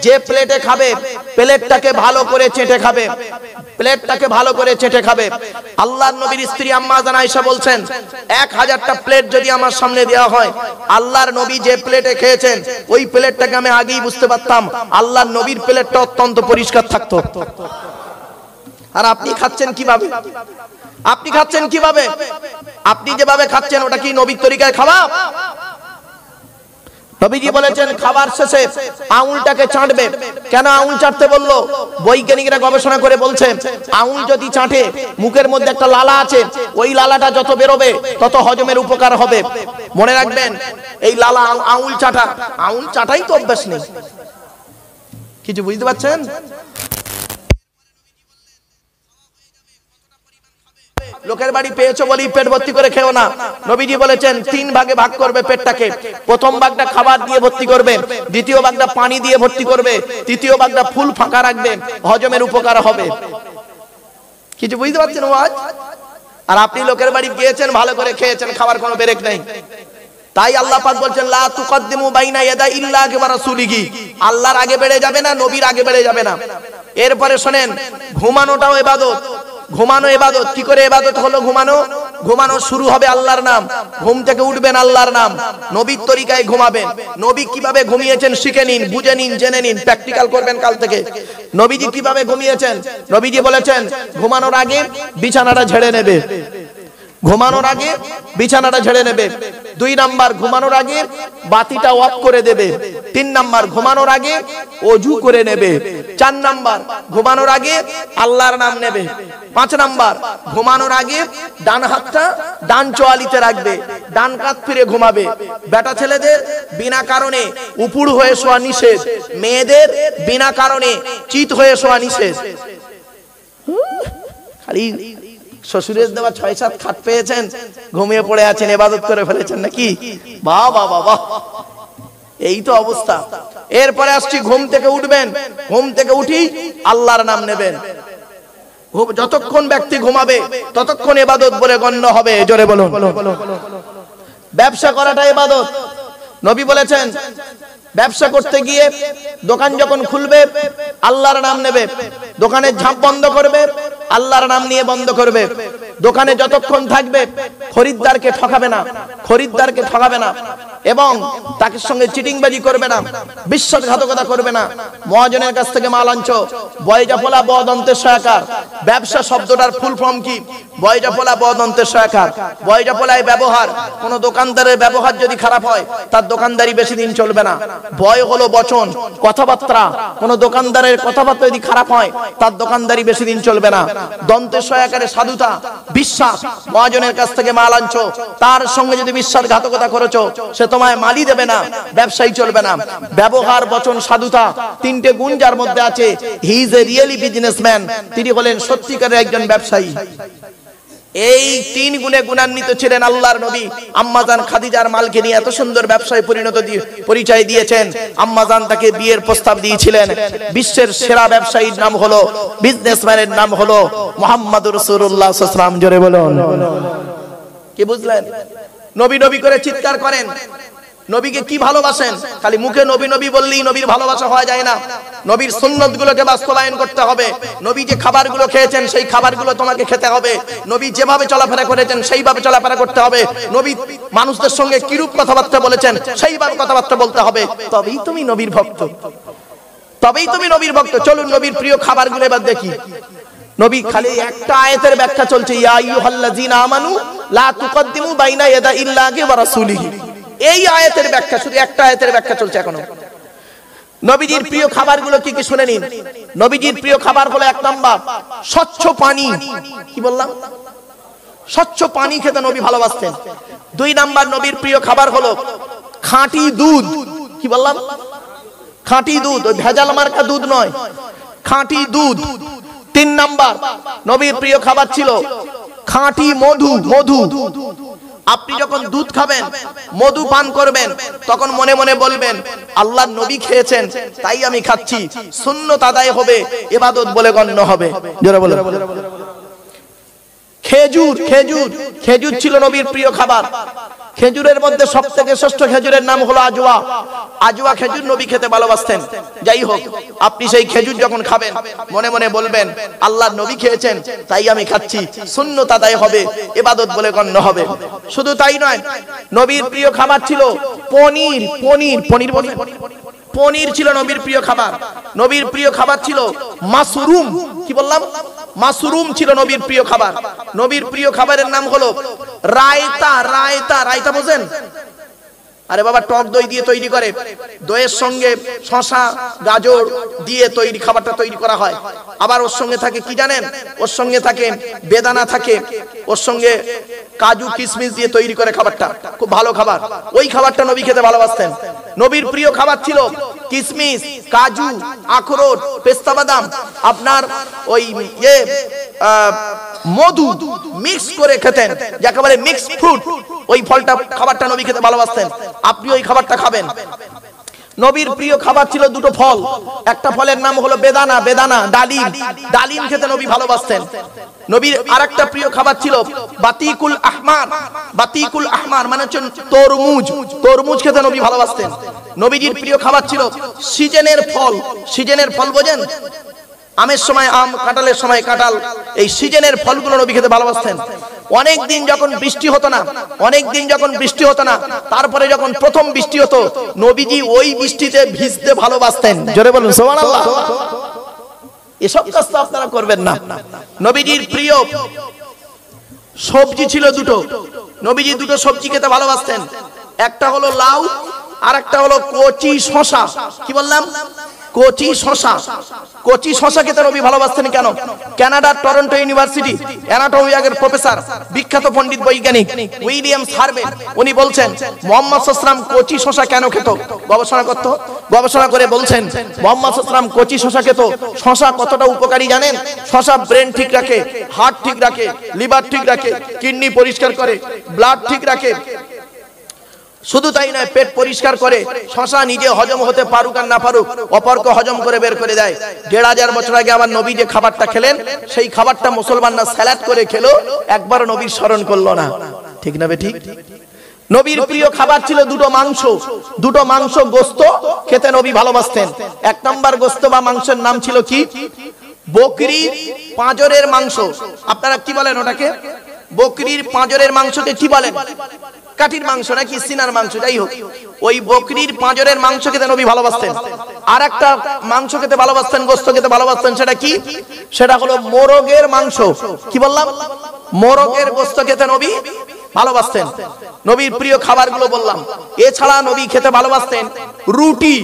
যে প্লেটে খাবে প্লেটটাকে ভালো করে চেটে খাবে প্লেটটাকে ভালো করে চেটে খাবে আল্লাহ নবীর স্ত্রী আম্মা জানা আয়েশা বলছেন এক হাজারটা প্লেট যদি আমার সামনে দেওয়া হয় আল্লাহর নবী যে প্লেটে খেয়েছেন ওই প্লেটটাকে আমি আগেই বুঝতে পারতাম আল্লাহ নবীর প্লেটটা অত্যন্ত পরিষ্কার থাকতো আর আপনি খাচ্ছেন কিভাবে আপনি খাচ্ছেন কিভাবে আপনি যেভাবে খাচ্ছেন ওটা কি নবীর তরিকায় খাওয়া নবীজি বলেছেন খাবার শেষে আউলটাকে চাটবে কেন আউল চাটতে বললো বৈজ্ঞানিকরা গবেষণা করে বলছে আউল যদি চাটে মুখের মধ্যে একটা লালা আছে ওই লালাটা যত বেরোবে তত হজমের উপকার হবে মনে রাখবেন এই লালা আউল চাটা আউল চাটাই তো অভ্যাস নেই কিছু বুঝতে পারছেন লোকের বাড়ি পেয়েছো বলি পেট ভর্তি করে খেও না নবীজি বলেছেন তিন ভাগে ভাগ করবে পেটটাকে প্রথম ভাগটা খাবার দিয়ে ভর্তি করবে দ্বিতীয় ভাগটা পানি দিয়ে ভর্তি করবে তৃতীয় ভাগটা ফুল ফাঁকা রাখবে হজমের উপকার হবে কিছু বুঝতে পারছেন আর আপনি লোকের বাড়ি গিয়েছেন ভালো করে খেয়েছেন খাবার কোনো বেরেক নেই তাই আল্লাহ পাক বলছেন লা তুকদ্দিমু বাইনা ইয়াদা ইল্লাহি ওয়া রাসূলিহি আল্লাহর আগে বেড়ে যাবে না নবীর আগে বেড়ে যাবে না এরপরে শুনেন ঘুমানোটাও ইবাদত ঘুমানো এবাদত কি করে এবাদত হলো ঘুমানো ঘুমানো শুরু হবে আল্লাহর নাম ঘুম থেকে উঠবেন আল্লাহর নাম নবীর তরিকায় ঘুমাবেন নবী কিভাবে ঘুমিয়েছেন শিখে নিন বুঝে নিন জেনে নিন প্র্যাকটিক্যাল করবেন কাল থেকে নবীজি কিভাবে ঘুমিয়েছেন নবীজি বলেছেন ঘুমানোর আগে বিছানাটা ঝেড়ে নেবে ঘুমানোর আগে বিছানাটা ঝেড়ে নেবে দুই নাম্বার ঘুমানোর আগে বাতিটা অফ করে দেবে তিন নাম্বার ঘুমানোর আগে অজু করে নেবে চার নাম্বার ঘুমানোর আগে আল্লাহর নাম নেবে পাঁচ নাম্বার ঘুমানোর আগে ডান হাতটা ডান চোয়ালিতে রাখবে ডান কাত ফিরে ঘুমাবে বেটা ছেলেদের বিনা কারণে উপুড় হয়ে শোয়া নিষেধ মেয়েদের বিনা কারণে চিত হয়ে শোয়া নিষেধ খালি শ্বশুরের দেওয়া ছয় সাত খাট পেয়েছেন ঘুমিয়ে পড়ে আছেন এবাদত করে ফেলেছেন নাকি বা বা বাবা এই তো অবস্থা এরপরে আসছি ঘুম থেকে উঠবেন ঘুম থেকে উঠি আল্লাহর নাম নেবেন যতক্ষণ ব্যক্তি ঘুমাবে ততক্ষণ এবাদত বলে গণ্য হবে জোরে বলুন ব্যবসা করাটা এবাদত নবী বলেছেন ব্যবসা করতে গিয়ে দোকান যখন খুলবে আল্লাহর নাম নেবে দোকানের ঝাঁপ বন্ধ করবে আল্লাহর নাম নিয়ে বন্ধ করবে দোকানে যতক্ষণ থাকবে খরিদ্দারকে ঠকাবে না খরিদ্দারকে ঠকাবে না এবং তাকে সঙ্গে চিটিংবাজি করবে না বিশ্বাসঘাতকতা করবে না মহাজনের কাছ থেকে মাল আনছো বয়জাফলা বদন্তের সহায়কার ব্যবসা শব্দটার ফুল ফর্ম কি বয়জাফলা বদন্তের সহায়কার বয়জাফলায় ব্যবহার কোনো দোকানদারের ব্যবহার যদি খারাপ হয় তার দোকানদারি বেশি দিন চলবে না বয় হলো বচন কথাবার্তা কোনো দোকানদারের কথাবার্তা যদি খারাপ হয় তার দোকানদারি বেশি দিন চলবে না দন্তের সহায়কারের সাধুতা বিশ্বাস মহাজনের কাছ থেকে মাল আনছো তার সঙ্গে যদি বিশ্বাসঘাতকতা করেছো সে তোমায় মালি দেবে না ব্যবসায়ী চলবে না ব্যবহার বচন সাধুতা তিনটে গুণ যার মধ্যে আছে he is a really businessman তিনি হলেন সত্যিকারের একজন ব্যবসায়ী এই তিন গুণে গুণান্বিত ছিলেন আল্লাহর নবী আম্মাজান খাদিজার মালকে নিয়ে এত সুন্দর ব্যবসায় পরিণত পরিচয় দিয়েছেন আম্মাজান তাকে বিয়ের প্রস্তাব দিয়েছিলেন বিশ্বের সেরা ব্যবসায়ীর নাম হলো বিজনেসম্যানের নাম হলো মোহাম্মদ রসুল্লাহ সাল্লাম জোরে বলুন কি বুঝলেন নবী নবী করে চিৎকার করেন নবীকে কি ভালোবাসেন খালি মুখে নবী নবী বললেই নবীর ভালোবাসা হওয়া যায় না নবীর সুন্নত গুলোকে বাস্তবায়ন করতে হবে নবী যে খাবারগুলো খেয়েছেন সেই খাবারগুলো তোমাকে খেতে হবে নবী যেভাবে চলাফেরা করেছেন সেইভাবে চলাফেরা করতে হবে নবী মানুষদের সঙ্গে কিরূপ কথাবার্তা বলেছেন সেইভাবে কথাবার্তা বলতে হবে তবেই তুমি নবীর ভক্ত তবেই তুমি নবীর ভক্ত চলুন নবীর প্রিয় খাবারগুলো এবার দেখি নবী খালি একটা আয়াতের ব্যাখ্যা চলছে ইয়া আইয়ুহাল্লাযিনা আমানু লা তুকদ্দিমু বাইনা ইয়াদা ইল্লাহি ওয়া রাসূলিহি এই আয়াতের ব্যাখ্যা শুধু একটা আয়াতের ব্যাখ্যা চলছে এখনো নবীজির প্রিয় খাবারগুলো কি কি শুনে নিন নবীজির প্রিয় খাবার হলো এক নাম্বার স্বচ্ছ পানি কি বললাম স্বচ্ছ পানি খেতে নবী ভালোবাসতেন দুই নাম্বার নবীর প্রিয় খাবার হলো খাঁটি দুধ কি বললাম খাঁটি দুধ ওই ভেজাল মার্কা দুধ নয় খাঁটি দুধ তিন নাম্বার নবীর প্রিয় খাবার ছিল খাঁটি মধু মধু আপনি যখন দুধ খাবেন মধু পান করবেন তখন মনে মনে বলবেন আল্লাহ নবী খেয়েছেন তাই আমি খাচ্ছি শূন্য তাদাই হবে এবাদত বলে গণ্য হবে খেজুর খেজুর খেজুর ছিল নবীর প্রিয় খাবার খেজুরের মধ্যে সব থেকে শ্রেষ্ঠ খেজুরের নাম হলো আজুয়া আজুয়া খেজুর নবী খেতে ভালোবাসতেন যাই হোক আপনি সেই খেজুর যখন খাবেন মনে মনে বলবেন আল্লাহ নবী খেয়েছেন তাই আমি খাচ্ছি শূন্যতা তাদাই হবে এবাদত বলে গণ্য হবে শুধু তাই নয় নবীর প্রিয় খাবার ছিল পনির পনির পনির বলি পনির ছিল নবীর প্রিয় খাবার নবীর প্রিয় খাবার ছিল মাসুরুম কি বললাম মাসুরুম ছিল নবীর প্রিয় খাবার নবীর প্রিয় খাবারের নাম হলো রায়তা রায়তা রায়তা বোঝেন আরে বাবা টক দই দিয়ে তৈরি করে দইয়ের সঙ্গে শশা গাজর দিয়ে তৈরি খাবারটা তৈরি করা হয় আবার ওর সঙ্গে থাকে কি জানেন ওর সঙ্গে থাকে বেদানা থাকে ওর সঙ্গে কাজু কিশমিশ দিয়ে তৈরি করে খাবারটা খুব ভালো খাবার ওই খাবারটা নবী খেতে ভালোবাসতেন নবীর প্রিয় খাবার ছিল কিশমিশ কাজু আখরোট পেস্তা বাদাম আপনার ওই ইয়ে মধু মিক্স করে খেতেন যাকে বলে মিক্স ফ্রুট ওই ফলটা খাবারটা নবী খেতে ভালোবাসতেন আপনি ওই খাবারটা খাবেন নবীর প্রিয় খাবার ছিল দুটো ফল একটা ফলের নাম হলো বেদানা বেদানা ডালিম ডালিম খেতে নবী ভালোবাসতেন নবীর আর একটা প্রিয় খাবার ছিল বাতিকুল আহমার বাতিকুল আহমার মানে হচ্ছে তরমুজ তরমুজ খেতে নবী ভালোবাসতেন নবীজির প্রিয় খাবার ছিল সিজনের ফল সিজনের ফল বোঝেন আমের সময় আম কাঁঠালের সময় কাঁঠাল এই সিজনের ফলগুলো নবী খেতে ভালোবাসতেন অনেক দিন যখন বৃষ্টি হতো না অনেক দিন যখন বৃষ্টি হতো না তারপরে যখন প্রথম বৃষ্টি হতো নবীজি ওই বৃষ্টিতে ভিজতে ভালোবাসতেন জোরে বলুন সুবহানাল্লাহ এসব কাজ তো আপনারা করবেন না নবীজির প্রিয় সবজি ছিল দুটো নবীজি দুটো সবজি খেতে ভালোবাসতেন একটা হলো লাউ আর একটা হলো কচি শশা কি বললাম কচি শশা কচি শশাকে তার রবি ভালোবাসতেন কেন কানাডার টরন্টো ইউনিভার্সিটি অ্যানাটমি আগের প্রফেসর বিখ্যাত পণ্ডিত বৈজ্ঞানিক উইলিয়াম সার্ভে উনি বলছেন মোহাম্মদ সসরাম কচি শশা কেন খেত গবেষণা করত গবেষণা করে বলছেন মোহাম্মদ সসরাম কচি শশা খেত শশা কতটা উপকারী জানেন শশা ব্রেন ঠিক রাখে হার্ট ঠিক রাখে লিভার ঠিক রাখে কিডনি পরিষ্কার করে ব্লাড ঠিক রাখে শুধু তাই নয় পেট পরিষ্কার করে শশা নিজে হজম হতে পারুক আর না পারুক অপরকে হজম করে বের করে দেয় দেড় হাজার বছর আগে আমার নবী যে খাবারটা খেলেন সেই খাবারটা মুসলমানরা স্যালাড করে খেলো একবার নবীর স্মরণ করলো না ঠিক না ঠিক নবীর প্রিয় খাবার ছিল দুটো মাংস দুটো মাংস গোস্ত খেতে নবী ভালোবাসতেন এক নম্বর গোস্ত বা মাংসের নাম ছিল কি বকরি পাঁজরের মাংস আপনারা কি বলেন ওটাকে বকরির পাঁজরের মাংসকে কি বলেন কাঠির মাংস নাকি সিনার মাংস যাই হোক ওই বকরির পাঁজরের মাংস খেতে নবী ভালোবাসতেন আর একটা মাংস খেতে ভালোবাসতেন গোস্ত খেতে ভালোবাসতেন সেটা কি সেটা হলো মোরগের মাংস কি বললাম মোরগের গোস্ত খেতে নবী ভালোবাসতেন নবীর প্রিয় খাবারগুলো বললাম এছাড়া নবী খেতে ভালোবাসতেন রুটি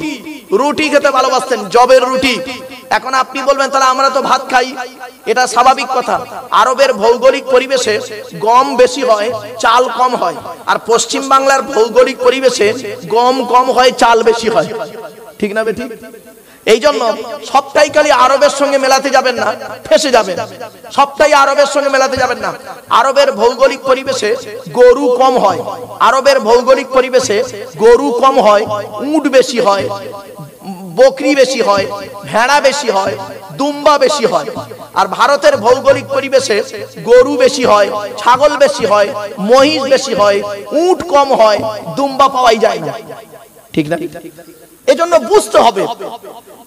রুটি খেতে ভালোবাসতেন জবের রুটি এখন আপনি বলবেন তাহলে আমরা তো ভাত খাই এটা স্বাভাবিক কথা আরবের ভৌগোলিক পরিবেশে গম বেশি হয় চাল কম হয় আর পশ্চিম বাংলার ভৌগোলিক পরিবেশে গম কম হয় চাল বেশি হয় ঠিক না বেটি এই জন্য সবটাই খালি আরবের সঙ্গে মেলাতে যাবেন না ফেসে যাবেন সপ্তাহে আরবের সঙ্গে মেলাতে যাবেন না আরবের ভৌগোলিক পরিবেশে গরু কম হয় আরবের ভৌগোলিক পরিবেশে গরু কম হয় উঁট বেশি হয় বকরি বেশি হয় ভেড়া বেশি হয় দুম্বা বেশি হয় আর ভারতের ভৌগোলিক পরিবেশে গরু বেশি হয় ছাগল বেশি হয় মহিষ বেশি হয় উঁট কম হয় দুম্বা পাওয়াই যায় না ঠিক না এজন্য বুঝতে হবে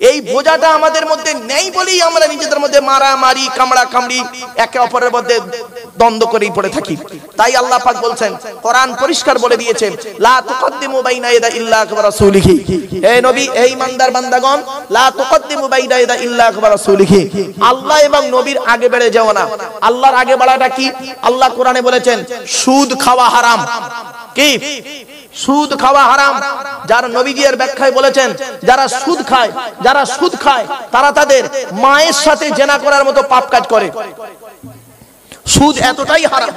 এই বোঝাটা আমাদের মধ্যে নেই বলেই আমরা নিজেদের মধ্যে মারামারি কামড়া কামড়ি একে অপরের মধ্যে দ্বন্দ্ব করেই পড়ে থাকি তাই আল্লাহ পাক বলছেন কোরআন পরিষ্কার বলে দিয়েছে লা তুকদ্দিমু বাইনা ইয়াদা ইল্লা আকবার রাসূলিহি হে নবী হে ইমানদার বান্দাগণ লা তুকদ্দিমু বাইনা ইয়াদা ইল্লা আকবার রাসূলিহি আল্লাহ এবং নবীর আগে বেড়ে যাও না আল্লাহর আগে বাড়াটা কি আল্লাহ কোরআনে বলেছেন সুদ খাওয়া হারাম কি সুদ খাওয়া হারাম যার নবীজির ব্যাখ্যায় বলে করেছেন যারা সুদ খায় যারা সুদ খায় তারা তাদের মায়ের সাথে জেনা করার মতো পাপ কাজ করে সুদ এতটাই হারাম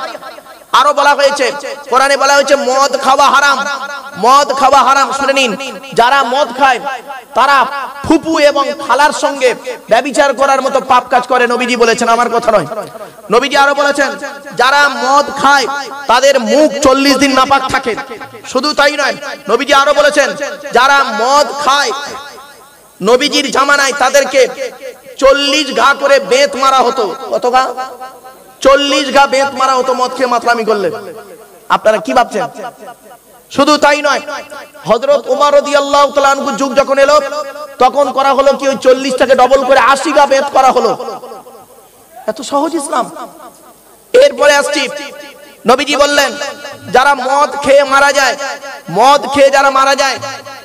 আরো বলা হয়েছে কোরআনে বলা হয়েছে মদ খাওয়া হারাম মদ খাওয়া হারাম শুনে নিন যারা মদ খায় তারা ফুপু এবং খালার সঙ্গে ব্যবিচার করার মতো পাপ কাজ করে নবীজি বলেছেন আমার কথা নয় নবীজি আরো বলেছেন যারা মদ খায় তাদের মুখ চল্লিশ দিন নাপাক থাকে শুধু তাই নয় নবীজি আরো বলেছেন যারা মদ খায় নবীজির জামানায় তাদেরকে চল্লিশ ঘা করে বেত মারা হতো কত ঘা চল্লিশ গা বেত মারা হতো মদ খেয়ে মাতলামি করলে আপনারা কি ভাবছেন শুধু তাই নয় হজরত উমার যুগ যখন এলো তখন করা হলো কি ওই চল্লিশটাকে ডবল করে আশি গা বেত করা হলো এত সহজ ইসলাম এরপরে আসছি নবীজি বললেন যারা মদ খেয়ে মারা যায় মদ খেয়ে যারা মারা যায়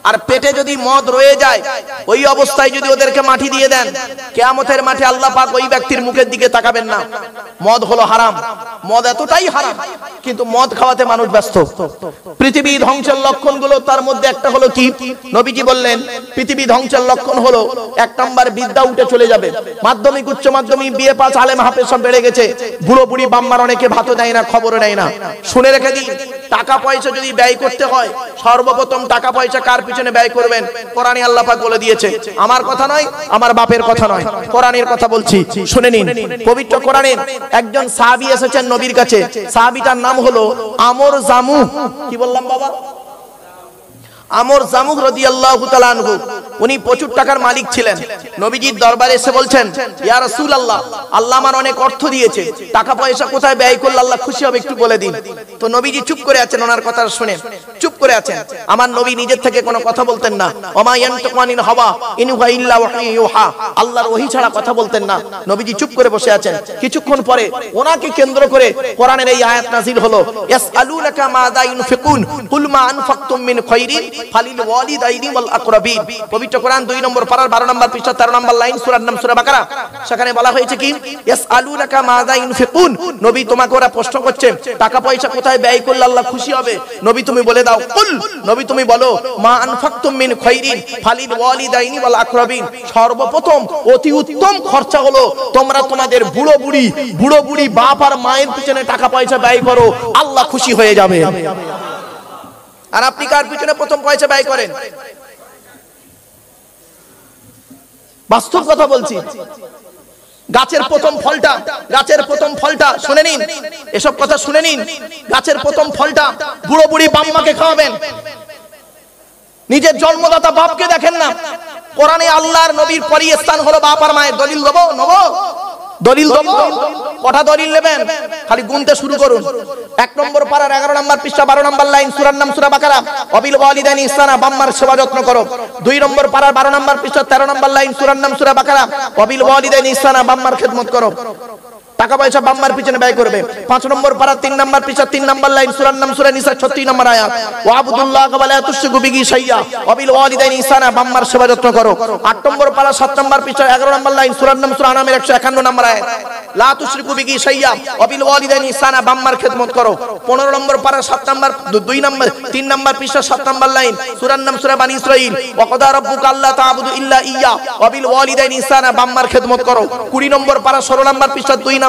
আর পেটে যদি মদ রয়ে যায় ওই অবস্থায় যদি ওদেরকে মাটি দিয়ে দেন কেয়ামতের মাঠে আল্লাহ পাক ওই ব্যক্তির মুখের দিকে তাকাবেন না মদ হলো হারাম মদ এতটাই হারাম কিন্তু মদ খাওয়াতে মানুষ ব্যস্ত পৃথিবী ধ্বংসের গুলো তার মধ্যে একটা হলো কি নবীজি বললেন পৃথিবী ধ্বংসের লক্ষণ হলো এক নাম্বার বিদ্যা উঠে চলে যাবে মাধ্যমিক উচ্চ মাধ্যমিক বিয়ে পাস আলেম হাফেজ সব বেড়ে গেছে বুড়ো বুড়ি বাম্মার অনেকে ভাতো দেয় না খবর নেয় নেয় না শুনে রেখে দিন টাকা পয়সা যদি ব্যয় করতে হয় সর্বপ্রথম টাকা পয়সা কার পিছনে ব্যয় করবেন কোরআনে আল্লাহ পাক বলে দিয়েছে আমার কথা নয় আমার বাপের কথা নয় কোরআনের কথা বলছি শুনে নিন পবিত্র কোরআনের একজন সাহাবী এসেছেন নবীর কাছে সাহাবী তার নাম হলো আমর জামু কি বললাম বাবা আমর জামুক রদি আল্লাহ আনহু উনি প্রচুর টাকার মালিক ছিলেন নবীজির দরবারে এসে বলছেন ইয়ার রসুল আল্লাহ আল্লাহ আমার অনেক অর্থ দিয়েছে টাকা পয়সা কোথায় ব্যয় করলে আল্লাহ খুশি হবে একটু বলে দিন তো নবীজি চুপ করে আছেন ওনার কথা শুনে চুপ করে আছেন আমার নবী নিজের থেকে কোনো কথা বলতেন না ওমা হওয়া হাওয়া ইন হুয়া ইল্লা ওয়াহিয়ুহা আল্লাহর ওহি ছাড়া কথা বলতেন না নবীজি চুপ করে বসে আছেন কিছুক্ষণ পরে ওনাকে কেন্দ্র করে কোরআনের এই আয়াত নাজিল হলো ইয়াসআলুনাকা মাযা ইউনফিকুন কুল মা আনফাকতুম মিন খায়রিন ফালিল ওয়ালিদাইনি ওয়াল আকরাবিন পবিত্র কোরআন 2 নম্বর পারার 12 নম্বর পৃষ্ঠা 13 নম্বর লাইন সূরার নাম সূরা বাকারা সেখানে বলা হয়েছে কি ইয়াসআলুনাকা মাযা ইনফিকুন নবী তোমাকে ওরা প্রশ্ন করছে টাকা পয়সা কোথায় ব্যয় করলে আল্লাহ খুশি হবে নবী তুমি বলে দাও কুল নবী তুমি বলো মা আনফাকতুম মিন খাইরিন ফালিল ওয়ালিদাইনি ওয়াল আকরাবিন সর্বপ্রথম অতি উত্তম খরচা হলো তোমরা তোমাদের বুড়ো বুড়ি বুড়ো বুড়ি বাপ আর মায়ের পিছনে টাকা পয়সা ব্যয় করো আল্লাহ খুশি হয়ে যাবে আর আপনি কার পিছনে প্রথম পয়সা ব্যয় করেন বাস্তব কথা বলছি গাছের প্রথম ফলটা গাছের প্রথম ফলটা শুনে নিন এসব কথা শুনে নিন গাছের প্রথম ফলটা বুড়ো বুড়ি বাম্মাকে খাওয়াবেন নিজের জন্মদাতা বাপকে দেখেন না কোরআনে আল্লাহর নবীর পরই স্থান হলো বাপ আর মায়ের দলিল দেবো নেবো দলিল দেব কটা দলিল নেবেন খালি গুনতে শুরু করুন এক নম্বর পাড়ার এগারো নম্বর পৃষ্ঠা বারো নম্বর লাইন সুরার নাম সুরা বাকারা অবিল বলিদানি ইসানা বাম্মার সেবা যত্ন করো দুই নম্বর পাড়ার বারো নম্বর পৃষ্ঠা তেরো নম্বর লাইন সুরার নাম সুরা বাকারা অবিল বলিদানি ইসানা বাম্মার খেদমত করো টাকা পয়সা বাম্মার পিছনে ব্যয় করবে পাঁচ নম্বর পাড়া তিন নম্বর পিছা তিন নম্বর লাইন সুরার নাম সুরা নিসা ছত্রিশ নম্বর আয়া ও আবুদুল্লাহ কবালা তুষ্য গি সাইয়া অবিল ওয়ালিদাইন ইসানা বাম্মার সেবা যত্ন করো আট নম্বর পাড়া সাত নম্বর পিছা এগারো নম্বর লাইন সুরার নাম সুরা নামের একশো একান্ন নম্বর আয়া লা তুশরিকু গি সাইয়া অবিল ওয়ালিদাইন ইসানা বাম্মার খেদমত করো পনেরো নম্বর পাড়া সাত নম্বর দুই নম্বর তিন নম্বর পিছা সাত নম্বর লাইন সুরার নাম সুরা বানি ইসরাইল ও কদা রব্বুকা আল্লাহ তাআবুদু ইল্লা ইয়া অবিল ওয়ালিদাইন ইসানা বাম্মার খেদমত করো কুড়ি নম্বর পাড়া ষোলো নম্বর পিছা দুই নম্বর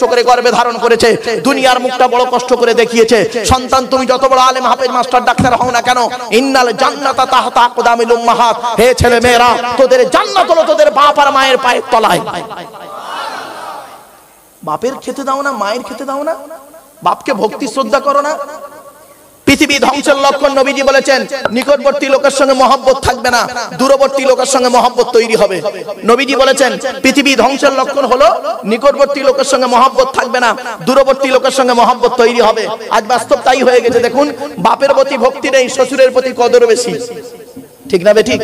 কষ্ট করে গর্বে ধারণ করেছে দুনিয়ার মুখটা বড় কষ্ট করে দেখিয়েছে সন্তান তুমি যত বড় আলেম হাফেজ মাস্টার ডাক্তার হও না কেন ইন্নাল জান্নাতা তাহতা আকদামিল উম্মাহাত হে ছেলে মেয়েরা তোদের জান্নাত হলো তোদের বাপ আর মায়ের পায়ের তলায় বাপের খেতে দাও না মায়ের খেতে দাও না বাপকে ভক্তি শ্রদ্ধা করো না পৃথিবী ধ্বংসের লক্ষণ নবীজি বলেছেন নিকটবর্তী লোকের সঙ্গে মহব্বত থাকবে না দূরবর্তী লোকের সঙ্গে মহব্বত তৈরি হবে নবীজি বলেছেন পৃথিবী ধ্বংসের লক্ষণ হলো নিকটবর্তী লোকের সঙ্গে মহব্বত থাকবে না দূরবর্তী লোকের সঙ্গে মহব্বত তৈরি হবে আজ বাস্তব তাই হয়ে গেছে দেখুন বাপের প্রতি ভক্তি নেই শ্বশুরের প্রতি কদর বেশি ঠিক না বেঠিক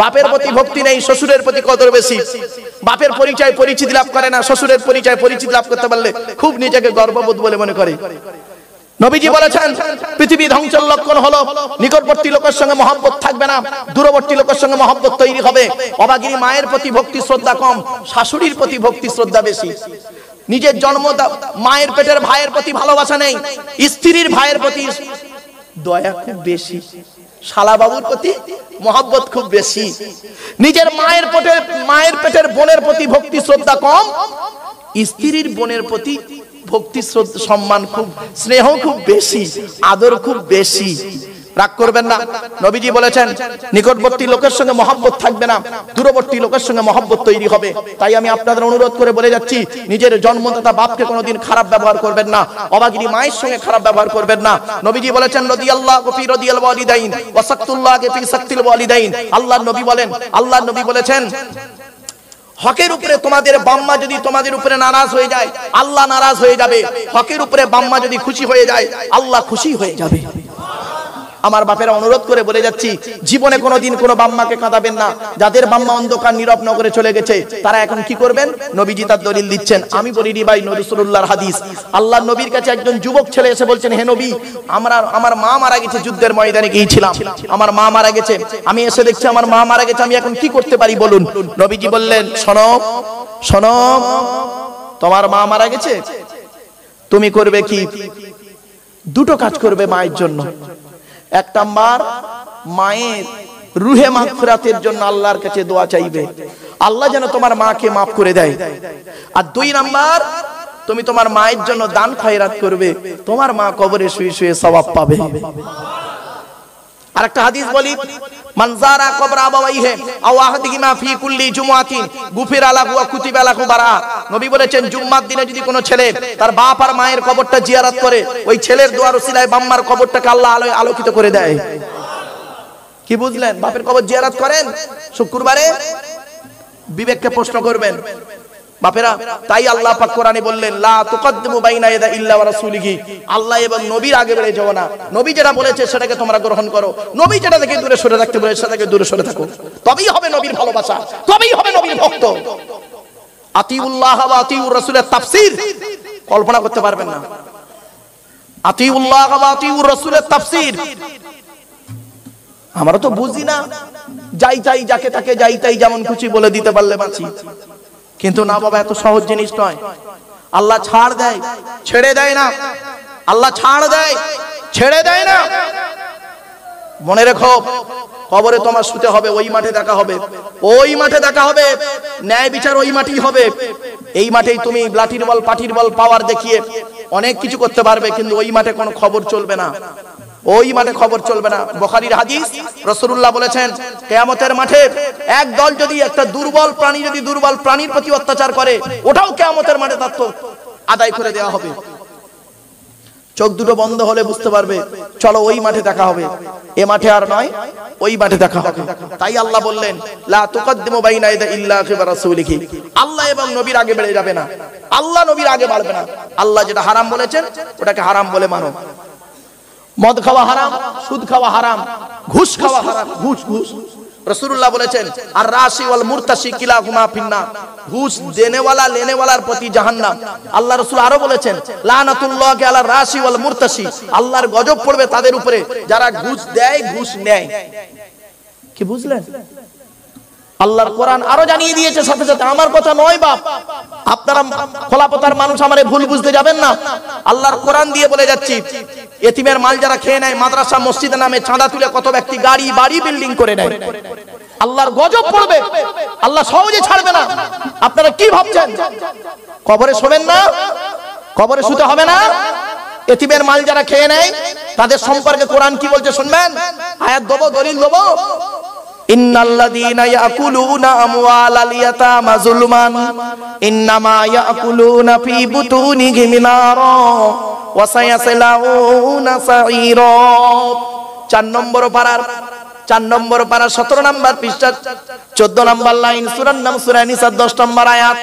বাপের প্রতি ভক্তি নেই শ্বশুরের প্রতি কদর বেশি বাপের পরিচয় পরিচিতি লাভ করে না শ্বশুরের পরিচয় পরিচিতি লাভ করতে পারলে খুব নিজেকে গর্ববোধ বলে মনে করে নবীজি বলেছেন পৃথিবী ধ্বংসের লক্ষণ হলো নিকটবর্তী লোকের সঙ্গে মহব্বত থাকবে না দূরবর্তী লোকের সঙ্গে মহব্বত তৈরি হবে অবাগিনী মায়ের প্রতি ভক্তি শ্রদ্ধা কম শাশুড়ির প্রতি ভক্তি শ্রদ্ধা বেশি নিজের জন্ম মায়ের পেটের ভাইয়ের প্রতি ভালোবাসা নেই স্ত্রীর ভাইয়ের প্রতি দয়া খুব বেশি শালাবাবুর প্রতি মহব্বত খুব বেশি নিজের মায়ের পেটের মায়ের পেটের বোনের প্রতি ভক্তি শ্রদ্ধা কম স্ত্রীর বোনের প্রতি ভক্তি সম্মান খুব স্নেহ খুব বেশি আদর খুব বেশি রাগ করবেন না নবীজি বলেছেন নিকটবর্তী লোকের সঙ্গে মহব্বত থাকবে না দূরবর্তী লোকের সঙ্গে মহব্বত তৈরি হবে তাই আমি আপনাদের অনুরোধ করে বলে যাচ্ছি নিজের জন্মদাতা বাপকে কোনোদিন খারাপ ব্যবহার করবেন না অবাগিরি মায়ের সঙ্গে খারাপ ব্যবহার করবেন না নবীজি বলেছেন রাদিয়াল্লাহু ফি রাদিয়াল ওয়ালিদাইন ওয়া সাক্তুল্লাহ ফি সাক্তিল ওয়ালিদাইন আল্লাহর নবী বলেন আল্লাহর নবী বলেছেন হকের উপরে তোমাদের বাম্মা যদি তোমাদের উপরে নারাজ হয়ে যায় আল্লাহ নারাজ হয়ে যাবে হকের উপরে বাম্মা যদি খুশি হয়ে যায় আল্লাহ খুশি হয়ে যাবে আমার বাপেরা অনুরোধ করে বলে যাচ্ছি জীবনে কোনোদিন কোনো বাম্মাকে কাঁদাবেন না যাদের বাম্মা অন্ধকার নীরব নগরে চলে গেছে তারা এখন কি করবেন নবীজি তার দলিল দিচ্ছেন আমি বলিনি ভাই নজরুল্লাহর হাদিস আল্লাহ নবীর কাছে একজন যুবক ছেলে এসে বলছেন হে নবী আমরা আমার মা মারা গেছে যুদ্ধের ময়দানে গিয়েছিলাম আমার মা মারা গেছে আমি এসে দেখছি আমার মা মারা গেছে আমি এখন কি করতে পারি বলুন নবীজি বললেন শোনো শোনো তোমার মা মারা গেছে তুমি করবে কি দুটো কাজ করবে মায়ের জন্য একটা মার মায়ের রুহে মাহফিরাতের জন্য আল্লাহর কাছে দোয়া চাইবে আল্লাহ যেন তোমার মাকে মাফ করে দেয় আর দুই নাম্বার তুমি তোমার মায়ের জন্য দান খয়রাত করবে তোমার মা কবরে শুয়ে শুয়ে সবাব পাবে হাদিস বলি মানজারা আবাইহে আও আহাদিহিমা ফি কুল্লি জুমআতিন ওয়া কুতিবা লাহু বারা নবী বলেছেন জুম্মার দিনে যদি কোনো ছেলে তার বাপ আর মায়ের কবরটা জিয়ারত করে ওই ছেলের দোয়ার ওসিলায় বাম্মার কবরটাকে আল্লাহ আলোয় আলোকিত করে দেয় কি বুঝলেন বাপের কবর জিয়ারত করেন শুক্রবারে বিবেককে প্রশ্ন করবেন বাপেরা তাই আল্লাহ পাক কোরআনে বললেন লা তুকদ্দিমু বাইনা ইদা ইল্লা ওয়া রাসূলিহি আল্লাহ এবং নবীর আগে বেড়ে যাও না নবী যেটা বলেছে সেটাকে তোমরা গ্রহণ করো নবী যেটা থেকে দূরে সরে থাকতে বলেছে সেটাকে দূরে সরে থাকো তবেই হবে নবীর ভালোবাসা তবেই হবে নবীর ভক্ত আতিউল্লাহ ওয়া আতিউর রাসূলের তাফসীর কল্পনা করতে পারবেন না আতিউল্লাহ ওয়া আতিউর রাসূলের তাফসীর আমরা তো বুঝি না যাই তাই যাকে তাকে যাই তাই যেমন খুশি বলে দিতে পারলে বাঁচি কিন্তু না বাবা এত সহজ জিনিস নয় আল্লাহ ছাড় দেয় ছেড়ে দেয় না আল্লাহ ছাড় দেয় ছেড়ে দেয় না মনে রেখো কবরে তোমার শুতে হবে ওই মাঠে দেখা হবে ওই মাঠে দেখা হবে ন্যায় বিচার ওই মাঠেই হবে এই মাঠেই তুমি লাঠির বল পাঠির বল পাওয়ার দেখিয়ে অনেক কিছু করতে পারবে কিন্তু ওই মাঠে কোনো খবর চলবে না ওই মাঠে খবর চলবে না বখারির হাদিস রসুল্লাহ বলেছেন কেয়ামতের মাঠে এক দল যদি একটা দুর্বল প্রাণী যদি দুর্বল প্রাণীর প্রতি অত্যাচার করে ওটাও কেয়ামতের মাঠে তার আদায় করে দেওয়া হবে চোখ দুটো বন্ধ হলে বুঝতে পারবে চলো ওই মাঠে দেখা হবে এ মাঠে আর নয় ওই মাঠে দেখা হবে তাই আল্লাহ বললেন আল্লাহ এবং নবীর আগে বেড়ে যাবে না আল্লাহ নবীর আগে বাড়বে না আল্লাহ যেটা হারাম বলেছেন ওটাকে হারাম বলে মানো মদ খাওয়া হারাম সুদ খাওয়া হারাম ঘুষ খাওয়া হারাম ঘুষ ঘুষ রসুল্লাহ বলেছেন আর রাশি ওয়াল মুরতাসি কিলা ঘুমা ফিন্না ঘুষ দেনেওয়ালা লেনেওয়ালার প্রতি জাহান্নাম আল্লাহ রসুল আরো বলেছেন লানাতুল্লাহ কে আলা রাশি ওয়াল মুরতাসি আল্লাহর গজব পড়বে তাদের উপরে যারা ঘুষ দেয় ঘুষ নেয় কি বুঝলেন আল্লাহর কোরআন আরো জানিয়ে দিয়েছে সাথে সাথে আমার কথা নয় বাপ আপনারা খোলাপতার মানুষ আমারে ভুল বুঝতে যাবেন না আল্লাহর কোরআন দিয়ে বলে যাচ্ছি এতিমের মাল যারা খেয়ে নেয় মাদ্রাসা মসজিদের নামে চাঁদা তুলে কত ব্যক্তি গাড়ি বাড়ি বিল্ডিং করে নেয় আল্লাহর গজব পড়বে আল্লাহ সহজে ছাড়বে না আপনারা কি ভাবছেন কবরে শোবেন না কবরে শুতে হবে না এতিমের মাল যারা খেয়ে নেয় তাদের সম্পর্কে কোরআন কি বলছে শুনবেন আয়াত দেবো দলিল দেবো চার নম্বর পারার চার নম্বর সতেরো নম্বর পৃষ্ঠা চোদ্দ নম্বর লাইন সুরান নাম সুরানি নিসার দশ নম্বর আয়াত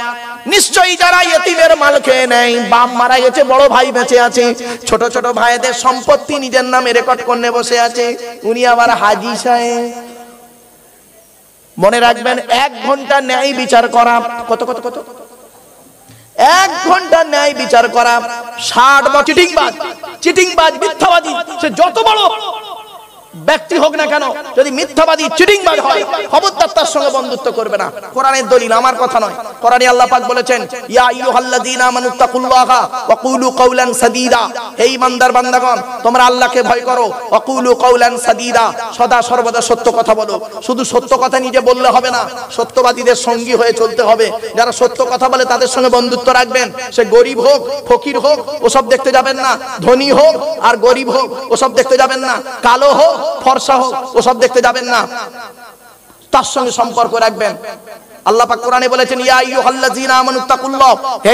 নিশ্চয়ই যারা ইয়েতিমের মাল খেয়ে নেয় বাপ মারা গেছে বড় ভাই বেঁচে আছে ছোট ছোট ভাইদের সম্পত্তি নিজের নামে রেকর্ড করে বসে আছে উনি আবার হাজি সাহেব মনে রাখবেন এক ঘন্টা ন্যায় বিচার করা কত কত কত এক ঘন্টা ন্যায় বিচার করা ষাট বা চিটিংবাজ চিটিংবাজ মিথ্যাবাদী সে যত বড় ব্যক্তি হোক না কেন যদি মিথ্যাবাদী চিটিংবাজ হয় খবরদার তার সঙ্গে বন্ধুত্ব করবে না কোরআনের দলিল আমার কথা নয় কোরআনী আল্লাহ পাক বলেছেন ইয়া আইয়ুহাল্লাযীনা আমানুত্তাকুল্লাহা ওয়া কুলু কাওলান সাদীদা হে ইমানদার বান্দাগণ তোমরা আল্লাহকে ভয় করো ওয়া কুলু কাওলান সাদীদা সদা সর্বদা সত্য কথা বলো শুধু সত্য কথা নিজে বললে হবে না সত্যবাদীদের সঙ্গী হয়ে চলতে হবে যারা সত্য কথা বলে তাদের সঙ্গে বন্ধুত্ব রাখবেন সে গরিব হোক ফকির হোক ওসব দেখতে যাবেন না ধনী হোক আর গরিব হোক ওসব দেখতে যাবেন না কালো হোক ফর্সা হোক ওসব দেখতে যাবেন না তার সঙ্গে সম্পর্ক রাখবেন আল্লাহ পাক কোরআনে বলেছেন ইয়া হে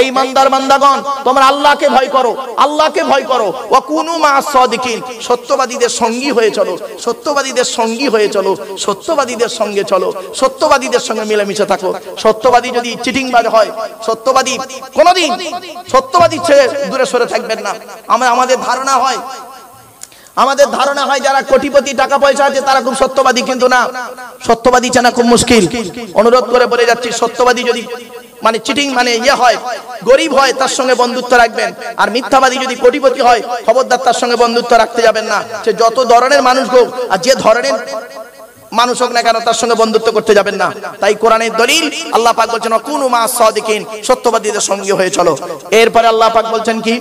বান্দাগণ তোমরা আল্লাহকে ভয় করো আল্লাহকে ভয় করো ওয়া কুনু সাদিকিন সত্যবাদীদের সঙ্গী হয়ে চলো সত্যবাদীদের সঙ্গী হয়ে চলো সত্যবাদীদের সঙ্গে চলো সত্যবাদীদের সঙ্গে মিলেমিশে থাকো সত্যবাদী যদি চিটিংবাজ হয় সত্যবাদী কোনদিন সত্যবাদী ছেড়ে দূরে সরে থাকবেন না আমরা আমাদের ধারণা হয় আমাদের ধারণা হয় যারা কোটিপতি টাকা পয়সা আছে তারা খুব সত্যবাদী কিন্তু না সত্যবাদী চেনা খুব মুশকিল অনুরোধ করে বলে যাচ্ছি সত্যবাদী যদি মানে চিটিং মানে ইয়ে হয় গরিব হয় তার সঙ্গে বন্ধুত্ব রাখবেন আর মিথ্যাবাদী যদি কোটিপতি হয় খবরদার তার সঙ্গে বন্ধুত্ব রাখতে যাবেন না সে যত ধরনের মানুষ হোক আর যে ধরনের মানুষ হোক না কেন তার সঙ্গে বন্ধুত্ব করতে যাবেন না তাই কোরআনের দলিল আল্লাহ পাক বলছেন কোন মা সদিকিন সত্যবাদীদের সঙ্গে হয়ে চলো এরপরে আল্লাহ পাক বলছেন কি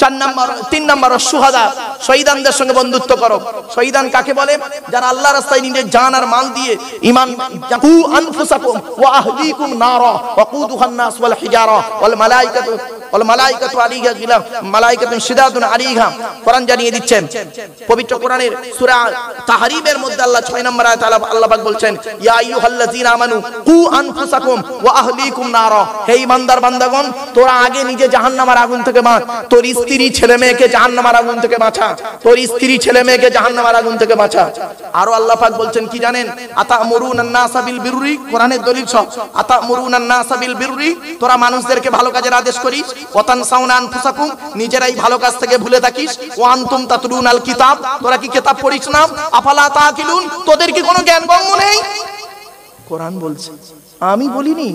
চার নম্বর তিন নম্বর সুহাদা শহীদানদের সঙ্গে বন্ধুত্ব করো শহীদান কাকে বলে যারা আল্লাহ রাস্তায় নিজের জান আর মাল দিয়ে ইমান কু আনফুসাকুম ওয়া আহলিকুম নারা ওয়া কুদুহান নাস ওয়াল হিজারা ওয়াল মালাইকাতু ওয়াল মালাইকাতু আলাইহা গিলা মালাইকাতু সিদাদুন আলাইহা কোরআন জানিয়ে দিচ্ছেন পবিত্র কোরআনের সূরা তাহরিমের মধ্যে আল্লাহ 6 নম্বর আয়াত আল্লাহ পাক বলছেন ইয়া আইয়ুহাল্লাযিনা আমানু কু আনফুসাকুম ওয়া আহলিকুম নারা হে ইমানদার বান্দাগণ তোরা আগে নিজে জাহান্নামের আগুন থেকে বাঁচ তোর স্ত্রী ছেলে মেয়েকে নামার আগুন থেকে বাঁচা তোর স্ত্রী ছেলে মেয়েকে নামার আগুন থেকে বাঁচা আরো আল্লাহ পাক বলছেন কি জানেন আতা মরু নাসা বিল বিররি কোরআনের দলিল সব আতা মরু নাসা বিল বিররি তোরা মানুষদেরকে ভালো কাজের আদেশ করিস ওয়াতান সাউনান ফুসাকুম নিজেরাই ভালো কাজ থেকে ভুলে থাকিস ও আনতুম তাতলুন আল কিতাব তোরা কি কিতাব পড়িস না আফালা তাকিলুন তোদের কি কোনো জ্ঞান গম্য নেই কোরআন বলছে আমি বলিনি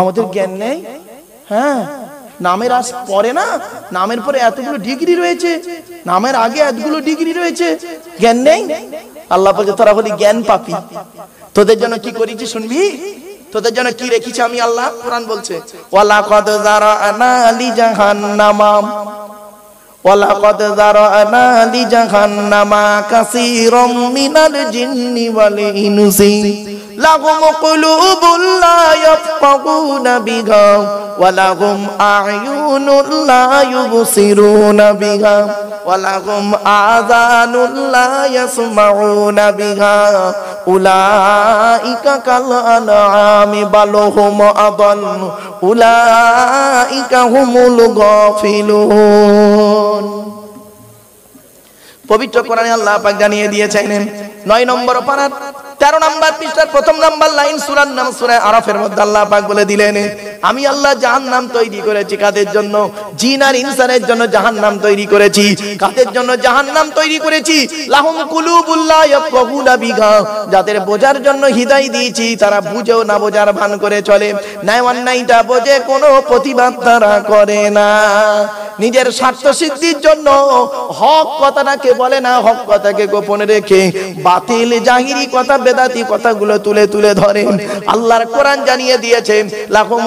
আমাদের জ্ঞান নেই হ্যাঁ নামের আস পরে না নামের পরে এতগুলো ডিগ্রি রয়েছে নামের আগে এতগুলো ডিগ্রি রয়েছে জ্ঞান নেই আল্লাহ পাকে তোরা বলি জ্ঞান পাপি তোদের জন্য কি করেছি শুনবি তোদের জন্য কি রেখেছি আমি আল্লাহ কোরআন বলছে ওয়ালা কদ আনা লি ولقد ذرأنا لجهنم كثيرا من الجن والإنس لهم قلوب لا يفقهون بها ولهم أعين لا يبصرون بها ولهم آذان لا يسمعون بها উলাইকা কাল আনআমি বালহুম আদাল উলাইকা হুমুল গাফিলুন পবিত্র কোরআনে আল্লাহ পাক জানিয়ে দিয়েছেন নয় নম্বর পারার তেরো নম্বর পৃষ্ঠার প্রথম নম্বর লাইন সুরার নাম সুরায় আরাফের মধ্যে আল্লাহ পাক বলে দিলেন আমি আল্লাহ জাহান নাম তৈরি করেছি কাদের জন্য জিন আর ইনসানের জন্য জাহান নাম তৈরি করেছি কাদের জন্য জাহান নাম তৈরি করেছি লাহুম কুলুবুল্লাহ ইয়াফকাহুনা যাদের বোঝার জন্য হিদায় দিয়েছি তারা বুঝেও না বোঝার ভান করে চলে ন্যায় অন্যায়টা বোঝে কোনো প্রতিবাদ তারা করে না নিজের স্বার্থ সিদ্ধির জন্য হক কথাটাকে বলে না হক কথাকে গোপনে রেখে বাতিল জাহিরি কথা বেদাতি কথাগুলো তুলে তুলে ধরে আল্লাহর কোরআন জানিয়ে দিয়েছে লাহুম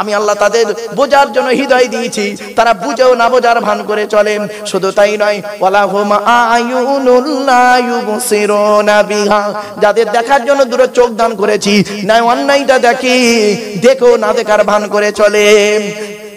আমি আল্লাহ তাদের বোঝার জন্য হৃদয় দিয়েছি তারা বুঝেও না বোঝার ভান করে চলে শুধু তাই নয় যাদের দেখার জন্য দুটো চোখ দান করেছি না অন্যায়টা দেখি দেখো না দেখার ভান করে চলে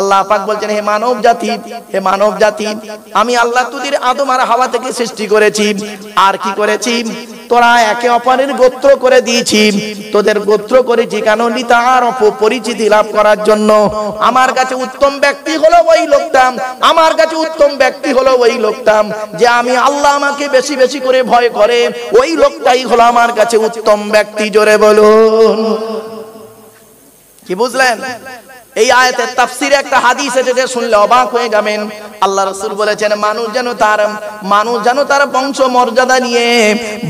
আল্লাহ পাক বলছেন হে মানব জাতি হে মানব জাতি আমি আল্লাহ তুদির আদম আর হাওয়া থেকে সৃষ্টি করেছি আর কি করেছি তোরা একে অপরের গোত্র করে দিয়েছি তোদের গোত্র করেছি কেন লিতার পরিচিতি লাভ করার জন্য আমার কাছে উত্তম ব্যক্তি হলো ওই লোকটা আমার কাছে উত্তম ব্যক্তি হলো ওই লোকটা যে আমি আল্লাহ আমাকে বেশি বেশি করে ভয় করে ওই লোকটাই হলো আমার কাছে উত্তম ব্যক্তি জোরে বলুন কি বুঝলেন এই আয়াতের তাফসিরে একটা হাদিস আছে যে শুনলে অবাক হয়ে যাবেন আল্লাহ রাসূল বলেছেন মানুষ যেন তার মানুষ যেন তার বংশ মর্যাদা নিয়ে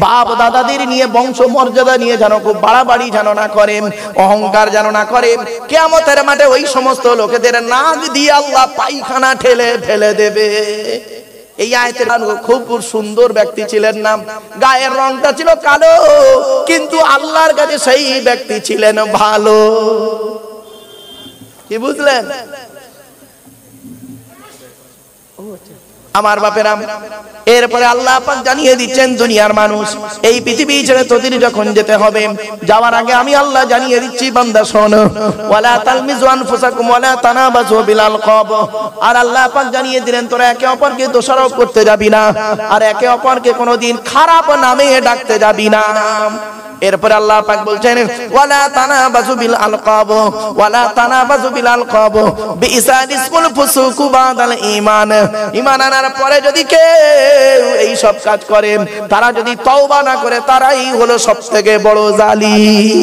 বাপ দাদাদের নিয়ে বংশ মর্যাদা নিয়ে যেন খুব বাড়াবাড়ি যেন না করে অহংকার যেন না করে কিয়ামতের মাঠে ওই সমস্ত লোকেদের নাক দিয়ে আল্লাহ পায়খানা ঠেলে ফেলে দেবে এই আয়তের খুব সুন্দর ব্যক্তি ছিলেন না গায়ের রংটা ছিল কালো কিন্তু আল্লাহর কাছে সেই ব্যক্তি ছিলেন ভালো কি বুঝলেন আমার বাপেরাম এরপরে আল্লাহ পাক জানিয়ে দিচ্ছেন দুনিয়ার মানুষ এই পৃথিবী ছেড়ে তো তোদের যখন যেতে হবে যাওয়ার আগে আমি আল্লাহ জানিয়ে দিচ্ছি বান্দা শোন ওয়ালা তালমিজু আনফুসাকুম ওয়ালা তানাবাজু বিল আলকাব আর আল্লাহ পাক জানিয়ে দিলেন তোরা একে অপরকে দোষারোপ করতে যাবি না আর একে অপরকে কোনোদিন খারাপ নামে ডাকতে যাবি না এরপরে আল্লাহ পাক বলছেন ওয়ালা তানাবাজু বিল আলকাব ওয়ালা তানাবাজু বিল আলকাব বিসাল ইসমুল ফুসুকু বাদাল ঈমান ঈমান আনার পরে যদি কেউ এই সব কাজ করে তারা যদি তওবা না করে তারাই হলো সবথেকে বড় জালিম